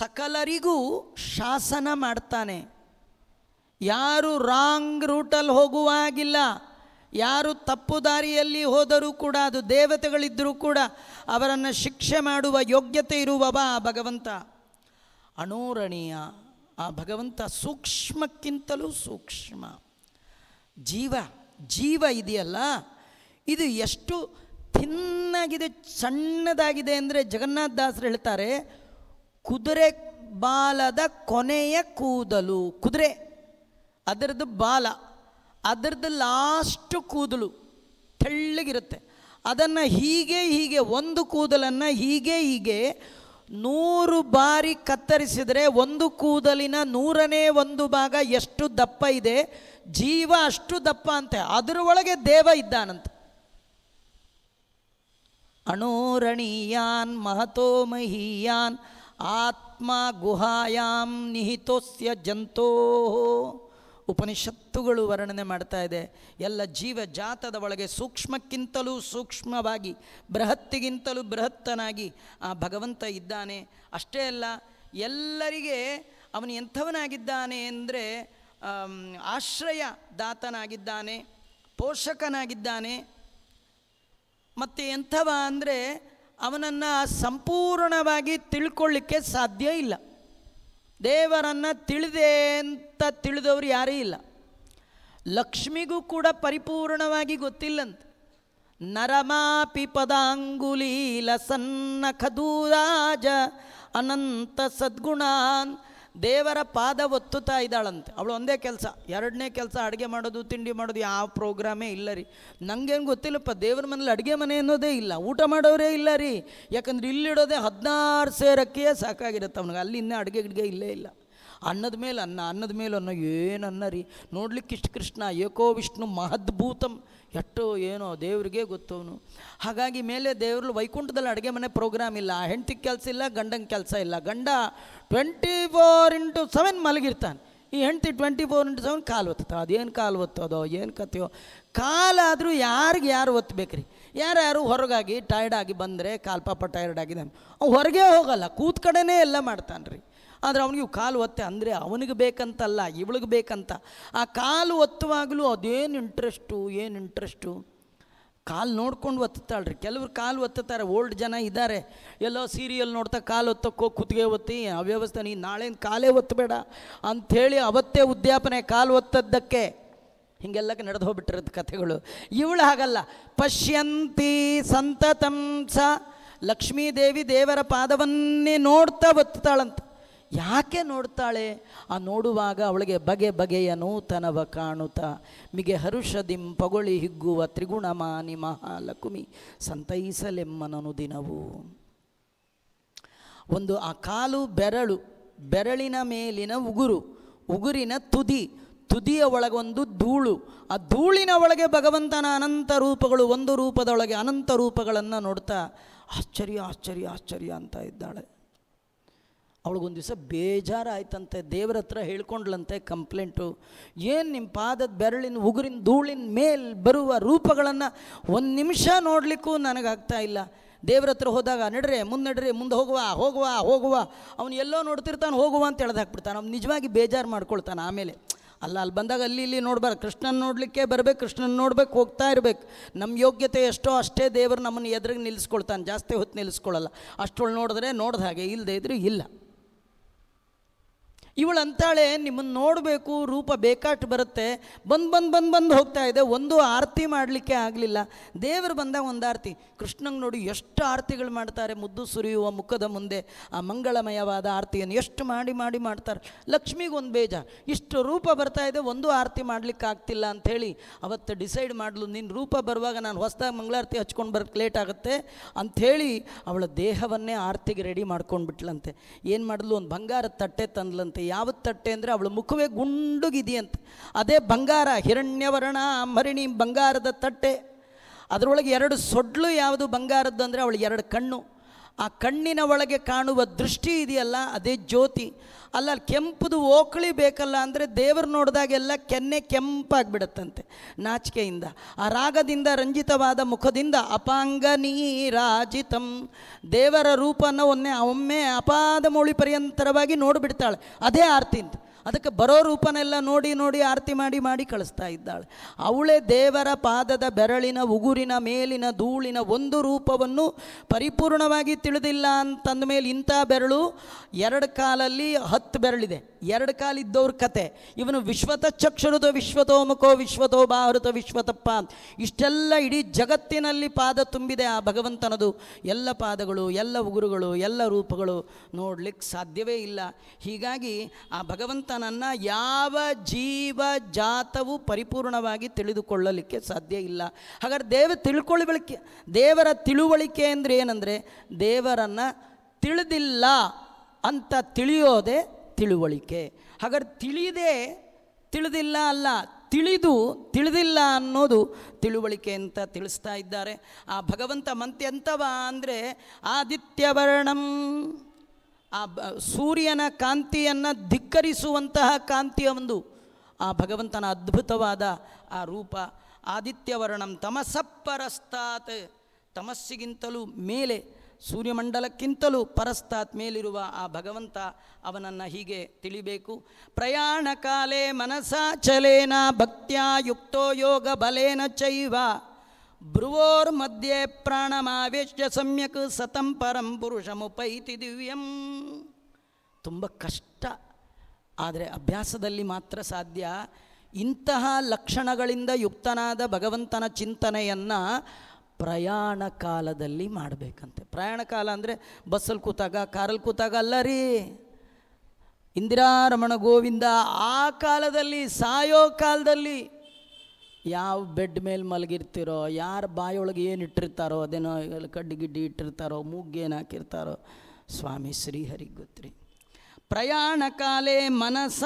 ಸಕಲರಿಗೂ ಶಾಸನ ಮಾಡ್ತಾನೆ ಯಾರು ರಾಂಗ್ ರೂಟಲ್ಲಿ ಹೋಗುವಾಗಿಲ್ಲ ಯಾರು ತಪ್ಪು ದಾರಿಯಲ್ಲಿ ಹೋದರೂ ಕೂಡ ಅದು ದೇವತೆಗಳಿದ್ದರೂ ಕೂಡ ಅವರನ್ನು ಶಿಕ್ಷೆ ಮಾಡುವ ಯೋಗ್ಯತೆ ಇರುವವ ಆ ಭಗವಂತ ಅಣೋರಣೀಯ ಆ ಭಗವಂತ ಸೂಕ್ಷ್ಮಕ್ಕಿಂತಲೂ ಸೂಕ್ಷ್ಮ ಜೀವ ಜೀವ ಇದೆಯಲ್ಲ ಇದು ಎಷ್ಟು ಥಿನ್ನಾಗಿದೆ ಸಣ್ಣದಾಗಿದೆ ಅಂದರೆ ದಾಸರು ಹೇಳ್ತಾರೆ ಕುದುರೆ ಬಾಲದ ಕೊನೆಯ ಕೂದಲು ಕುದುರೆ ಅದರದ್ದು ಬಾಲ ಅದರದ್ದು ಲಾಸ್ಟು ಕೂದಲು ತೆಳ್ಳಗಿರುತ್ತೆ ಅದನ್ನು ಹೀಗೆ ಹೀಗೆ ಒಂದು ಕೂದಲನ್ನು ಹೀಗೆ ಹೀಗೆ ನೂರು ಬಾರಿ ಕತ್ತರಿಸಿದರೆ ಒಂದು ಕೂದಲಿನ ನೂರನೇ ಒಂದು ಭಾಗ ಎಷ್ಟು ದಪ್ಪ ಇದೆ ಜೀವ ಅಷ್ಟು ದಪ್ಪ ಅಂತೆ ಅದರೊಳಗೆ ದೇವ ಇದ್ದಾನಂತೆ ಅಣೋರಣೀಯಾನ್ ಮಹತೋ ಮಹೀಯಾನ್ ಆತ್ಮ ಗುಹಾಯಾಂ ನಿಹಿತೋಸ್ಯ ಜಂತೋ ಉಪನಿಷತ್ತುಗಳು ವರ್ಣನೆ ಮಾಡ್ತಾ ಇದೆ ಎಲ್ಲ ಜೀವ ಜಾತದ ಒಳಗೆ ಸೂಕ್ಷ್ಮಕ್ಕಿಂತಲೂ ಸೂಕ್ಷ್ಮವಾಗಿ ಬೃಹತ್ತಿಗಿಂತಲೂ ಬೃಹತ್ತನಾಗಿ ಆ ಭಗವಂತ ಇದ್ದಾನೆ ಅಷ್ಟೇ ಅಲ್ಲ ಎಲ್ಲರಿಗೆ ಅವನು ಎಂಥವನಾಗಿದ್ದಾನೆ ಅಂದರೆ ಆಶ್ರಯ ಪೋಷಕನಾಗಿದ್ದಾನೆ ಮತ್ತು ಎಂಥವ ಅಂದರೆ ಅವನನ್ನು ಸಂಪೂರ್ಣವಾಗಿ ತಿಳ್ಕೊಳ್ಳಿಕ್ಕೆ ಸಾಧ್ಯ ಇಲ್ಲ ದೇವರನ್ನು ತಿಳಿದೆ ಅಂತ ತಿಳಿದವರು ಯಾರೇ ಇಲ್ಲ ಲಕ್ಷ್ಮಿಗೂ ಕೂಡ ಪರಿಪೂರ್ಣವಾಗಿ ಗೊತ್ತಿಲ್ಲಂತೆ ನರಮಾಪಿ ಪದಾಂಗುಲೀಲ ಸನ್ನ ಖದೂರಾಜ ಅನಂತ ಸದ್ಗುಣಾನ್ ದೇವರ ಪಾದ ಒತ್ತುತ್ತಾ ಇದ್ದಾಳಂತೆ ಅವಳು ಒಂದೇ ಕೆಲಸ ಎರಡನೇ ಕೆಲಸ ಅಡುಗೆ ಮಾಡೋದು ತಿಂಡಿ ಮಾಡೋದು ಯಾವ ಪ್ರೋಗ್ರಾಮೇ ಇಲ್ಲ ರೀ ನನಗೇನು ಗೊತ್ತಿಲ್ಲಪ್ಪ ದೇವ್ರ ಮನೇಲಿ ಅಡುಗೆ ಮನೆ ಅನ್ನೋದೇ ಇಲ್ಲ ಊಟ ಮಾಡೋರೇ ಇಲ್ಲ ರೀ ಯಾಕಂದ್ರೆ ಇಲ್ಲಿಡೋದೇ ಹದಿನಾರು ಸೇರಕ್ಕೆ ಸಾಕಾಗಿರುತ್ತೆ ಅವ್ನಿಗೆ ಅಲ್ಲಿ ಇನ್ನೂ ಅಡುಗೆ ಗಿಡ್ಗೆ ಇಲ್ಲೇ ಇಲ್ಲ ಅನ್ನದ ಮೇಲೆ ಅನ್ನ ಅನ್ನದ ಮೇಲೆ ಅನ್ನ ಏನನ್ನ ರೀ ಇಷ್ಟು ಕೃಷ್ಣ ಏಕೋ ವಿಷ್ಣು ಮಹದ್ಭೂತಂ ಎಷ್ಟೋ ಏನೋ ದೇವರಿಗೆ ಗೊತ್ತವನು ಹಾಗಾಗಿ ಮೇಲೆ ದೇವ್ರಲ್ಲಿ ವೈಕುಂಠದಲ್ಲಿ ಅಡುಗೆ ಮನೆ ಪ್ರೋಗ್ರಾಮ್ ಇಲ್ಲ ಹೆಂಡತಿ ಕೆಲಸ ಇಲ್ಲ ಗಂಡನ ಕೆಲಸ ಇಲ್ಲ ಗಂಡ ಟ್ವೆಂಟಿ ಫೋರ್ ಇಂಟು ಸೆವೆನ್ ಮಲಗಿರ್ತಾನೆ ಈ ಹೆಂಡ್ತಿ ಟ್ವೆಂಟಿ ಫೋರ್ ಇಂಟು ಸೆವೆನ್ ಕಾಲು ಒತ್ತದ ಅದೇನು ಕಾಲು ಒತ್ತೋದೋ ಏನು ಕತ್ತೆಯೋ ಕಾಲಾದರೂ ಯಾರಿಗೆ ಯಾರು ರೀ ಯಾರ್ಯಾರು ಹೊರಗಾಗಿ ಟೈರ್ಡಾಗಿ ಬಂದರೆ ಪಾಪ ಟೈರ್ಡ್ ಆಗಿದ್ದಾನೆ ಅವ್ನು ಹೊರಗೆ ಹೋಗಲ್ಲ ಕೂತ್ಕಡೆನೇ ಎಲ್ಲ ಮಾಡ್ತಾನೆ ರೀ ಆದರೆ ಅವನಿಗೆ ಕಾಲು ಒತ್ತೆ ಅಂದರೆ ಅವನಿಗೆ ಬೇಕಂತಲ್ಲ ಇವಳಿಗೆ ಬೇಕಂತ ಆ ಕಾಲು ಒತ್ತುವಾಗಲೂ ಅದೇನು ಇಂಟ್ರೆಸ್ಟು ಏನು ಇಂಟ್ರೆಸ್ಟು ಕಾಲು ನೋಡ್ಕೊಂಡು ಒತ್ತಾಳ್ರಿ ಕೆಲವರು ಕಾಲು ಒತ್ತುತ್ತಾರೆ ಓಲ್ಡ್ ಜನ ಇದ್ದಾರೆ ಎಲ್ಲೋ ಸೀರಿಯಲ್ ನೋಡ್ತಾ ಕಾಲು ಒತ್ತಕ್ಕೋ ಕುತ್ತಿಗೆ ಒತ್ತಿ ಅವ್ಯವಸ್ಥೆ ನೀನು ನಾಳೆಯಿಂದ ಕಾಲೇ ಒತ್ತಬೇಡ ಅಂಥೇಳಿ ಅವತ್ತೇ ಉದ್ಯಾಪನೆ ಕಾಲು ಒತ್ತದ್ದಕ್ಕೆ ಹೀಗೆಲ್ಲಕ್ಕೆ ನಡೆದು ಹೋಗ್ಬಿಟ್ಟಿರೋದು ಕಥೆಗಳು ಇವಳು ಹಾಗಲ್ಲ ಪಶ್ಯಂತಿ ಸಂತತಂ ಸ ಲಕ್ಷ್ಮೀದೇವಿ ದೇವರ ಪಾದವನ್ನೇ ನೋಡ್ತಾ ಒತ್ತಾಳಂತ ಯಾಕೆ ನೋಡ್ತಾಳೆ ಆ ನೋಡುವಾಗ ಅವಳಿಗೆ ಬಗೆ ಬಗೆಯ ನೂತನವ ಕಾಣುತ್ತ ಮಿಗೆ ಹರುಷದಿಂ ಪಗೊಳಿ ಹಿಗ್ಗುವ ತ್ರಿಗುಣಮಾನಿ ಮಹಾಲಕುಮಿ ಸಂತೈಸಲೆಮ್ಮನನು ದಿನವು ಒಂದು ಆ ಕಾಲು ಬೆರಳು ಬೆರಳಿನ ಮೇಲಿನ ಉಗುರು ಉಗುರಿನ ತುದಿ ತುದಿಯ ಒಳಗೊಂದು ಧೂಳು ಆ ಧೂಳಿನ ಒಳಗೆ ಭಗವಂತನ ಅನಂತ ರೂಪಗಳು ಒಂದು ರೂಪದೊಳಗೆ ಅನಂತ ರೂಪಗಳನ್ನು ನೋಡ್ತಾ ಆಶ್ಚರ್ಯ ಆಶ್ಚರ್ಯ ಆಶ್ಚರ್ಯ ಅಂತ ಇದ್ದಾಳೆ ಅವಳಿಗೊಂದು ದಿವಸ ಬೇಜಾರಾಯ್ತಂತೆ ದೇವ್ರ ಹತ್ರ ಹೇಳ್ಕೊಂಡ್ಲಂತೆ ಕಂಪ್ಲೇಂಟು ಏನು ನಿಮ್ಮ ಪಾದದ ಬೆರಳಿನ ಉಗುರಿನ ಧೂಳಿನ ಮೇಲ್ ಬರುವ ರೂಪಗಳನ್ನು ಒಂದು ನಿಮಿಷ ನೋಡಲಿಕ್ಕೂ ನನಗಾಗ್ತಾ ಇಲ್ಲ ದೇವ್ರ ಹತ್ರ ಹೋದಾಗ ನಡ್ರೆ ಮುಂದೆ ನಡ್ರಿ ಮುಂದೆ ಹೋಗುವ ಹೋಗುವ ಹೋಗುವ ಅವನು ಎಲ್ಲೋ ನೋಡ್ತಿರ್ತಾನೆ ಹೋಗುವ ಅಂತ ಹೇಳ್ದು ಹಾಕ್ಬಿಡ್ತಾನೆ ಅವ್ನು ನಿಜವಾಗಿ ಬೇಜಾರು ಮಾಡ್ಕೊಳ್ತಾನೆ ಆಮೇಲೆ ಅಲ್ಲ ಅಲ್ಲಿ ಬಂದಾಗ ಅಲ್ಲಿ ಇಲ್ಲಿ ನೋಡ್ಬಾರ್ದು ಕೃಷ್ಣನ ನೋಡಲಿಕ್ಕೆ ಬರಬೇಕು ಕೃಷ್ಣನ ನೋಡ್ಬೇಕು ಹೋಗ್ತಾ ಇರಬೇಕು ನಮ್ಮ ಯೋಗ್ಯತೆ ಎಷ್ಟೋ ಅಷ್ಟೇ ದೇವರು ನಮ್ಮನ್ನು ಎದುರಿಗೆ ನಿಲ್ಲಿಸ್ಕೊಳ್ತಾನೆ ಜಾಸ್ತಿ ಹೊತ್ತು ನಿಲ್ಲಿಸ್ಕೊಳ್ಳಲ್ಲ ಅಷ್ಟೊಳು ನೋಡಿದ್ರೆ ನೋಡ್ದ ಹಾಗೆ ಇಲ್ಲದೆ ಇದ್ರೂ ಇಲ್ಲ ಇವಳು ಅಂತಾಳೆ ನಿಮ್ಮನ್ನು ನೋಡಬೇಕು ರೂಪ ಬೇಕಾಟ್ ಬರುತ್ತೆ ಬಂದು ಬಂದು ಬಂದು ಬಂದು ಹೋಗ್ತಾ ಇದೆ ಒಂದು ಆರತಿ ಮಾಡಲಿಕ್ಕೆ ಆಗಲಿಲ್ಲ ದೇವರು ಬಂದಾಗ ಒಂದು ಆರತಿ ಕೃಷ್ಣಂಗೆ ನೋಡಿ ಎಷ್ಟು ಆರತಿಗಳು ಮಾಡ್ತಾರೆ ಮುದ್ದು ಸುರಿಯುವ ಮುಖದ ಮುಂದೆ ಆ ಮಂಗಳಮಯವಾದ ಆರತಿಯನ್ನು ಎಷ್ಟು ಮಾಡಿ ಮಾಡಿ ಮಾಡ್ತಾರೆ ಲಕ್ಷ್ಮಿಗೆ ಒಂದು ಬೇಜ ಇಷ್ಟು ರೂಪ ಬರ್ತಾ ಇದೆ ಒಂದು ಆರತಿ ಮಾಡಲಿಕ್ಕೆ ಆಗ್ತಿಲ್ಲ ಅಂಥೇಳಿ ಅವತ್ತು ಡಿಸೈಡ್ ಮಾಡಲು ನಿನ್ನ ರೂಪ ಬರುವಾಗ ನಾನು ಹೊಸದಾಗಿ ಮಂಗಳಾರತಿ ಹಚ್ಕೊಂಡು ಬರೋಕ್ಕೆ ಲೇಟ್ ಆಗುತ್ತೆ ಅಂಥೇಳಿ ಅವಳ ದೇಹವನ್ನೇ ಆರತಿಗೆ ರೆಡಿ ಮಾಡ್ಕೊಂಡು ಬಿಟ್ಲಂತೆ ಏನು ಮಾಡಿದ್ಲು ಒಂದು ಬಂಗಾರದ ತಟ್ಟೆ ತಂದ್ಲಂತೆ ಅಂತೆ ಯಾವ ತಟ್ಟೆ ಅಂದರೆ ಅವಳು ಮುಖವೇ ಗುಂಡುಗಿದೆಯಂತೆ ಅದೇ ಬಂಗಾರ ಹಿರಣ್ಯವರ್ಣ ಮರಿಣಿ ಬಂಗಾರದ ತಟ್ಟೆ ಅದರೊಳಗೆ ಎರಡು ಸೊಡ್ಲು ಯಾವುದು ಬಂಗಾರದ್ದು ಅಂದರೆ ಅವಳು ಎರಡು ಕಣ್ಣು ಆ ಕಣ್ಣಿನ ಒಳಗೆ ಕಾಣುವ ದೃಷ್ಟಿ ಇದೆಯಲ್ಲ ಅದೇ ಜ್ಯೋತಿ ಅಲ್ಲ ಕೆಂಪದು ಓಕಳಿ ಬೇಕಲ್ಲ ಅಂದರೆ ದೇವರು ನೋಡಿದಾಗೆಲ್ಲ ಕೆನ್ನೆ ಕೆಂಪಾಗ್ಬಿಡತ್ತಂತೆ ನಾಚಿಕೆಯಿಂದ ಆ ರಾಗದಿಂದ ರಂಜಿತವಾದ ಮುಖದಿಂದ ಅಪಾಂಗ ನೀರಾಜಿತಂ ದೇವರ ರೂಪನ ಒಮ್ಮೆ ಒಮ್ಮೆ ಅಪಾದ ಮೌಳಿ ಪರ್ಯಂತರವಾಗಿ ನೋಡಿಬಿಡ್ತಾಳೆ ಅದೇ ಆರ್ತಿ ಅದಕ್ಕೆ ಬರೋ ರೂಪನೆಲ್ಲ ನೋಡಿ ನೋಡಿ ಆರತಿ ಮಾಡಿ ಮಾಡಿ ಕಳಿಸ್ತಾ ಇದ್ದಾಳೆ ಅವಳೇ ದೇವರ ಪಾದದ ಬೆರಳಿನ ಉಗುರಿನ ಮೇಲಿನ ಧೂಳಿನ ಒಂದು ರೂಪವನ್ನು ಪರಿಪೂರ್ಣವಾಗಿ ತಿಳಿದಿಲ್ಲ ಅಂತಂದ ಮೇಲೆ ಇಂಥ ಬೆರಳು ಎರಡು ಕಾಲಲ್ಲಿ ಹತ್ತು ಬೆರಳಿದೆ ಎರಡು ಕಾಲಿದ್ದವ್ರ ಕತೆ ಇವನು ವಿಶ್ವತ ಚಕ್ಷುರುತ ವಿಶ್ವತೋ ಮುಖೋ ವಿಶ್ವತೋ ಬಾಹೃತ ವಿಶ್ವತಪ್ಪ ಇಷ್ಟೆಲ್ಲ ಇಡೀ ಜಗತ್ತಿನಲ್ಲಿ ಪಾದ ತುಂಬಿದೆ ಆ ಭಗವಂತನದು ಎಲ್ಲ ಪಾದಗಳು ಎಲ್ಲ ಉಗುರುಗಳು ಎಲ್ಲ ರೂಪಗಳು ನೋಡ್ಲಿಕ್ಕೆ ಸಾಧ್ಯವೇ ಇಲ್ಲ ಹೀಗಾಗಿ ಆ ಭಗವಂತನನ್ನು ಯಾವ ಜೀವ ಜಾತವು ಪರಿಪೂರ್ಣವಾಗಿ ತಿಳಿದುಕೊಳ್ಳಲಿಕ್ಕೆ ಸಾಧ್ಯ ಇಲ್ಲ ಹಾಗಾದ್ರೆ ದೇವ ತಿಳ್ಕೊಳ್ಬಳಿಕೆ ದೇವರ ತಿಳುವಳಿಕೆ ಅಂದರೆ ಏನಂದರೆ ದೇವರನ್ನು ತಿಳಿದಿಲ್ಲ ಅಂತ ತಿಳಿಯೋದೆ ತಿಳುವಳಿಕೆ ಹಾಗಾದ್ರೆ ತಿಳಿದೇ ತಿಳಿದಿಲ್ಲ ಅಲ್ಲ ತಿಳಿದು ತಿಳಿದಿಲ್ಲ ಅನ್ನೋದು ತಿಳುವಳಿಕೆ ಅಂತ ತಿಳಿಸ್ತಾ ಇದ್ದಾರೆ ಆ ಭಗವಂತ ಮಂತ್ಯಂತವ ಅಂದರೆ ಆದಿತ್ಯವರ್ಣಂ ಆ ಸೂರ್ಯನ ಕಾಂತಿಯನ್ನು ಧಿಕ್ಕರಿಸುವಂತಹ ಕಾಂತಿಯ ಒಂದು ಆ ಭಗವಂತನ ಅದ್ಭುತವಾದ ಆ ರೂಪ ಆದಿತ್ಯವರ್ಣಂ ತಮಸಪ್ಪರಸ್ತಾತ್ ತಮಸ್ಸಿಗಿಂತಲೂ ಮೇಲೆ ಸೂರ್ಯಮಂಡಲಕ್ಕಿಂತಲೂ ಪರಸ್ತಾತ್ ಮೇಲಿರುವ ಆ ಭಗವಂತ ಅವನನ್ನು ಹೀಗೆ ತಿಳಿಬೇಕು ಪ್ರಯಾಣ ಕಾಲೇ ಚಲೇನ ಭಕ್ತ್ಯಾ ಯುಕ್ತೋ ಯೋಗ ಬಲೇನ ಚೈವ ಭ್ರುವೋರ್ ಮಧ್ಯೆ ಪ್ರಾಣಮಾವೇಶ್ಯ ಸಮ್ಯಕ್ ಸತಂ ಪರಂ ಪುರುಷಮುಪೈತಿ ದಿವ್ಯಂ ತುಂಬ ಕಷ್ಟ ಆದರೆ ಅಭ್ಯಾಸದಲ್ಲಿ ಮಾತ್ರ ಸಾಧ್ಯ ಇಂತಹ ಲಕ್ಷಣಗಳಿಂದ ಯುಕ್ತನಾದ ಭಗವಂತನ ಚಿಂತನೆಯನ್ನು ಪ್ರಯಾಣ ಕಾಲದಲ್ಲಿ ಮಾಡಬೇಕಂತೆ ಪ್ರಯಾಣ ಕಾಲ ಅಂದರೆ ಬಸ್ಸಲ್ಲಿ ಕೂತಾಗ ಕಾರಲ್ಲಿ ಕೂತಾಗ ಅಲ್ಲ ರೀ ಇಂದಿರಾರಮಣ ಗೋವಿಂದ ಆ ಕಾಲದಲ್ಲಿ ಸಾಯೋ ಕಾಲದಲ್ಲಿ ಯಾವ ಬೆಡ್ ಮೇಲೆ ಮಲಗಿರ್ತಿರೋ ಯಾರ ಬಾಯೊಳಗೆ ಏನು ಇಟ್ಟಿರ್ತಾರೋ ಅದೇನೋ ಕಡ್ಡಿ ಗಿಡ್ಡಿ ಇಟ್ಟಿರ್ತಾರೋ ಮೂಗ್ಗೇನು ಹಾಕಿರ್ತಾರೋ ಸ್ವಾಮಿ ಶ್ರೀಹರಿ ಗೊತ್ತ್ರಿ ಪ್ರಯಾಣ ಕಾಲೇ ಮನಸ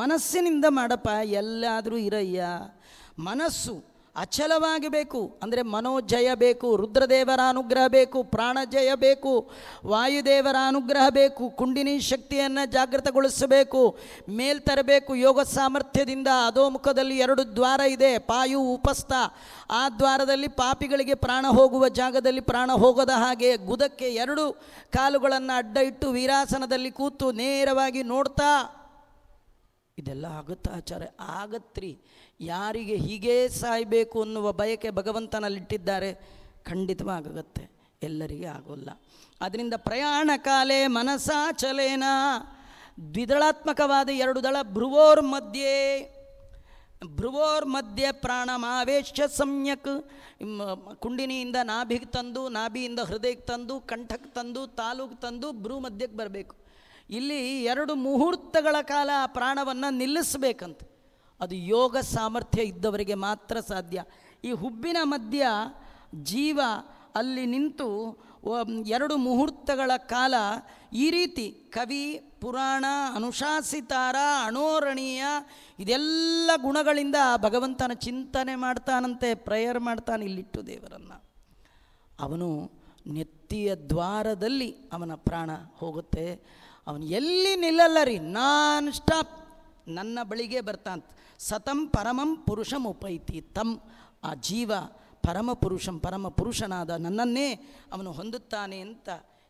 ಮನಸ್ಸಿನಿಂದ ಮಾಡಪ್ಪ ಎಲ್ಲಾದರೂ ಇರಯ್ಯ ಮನಸ್ಸು ಅಚಲವಾಗಿ ಬೇಕು ಅಂದರೆ ಮನೋಜಯ ಬೇಕು ರುದ್ರದೇವರ ಅನುಗ್ರಹ ಬೇಕು ಪ್ರಾಣಜಯ ಬೇಕು ವಾಯುದೇವರ ಅನುಗ್ರಹ ಬೇಕು ಕುಂಡಿನಿ ಶಕ್ತಿಯನ್ನು ಜಾಗೃತಗೊಳಿಸಬೇಕು ಮೇಲ್ತರಬೇಕು ಯೋಗ ಸಾಮರ್ಥ್ಯದಿಂದ ಮುಖದಲ್ಲಿ ಎರಡು ದ್ವಾರ ಇದೆ ಪಾಯು ಉಪಸ್ಥ ಆ ದ್ವಾರದಲ್ಲಿ ಪಾಪಿಗಳಿಗೆ ಪ್ರಾಣ ಹೋಗುವ ಜಾಗದಲ್ಲಿ ಪ್ರಾಣ ಹೋಗದ ಹಾಗೆ ಗುದಕ್ಕೆ ಎರಡು ಕಾಲುಗಳನ್ನು ಅಡ್ಡ ಇಟ್ಟು ವೀರಾಸನದಲ್ಲಿ ಕೂತು ನೇರವಾಗಿ ನೋಡ್ತಾ ಇದೆಲ್ಲ ಆಗುತ್ತಾ ಆಚಾರ್ಯ ಆಗತ್ರಿ ಯಾರಿಗೆ ಹೀಗೇ ಸಾಯಬೇಕು ಅನ್ನುವ ಬಯಕೆ ಭಗವಂತನಲ್ಲಿಟ್ಟಿದ್ದಾರೆ ಖಂಡಿತವಾಗುತ್ತೆ ಎಲ್ಲರಿಗೆ ಆಗೋಲ್ಲ ಅದರಿಂದ ಪ್ರಯಾಣ ಕಾಲೇ ಚಲೇನ ದ್ವಿದಳಾತ್ಮಕವಾದ ಎರಡು ದಳ ಭ್ರುವೋರ್ ಮಧ್ಯೆ ಭ್ರುವೋರ್ ಮಧ್ಯೆ ಪ್ರಾಣ ಮಾವೇಶ ಸಮ್ಯಕ್ ಕುಂಡಿನಿಯಿಂದ ನಾಭಿಗೆ ತಂದು ನಾಭಿಯಿಂದ ಹೃದಯಕ್ಕೆ ತಂದು ಕಂಠಕ್ಕೆ ತಂದು ತಾಲೂಕು ತಂದು ಭ್ರೂ ಮಧ್ಯಕ್ಕೆ ಬರಬೇಕು ಇಲ್ಲಿ ಎರಡು ಮುಹೂರ್ತಗಳ ಕಾಲ ಆ ಪ್ರಾಣವನ್ನು ನಿಲ್ಲಿಸಬೇಕಂತ ಅದು ಯೋಗ ಸಾಮರ್ಥ್ಯ ಇದ್ದವರಿಗೆ ಮಾತ್ರ ಸಾಧ್ಯ ಈ ಹುಬ್ಬಿನ ಮಧ್ಯ ಜೀವ ಅಲ್ಲಿ ನಿಂತು ಎರಡು ಮುಹೂರ್ತಗಳ ಕಾಲ ಈ ರೀತಿ ಕವಿ ಪುರಾಣ ಅನುಶಾಸಿತಾರ ಅಣೋರಣೀಯ ಇದೆಲ್ಲ ಗುಣಗಳಿಂದ ಭಗವಂತನ ಚಿಂತನೆ ಮಾಡ್ತಾನಂತೆ ಪ್ರೇಯರ್ ಮಾಡ್ತಾನೆ ಇಲ್ಲಿಟ್ಟು ದೇವರನ್ನು ಅವನು ನೆತ್ತಿಯ ದ್ವಾರದಲ್ಲಿ ಅವನ ಪ್ರಾಣ ಹೋಗುತ್ತೆ ಅವನು ಎಲ್ಲಿ ನಿಲ್ಲಲ್ಲ ರೀ ನಾನ್ ಸ್ಟಾಪ್ ನನ್ನ ಬಳಿಗೆ ಬರ್ತಾಂತ ಸತಂ ಪರಮಂ ಪುರುಷಂ ಉಪೈತಿ ತಂ ಆ ಜೀವ ಪರಮ ಪುರುಷಂ ಪರಮ ಪುರುಷನಾದ ನನ್ನನ್ನೇ ಅವನು ಹೊಂದುತ್ತಾನೆ ಅಂತ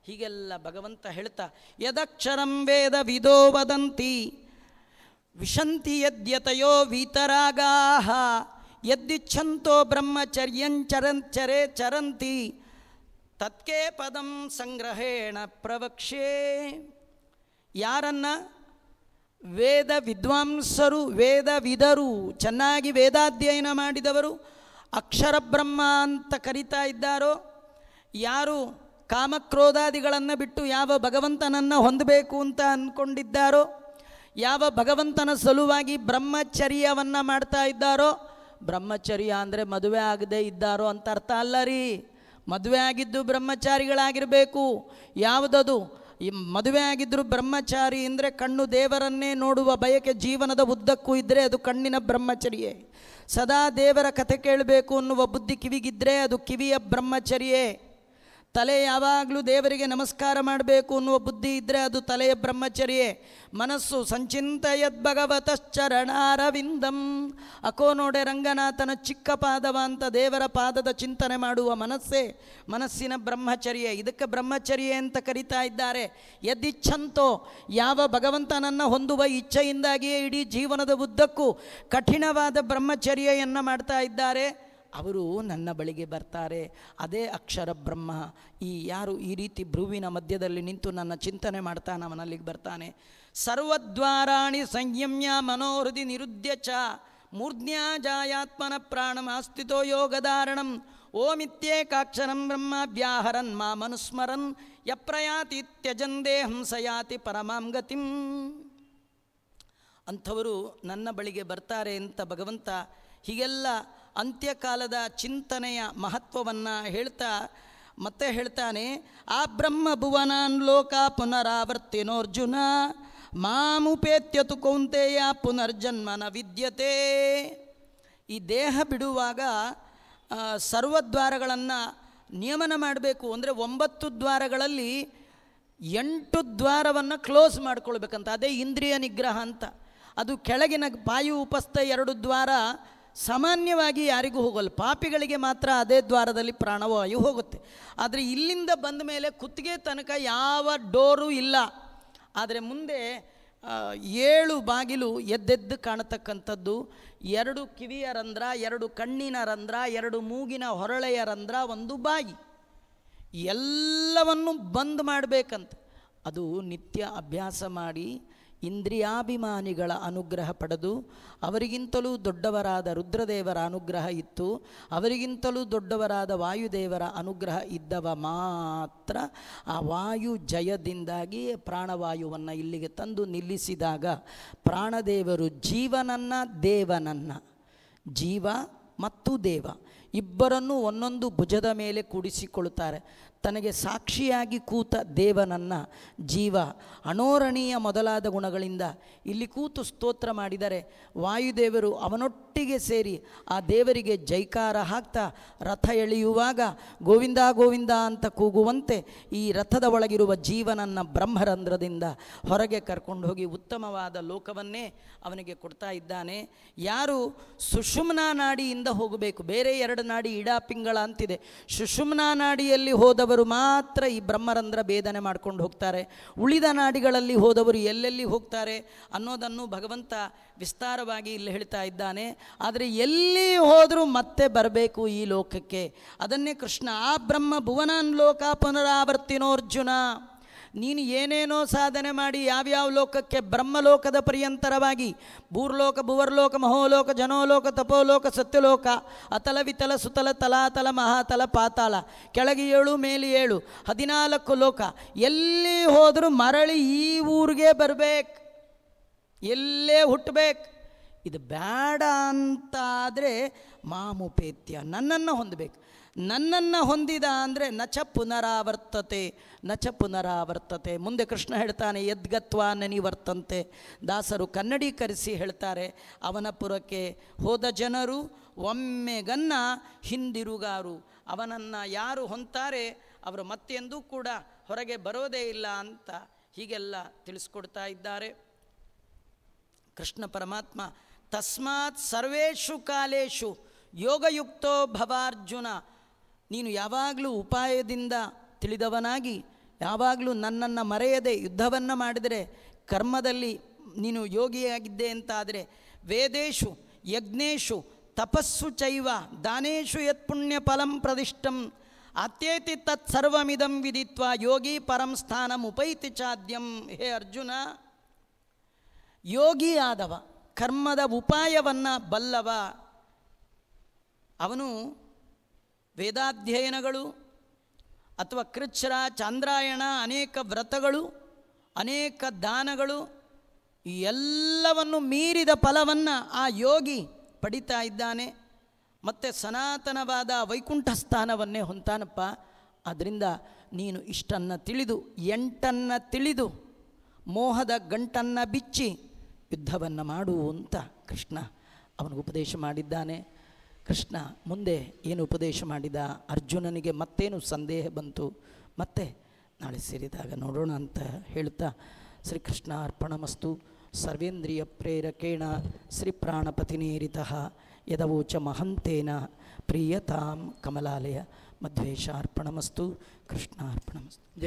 ಹೀಗೆಲ್ಲ ಭಗವಂತ ಹೇಳ್ತಾ ಯದಕ್ಷರಂ ವೇದ ವಿದೋ ವದಂತಿ ವಿಶಂತಿ ಯದ್ಯತಯೋ ವೀತರಾಗಾಹ ಯದ್ದಿಚ್ಛಂತೋ ಚರಂ ಚರೆ ಚರಂತಿ ತತ್ಕೇ ಪದಂ ಸಂಗ್ರಹೇಣ ಪ್ರವಕ್ಷೇ ಯಾರನ್ನು ವೇದ ವಿದ್ವಾಂಸರು ವಿದರು ಚೆನ್ನಾಗಿ ವೇದಾಧ್ಯಯನ ಮಾಡಿದವರು ಅಕ್ಷರ ಬ್ರಹ್ಮ ಅಂತ ಕರಿತಾ ಇದ್ದಾರೋ ಯಾರು ಕಾಮಕ್ರೋಧಾದಿಗಳನ್ನು ಬಿಟ್ಟು ಯಾವ ಭಗವಂತನನ್ನು ಹೊಂದಬೇಕು ಅಂತ ಅಂದ್ಕೊಂಡಿದ್ದಾರೋ ಯಾವ ಭಗವಂತನ ಸಲುವಾಗಿ ಬ್ರಹ್ಮಚರ್ಯವನ್ನು ಮಾಡ್ತಾ ಇದ್ದಾರೋ ಬ್ರಹ್ಮಚರ್ಯ ಅಂದರೆ ಮದುವೆ ಆಗದೆ ಇದ್ದಾರೋ ಅಂತ ಅರ್ಥ ಅಲ್ಲ ರೀ ಮದುವೆ ಆಗಿದ್ದು ಬ್ರಹ್ಮಚಾರಿಗಳಾಗಿರಬೇಕು ಯಾವುದದು ಈ ಮದುವೆ ಆಗಿದ್ದರೂ ಬ್ರಹ್ಮಚಾರಿ ಅಂದರೆ ಕಣ್ಣು ದೇವರನ್ನೇ ನೋಡುವ ಬಯಕೆ ಜೀವನದ ಉದ್ದಕ್ಕೂ ಇದ್ದರೆ ಅದು ಕಣ್ಣಿನ ಬ್ರಹ್ಮಚರ್ಯೆ ಸದಾ ದೇವರ ಕಥೆ ಕೇಳಬೇಕು ಅನ್ನುವ ಬುದ್ಧಿ ಕಿವಿಗಿದ್ದರೆ ಅದು ಕಿವಿಯ ಬ್ರಹ್ಮಚರ್ಯೆ ತಲೆ ಯಾವಾಗಲೂ ದೇವರಿಗೆ ನಮಸ್ಕಾರ ಮಾಡಬೇಕು ಅನ್ನುವ ಬುದ್ಧಿ ಇದ್ದರೆ ಅದು ತಲೆಯ ಬ್ರಹ್ಮಚರ್ಯೆ ಮನಸ್ಸು ಸಂಚಿಂತಯದ್ ಭಗವತಶ್ಚರಣಾರವಿಂದಂ ಅಕೋ ನೋಡೆ ರಂಗನಾಥನ ಚಿಕ್ಕ ಪಾದವ ಅಂತ ದೇವರ ಪಾದದ ಚಿಂತನೆ ಮಾಡುವ ಮನಸ್ಸೇ ಮನಸ್ಸಿನ ಬ್ರಹ್ಮಚರ್ಯೆ ಇದಕ್ಕೆ ಬ್ರಹ್ಮಚರ್ಯೆ ಅಂತ ಕರಿತಾ ಇದ್ದಾರೆ ಯದಿಚ್ಛಂತೋ ಯಾವ ಭಗವಂತನನ್ನು ಹೊಂದುವ ಇಚ್ಛೆಯಿಂದಾಗಿಯೇ ಇಡೀ ಜೀವನದ ಉದ್ದಕ್ಕೂ ಕಠಿಣವಾದ ಬ್ರಹ್ಮಚರ್ಯೆಯನ್ನು ಮಾಡ್ತಾ ಇದ್ದಾರೆ ಅವರು ನನ್ನ ಬಳಿಗೆ ಬರ್ತಾರೆ ಅದೇ ಅಕ್ಷರ ಬ್ರಹ್ಮ ಈ ಯಾರು ಈ ರೀತಿ ಭ್ರುವಿನ ಮಧ್ಯದಲ್ಲಿ ನಿಂತು ನನ್ನ ಚಿಂತನೆ ಮಾಡ್ತಾನೆ ಅವನಲ್ಲಿಗೆ ಬರ್ತಾನೆ ಸರ್ವದ್ವಾರಾಣಿ ಸಂಯಮ್ಯ ಮನೋಹೃದಿ ನಿರುದ್ಯ ಚ ಮೂರ್ಧ್ಯ ಜಾಯಾತ್ಮನ ಪ್ರಾಣಂ ಆಸ್ತಿತೋ ಯೋಗಧಾರಣಂ ಓಮಿತ್ಯೇಕಾಕ್ಷರಂ ಬ್ರಹ್ಮ ವ್ಯಾಹರನ್ ಮನುಸ್ಮರನ್ ಯಪ್ರಯಾತಿ ತ್ಯಜನ್ ದೇಹಂ ಸಯಾತಿ ಪರಮಾಂ ಗತಿಂ ಅಂಥವರು ನನ್ನ ಬಳಿಗೆ ಬರ್ತಾರೆ ಅಂತ ಭಗವಂತ ಹೀಗೆಲ್ಲ ಅಂತ್ಯಕಾಲದ ಚಿಂತನೆಯ ಮಹತ್ವವನ್ನು ಹೇಳ್ತಾ ಮತ್ತೆ ಹೇಳ್ತಾನೆ ಆ ಬ್ರಹ್ಮ ಭುವನಾನ್ ಲೋಕ ಪುನರಾವರ್ತಿನೋರ್ಜುನ ಮಾಮುಪೇತ್ಯತು ಕೌಂತೆಯ ಪುನರ್ಜನ್ಮನ ವಿದ್ಯತೆ ಈ ದೇಹ ಬಿಡುವಾಗ ಸರ್ವದ್ವಾರಗಳನ್ನು ನಿಯಮನ ಮಾಡಬೇಕು ಅಂದರೆ ಒಂಬತ್ತು ದ್ವಾರಗಳಲ್ಲಿ ಎಂಟು ದ್ವಾರವನ್ನು ಕ್ಲೋಸ್ ಮಾಡ್ಕೊಳ್ಬೇಕಂತ ಅದೇ ಇಂದ್ರಿಯ ನಿಗ್ರಹ ಅಂತ ಅದು ಕೆಳಗಿನ ಬಾಯು ಉಪಸ್ಥ ಎರಡು ದ್ವಾರ ಸಾಮಾನ್ಯವಾಗಿ ಯಾರಿಗೂ ಹೋಗೋಲ್ಲ ಪಾಪಿಗಳಿಗೆ ಮಾತ್ರ ಅದೇ ದ್ವಾರದಲ್ಲಿ ಪ್ರಾಣವಾಯು ಹೋಗುತ್ತೆ ಆದರೆ ಇಲ್ಲಿಂದ ಬಂದ ಮೇಲೆ ಕುತ್ತಿಗೆ ತನಕ ಯಾವ ಡೋರು ಇಲ್ಲ ಆದರೆ ಮುಂದೆ ಏಳು ಬಾಗಿಲು ಎದ್ದೆದ್ದು ಕಾಣತಕ್ಕಂಥದ್ದು ಎರಡು ಕಿವಿಯ ರಂಧ್ರ ಎರಡು ಕಣ್ಣಿನ ರಂಧ್ರ ಎರಡು ಮೂಗಿನ ಹೊರಳೆಯ ರಂಧ್ರ ಒಂದು ಬಾಗಿ ಎಲ್ಲವನ್ನು ಬಂದ್ ಮಾಡಬೇಕಂತ ಅದು ನಿತ್ಯ ಅಭ್ಯಾಸ ಮಾಡಿ ಇಂದ್ರಿಯಾಭಿಮಾನಿಗಳ ಅನುಗ್ರಹ ಪಡೆದು ಅವರಿಗಿಂತಲೂ ದೊಡ್ಡವರಾದ ರುದ್ರದೇವರ ಅನುಗ್ರಹ ಇತ್ತು ಅವರಿಗಿಂತಲೂ ದೊಡ್ಡವರಾದ ವಾಯುದೇವರ ಅನುಗ್ರಹ ಇದ್ದವ ಮಾತ್ರ ಆ ವಾಯು ಜಯದಿಂದಾಗಿ ಪ್ರಾಣವಾಯುವನ್ನು ಇಲ್ಲಿಗೆ ತಂದು ನಿಲ್ಲಿಸಿದಾಗ ಪ್ರಾಣದೇವರು ಜೀವನನ್ನ ದೇವನನ್ನ ಜೀವ ಮತ್ತು ದೇವ ಇಬ್ಬರನ್ನು ಒಂದೊಂದು ಭುಜದ ಮೇಲೆ ಕೂಡಿಸಿಕೊಳ್ಳುತ್ತಾರೆ ತನಗೆ ಸಾಕ್ಷಿಯಾಗಿ ಕೂತ ದೇವನನ್ನ ಜೀವ ಅಣೋರಣೀಯ ಮೊದಲಾದ ಗುಣಗಳಿಂದ ಇಲ್ಲಿ ಕೂತು ಸ್ತೋತ್ರ ಮಾಡಿದರೆ ವಾಯುದೇವರು ಅವನೊಟ್ಟಿಗೆ ಸೇರಿ ಆ ದೇವರಿಗೆ ಜೈಕಾರ ಹಾಕ್ತಾ ರಥ ಎಳೆಯುವಾಗ ಗೋವಿಂದ ಗೋವಿಂದ ಅಂತ ಕೂಗುವಂತೆ ಈ ರಥದ ಒಳಗಿರುವ ಜೀವನನ್ನು ಬ್ರಹ್ಮರಂಧ್ರದಿಂದ ಹೊರಗೆ ಕರ್ಕೊಂಡು ಹೋಗಿ ಉತ್ತಮವಾದ ಲೋಕವನ್ನೇ ಅವನಿಗೆ ಕೊಡ್ತಾ ಇದ್ದಾನೆ ಯಾರು ಸುಷುಮ್ನಾ ನಾಡಿಯಿಂದ ಹೋಗಬೇಕು ಬೇರೆ ಎರಡು ನಾಡಿ ಇಡಾ ಪಿಂಗಳ ಅಂತಿದೆ ಸುಷುಮ್ನಾ ನಾಡಿಯಲ್ಲಿ ಹೋದವರು ಅವರು ಮಾತ್ರ ಈ ಬ್ರಹ್ಮರಂಧ್ರ ಭೇದನೆ ಮಾಡ್ಕೊಂಡು ಹೋಗ್ತಾರೆ ಉಳಿದ ನಾಡಿಗಳಲ್ಲಿ ಹೋದವರು ಎಲ್ಲೆಲ್ಲಿ ಹೋಗ್ತಾರೆ ಅನ್ನೋದನ್ನು ಭಗವಂತ ವಿಸ್ತಾರವಾಗಿ ಇಲ್ಲಿ ಹೇಳ್ತಾ ಇದ್ದಾನೆ ಆದರೆ ಎಲ್ಲಿ ಹೋದರೂ ಮತ್ತೆ ಬರಬೇಕು ಈ ಲೋಕಕ್ಕೆ ಅದನ್ನೇ ಕೃಷ್ಣ ಆ ಬ್ರಹ್ಮ ಭುವನಾನ್ ಲೋಕ ಪುನರಾವರ್ತಿನೋರ್ಜುನ ನೀನು ಏನೇನೋ ಸಾಧನೆ ಮಾಡಿ ಯಾವ್ಯಾವ ಲೋಕಕ್ಕೆ ಬ್ರಹ್ಮಲೋಕದ ಪರ್ಯಂತರವಾಗಿ ಭೂರ್ಲೋಕ ಭುವರ್ಲೋಕ ಮಹೋಲೋಕ ಜನೋಲೋಕ ತಪೋಲೋಕ ಸತ್ಯಲೋಕ ಅತಲ ವಿತಲ ಸುತಲ ತಲಾತಲ ಮಹಾತಲ ಪಾತಾಳ ಕೆಳಗೆ ಏಳು ಮೇಲೆ ಏಳು ಹದಿನಾಲ್ಕು ಲೋಕ ಎಲ್ಲಿ ಹೋದರೂ ಮರಳಿ ಈ ಊರಿಗೆ ಬರಬೇಕು ಎಲ್ಲೇ ಹುಟ್ಟಬೇಕು ಇದು ಬೇಡ ಅಂತಾದರೆ ಮಾಮುಪೇತ್ಯ ನನ್ನನ್ನು ಹೊಂದಬೇಕು ನನ್ನನ್ನು ಹೊಂದಿದ ಅಂದರೆ ನಚ ಪುನರಾವರ್ತತೆ ನಚ ಪುನರಾವರ್ತತೆ ಮುಂದೆ ಕೃಷ್ಣ ಹೇಳ್ತಾನೆ ಯದ್ಗತ್ವ ನನಿವರ್ತಂತೆ ದಾಸರು ಕನ್ನಡೀಕರಿಸಿ ಹೇಳ್ತಾರೆ ಅವನ ಪುರಕ್ಕೆ ಹೋದ ಜನರು ಒಮ್ಮೆಗನ್ನ ಹಿಂದಿರುಗಾರು ಅವನನ್ನು ಯಾರು ಹೊಂತಾರೆ ಅವರು ಮತ್ತೆಂದೂ ಕೂಡ ಹೊರಗೆ ಬರೋದೇ ಇಲ್ಲ ಅಂತ ಹೀಗೆಲ್ಲ ತಿಳಿಸ್ಕೊಡ್ತಾ ಇದ್ದಾರೆ ಕೃಷ್ಣ ಪರಮಾತ್ಮ ತಸ್ಮಾತ್ ಸರ್ವೇಷು ಕಾಲೇಶು ಯೋಗಯುಕ್ತೋ ಭವಾರ್ಜುನ ನೀನು ಯಾವಾಗಲೂ ಉಪಾಯದಿಂದ ತಿಳಿದವನಾಗಿ ಯಾವಾಗಲೂ ನನ್ನನ್ನು ಮರೆಯದೆ ಯುದ್ಧವನ್ನು ಮಾಡಿದರೆ ಕರ್ಮದಲ್ಲಿ ನೀನು ಯೋಗಿಯಾಗಿದ್ದೆ ಅಂತಾದರೆ ವೇದೇಶು ಯಜ್ಞೇಶು ತಪಸ್ಸು ಚೈವ ದಾನೇಶು ಪುಣ್ಯ ಫಲಂ ಪ್ರದಿಷ್ಟಂ ಅತ್ಯೇತಿ ತತ್ಸರ್ವಮಿದಂ ವಿಧಿತ್ವ ಯೋಗಿ ಪರಂ ಸ್ಥಾನಂ ಉಪೈತಿ ಚಾದ್ಯಂ ಹೇ ಅರ್ಜುನ ಯೋಗಿ ಆದವ ಕರ್ಮದ ಉಪಾಯವನ್ನು ಬಲ್ಲವ ಅವನು ವೇದಾಧ್ಯಯನಗಳು ಅಥವಾ ಕೃಚ್ಛರ ಚಾಂದ್ರಾಯಣ ಅನೇಕ ವ್ರತಗಳು ಅನೇಕ ದಾನಗಳು ಈ ಎಲ್ಲವನ್ನು ಮೀರಿದ ಫಲವನ್ನು ಆ ಯೋಗಿ ಪಡಿತಾ ಇದ್ದಾನೆ ಮತ್ತು ಸನಾತನವಾದ ವೈಕುಂಠ ಸ್ಥಾನವನ್ನೇ ಹೊಂತಾನಪ್ಪ ಅದರಿಂದ ನೀನು ಇಷ್ಟನ್ನು ತಿಳಿದು ಎಂಟನ್ನು ತಿಳಿದು ಮೋಹದ ಗಂಟನ್ನು ಬಿಚ್ಚಿ ಯುದ್ಧವನ್ನು ಮಾಡು ಅಂತ ಕೃಷ್ಣ ಅವನಿಗೆ ಉಪದೇಶ ಮಾಡಿದ್ದಾನೆ ಕೃಷ್ಣ ಮುಂದೆ ಏನು ಉಪದೇಶ ಮಾಡಿದ ಅರ್ಜುನನಿಗೆ ಮತ್ತೇನು ಸಂದೇಹ ಬಂತು ಮತ್ತೆ ನಾಳೆ ಸೇರಿದಾಗ ನೋಡೋಣ ಅಂತ ಹೇಳ್ತಾ ಶ್ರೀಕೃಷ್ಣ ಅರ್ಪಣಮಸ್ತು ಸರ್ವೇಂದ್ರಿಯ ಪ್ರೇರಕೇಣ ಶ್ರೀ ಪ್ರಾಣಪತಿನೇರಿತಃ ಯದವೋಚ ಮಹಂತೇನ ಪ್ರಿಯತಾಂ ಕಮಲಾಲಯ ಮಧ್ವೇಶ ಅರ್ಪಣಮಸ್ತು ಕೃಷ್ಣ ಅರ್ಪಣಮಸ್ತು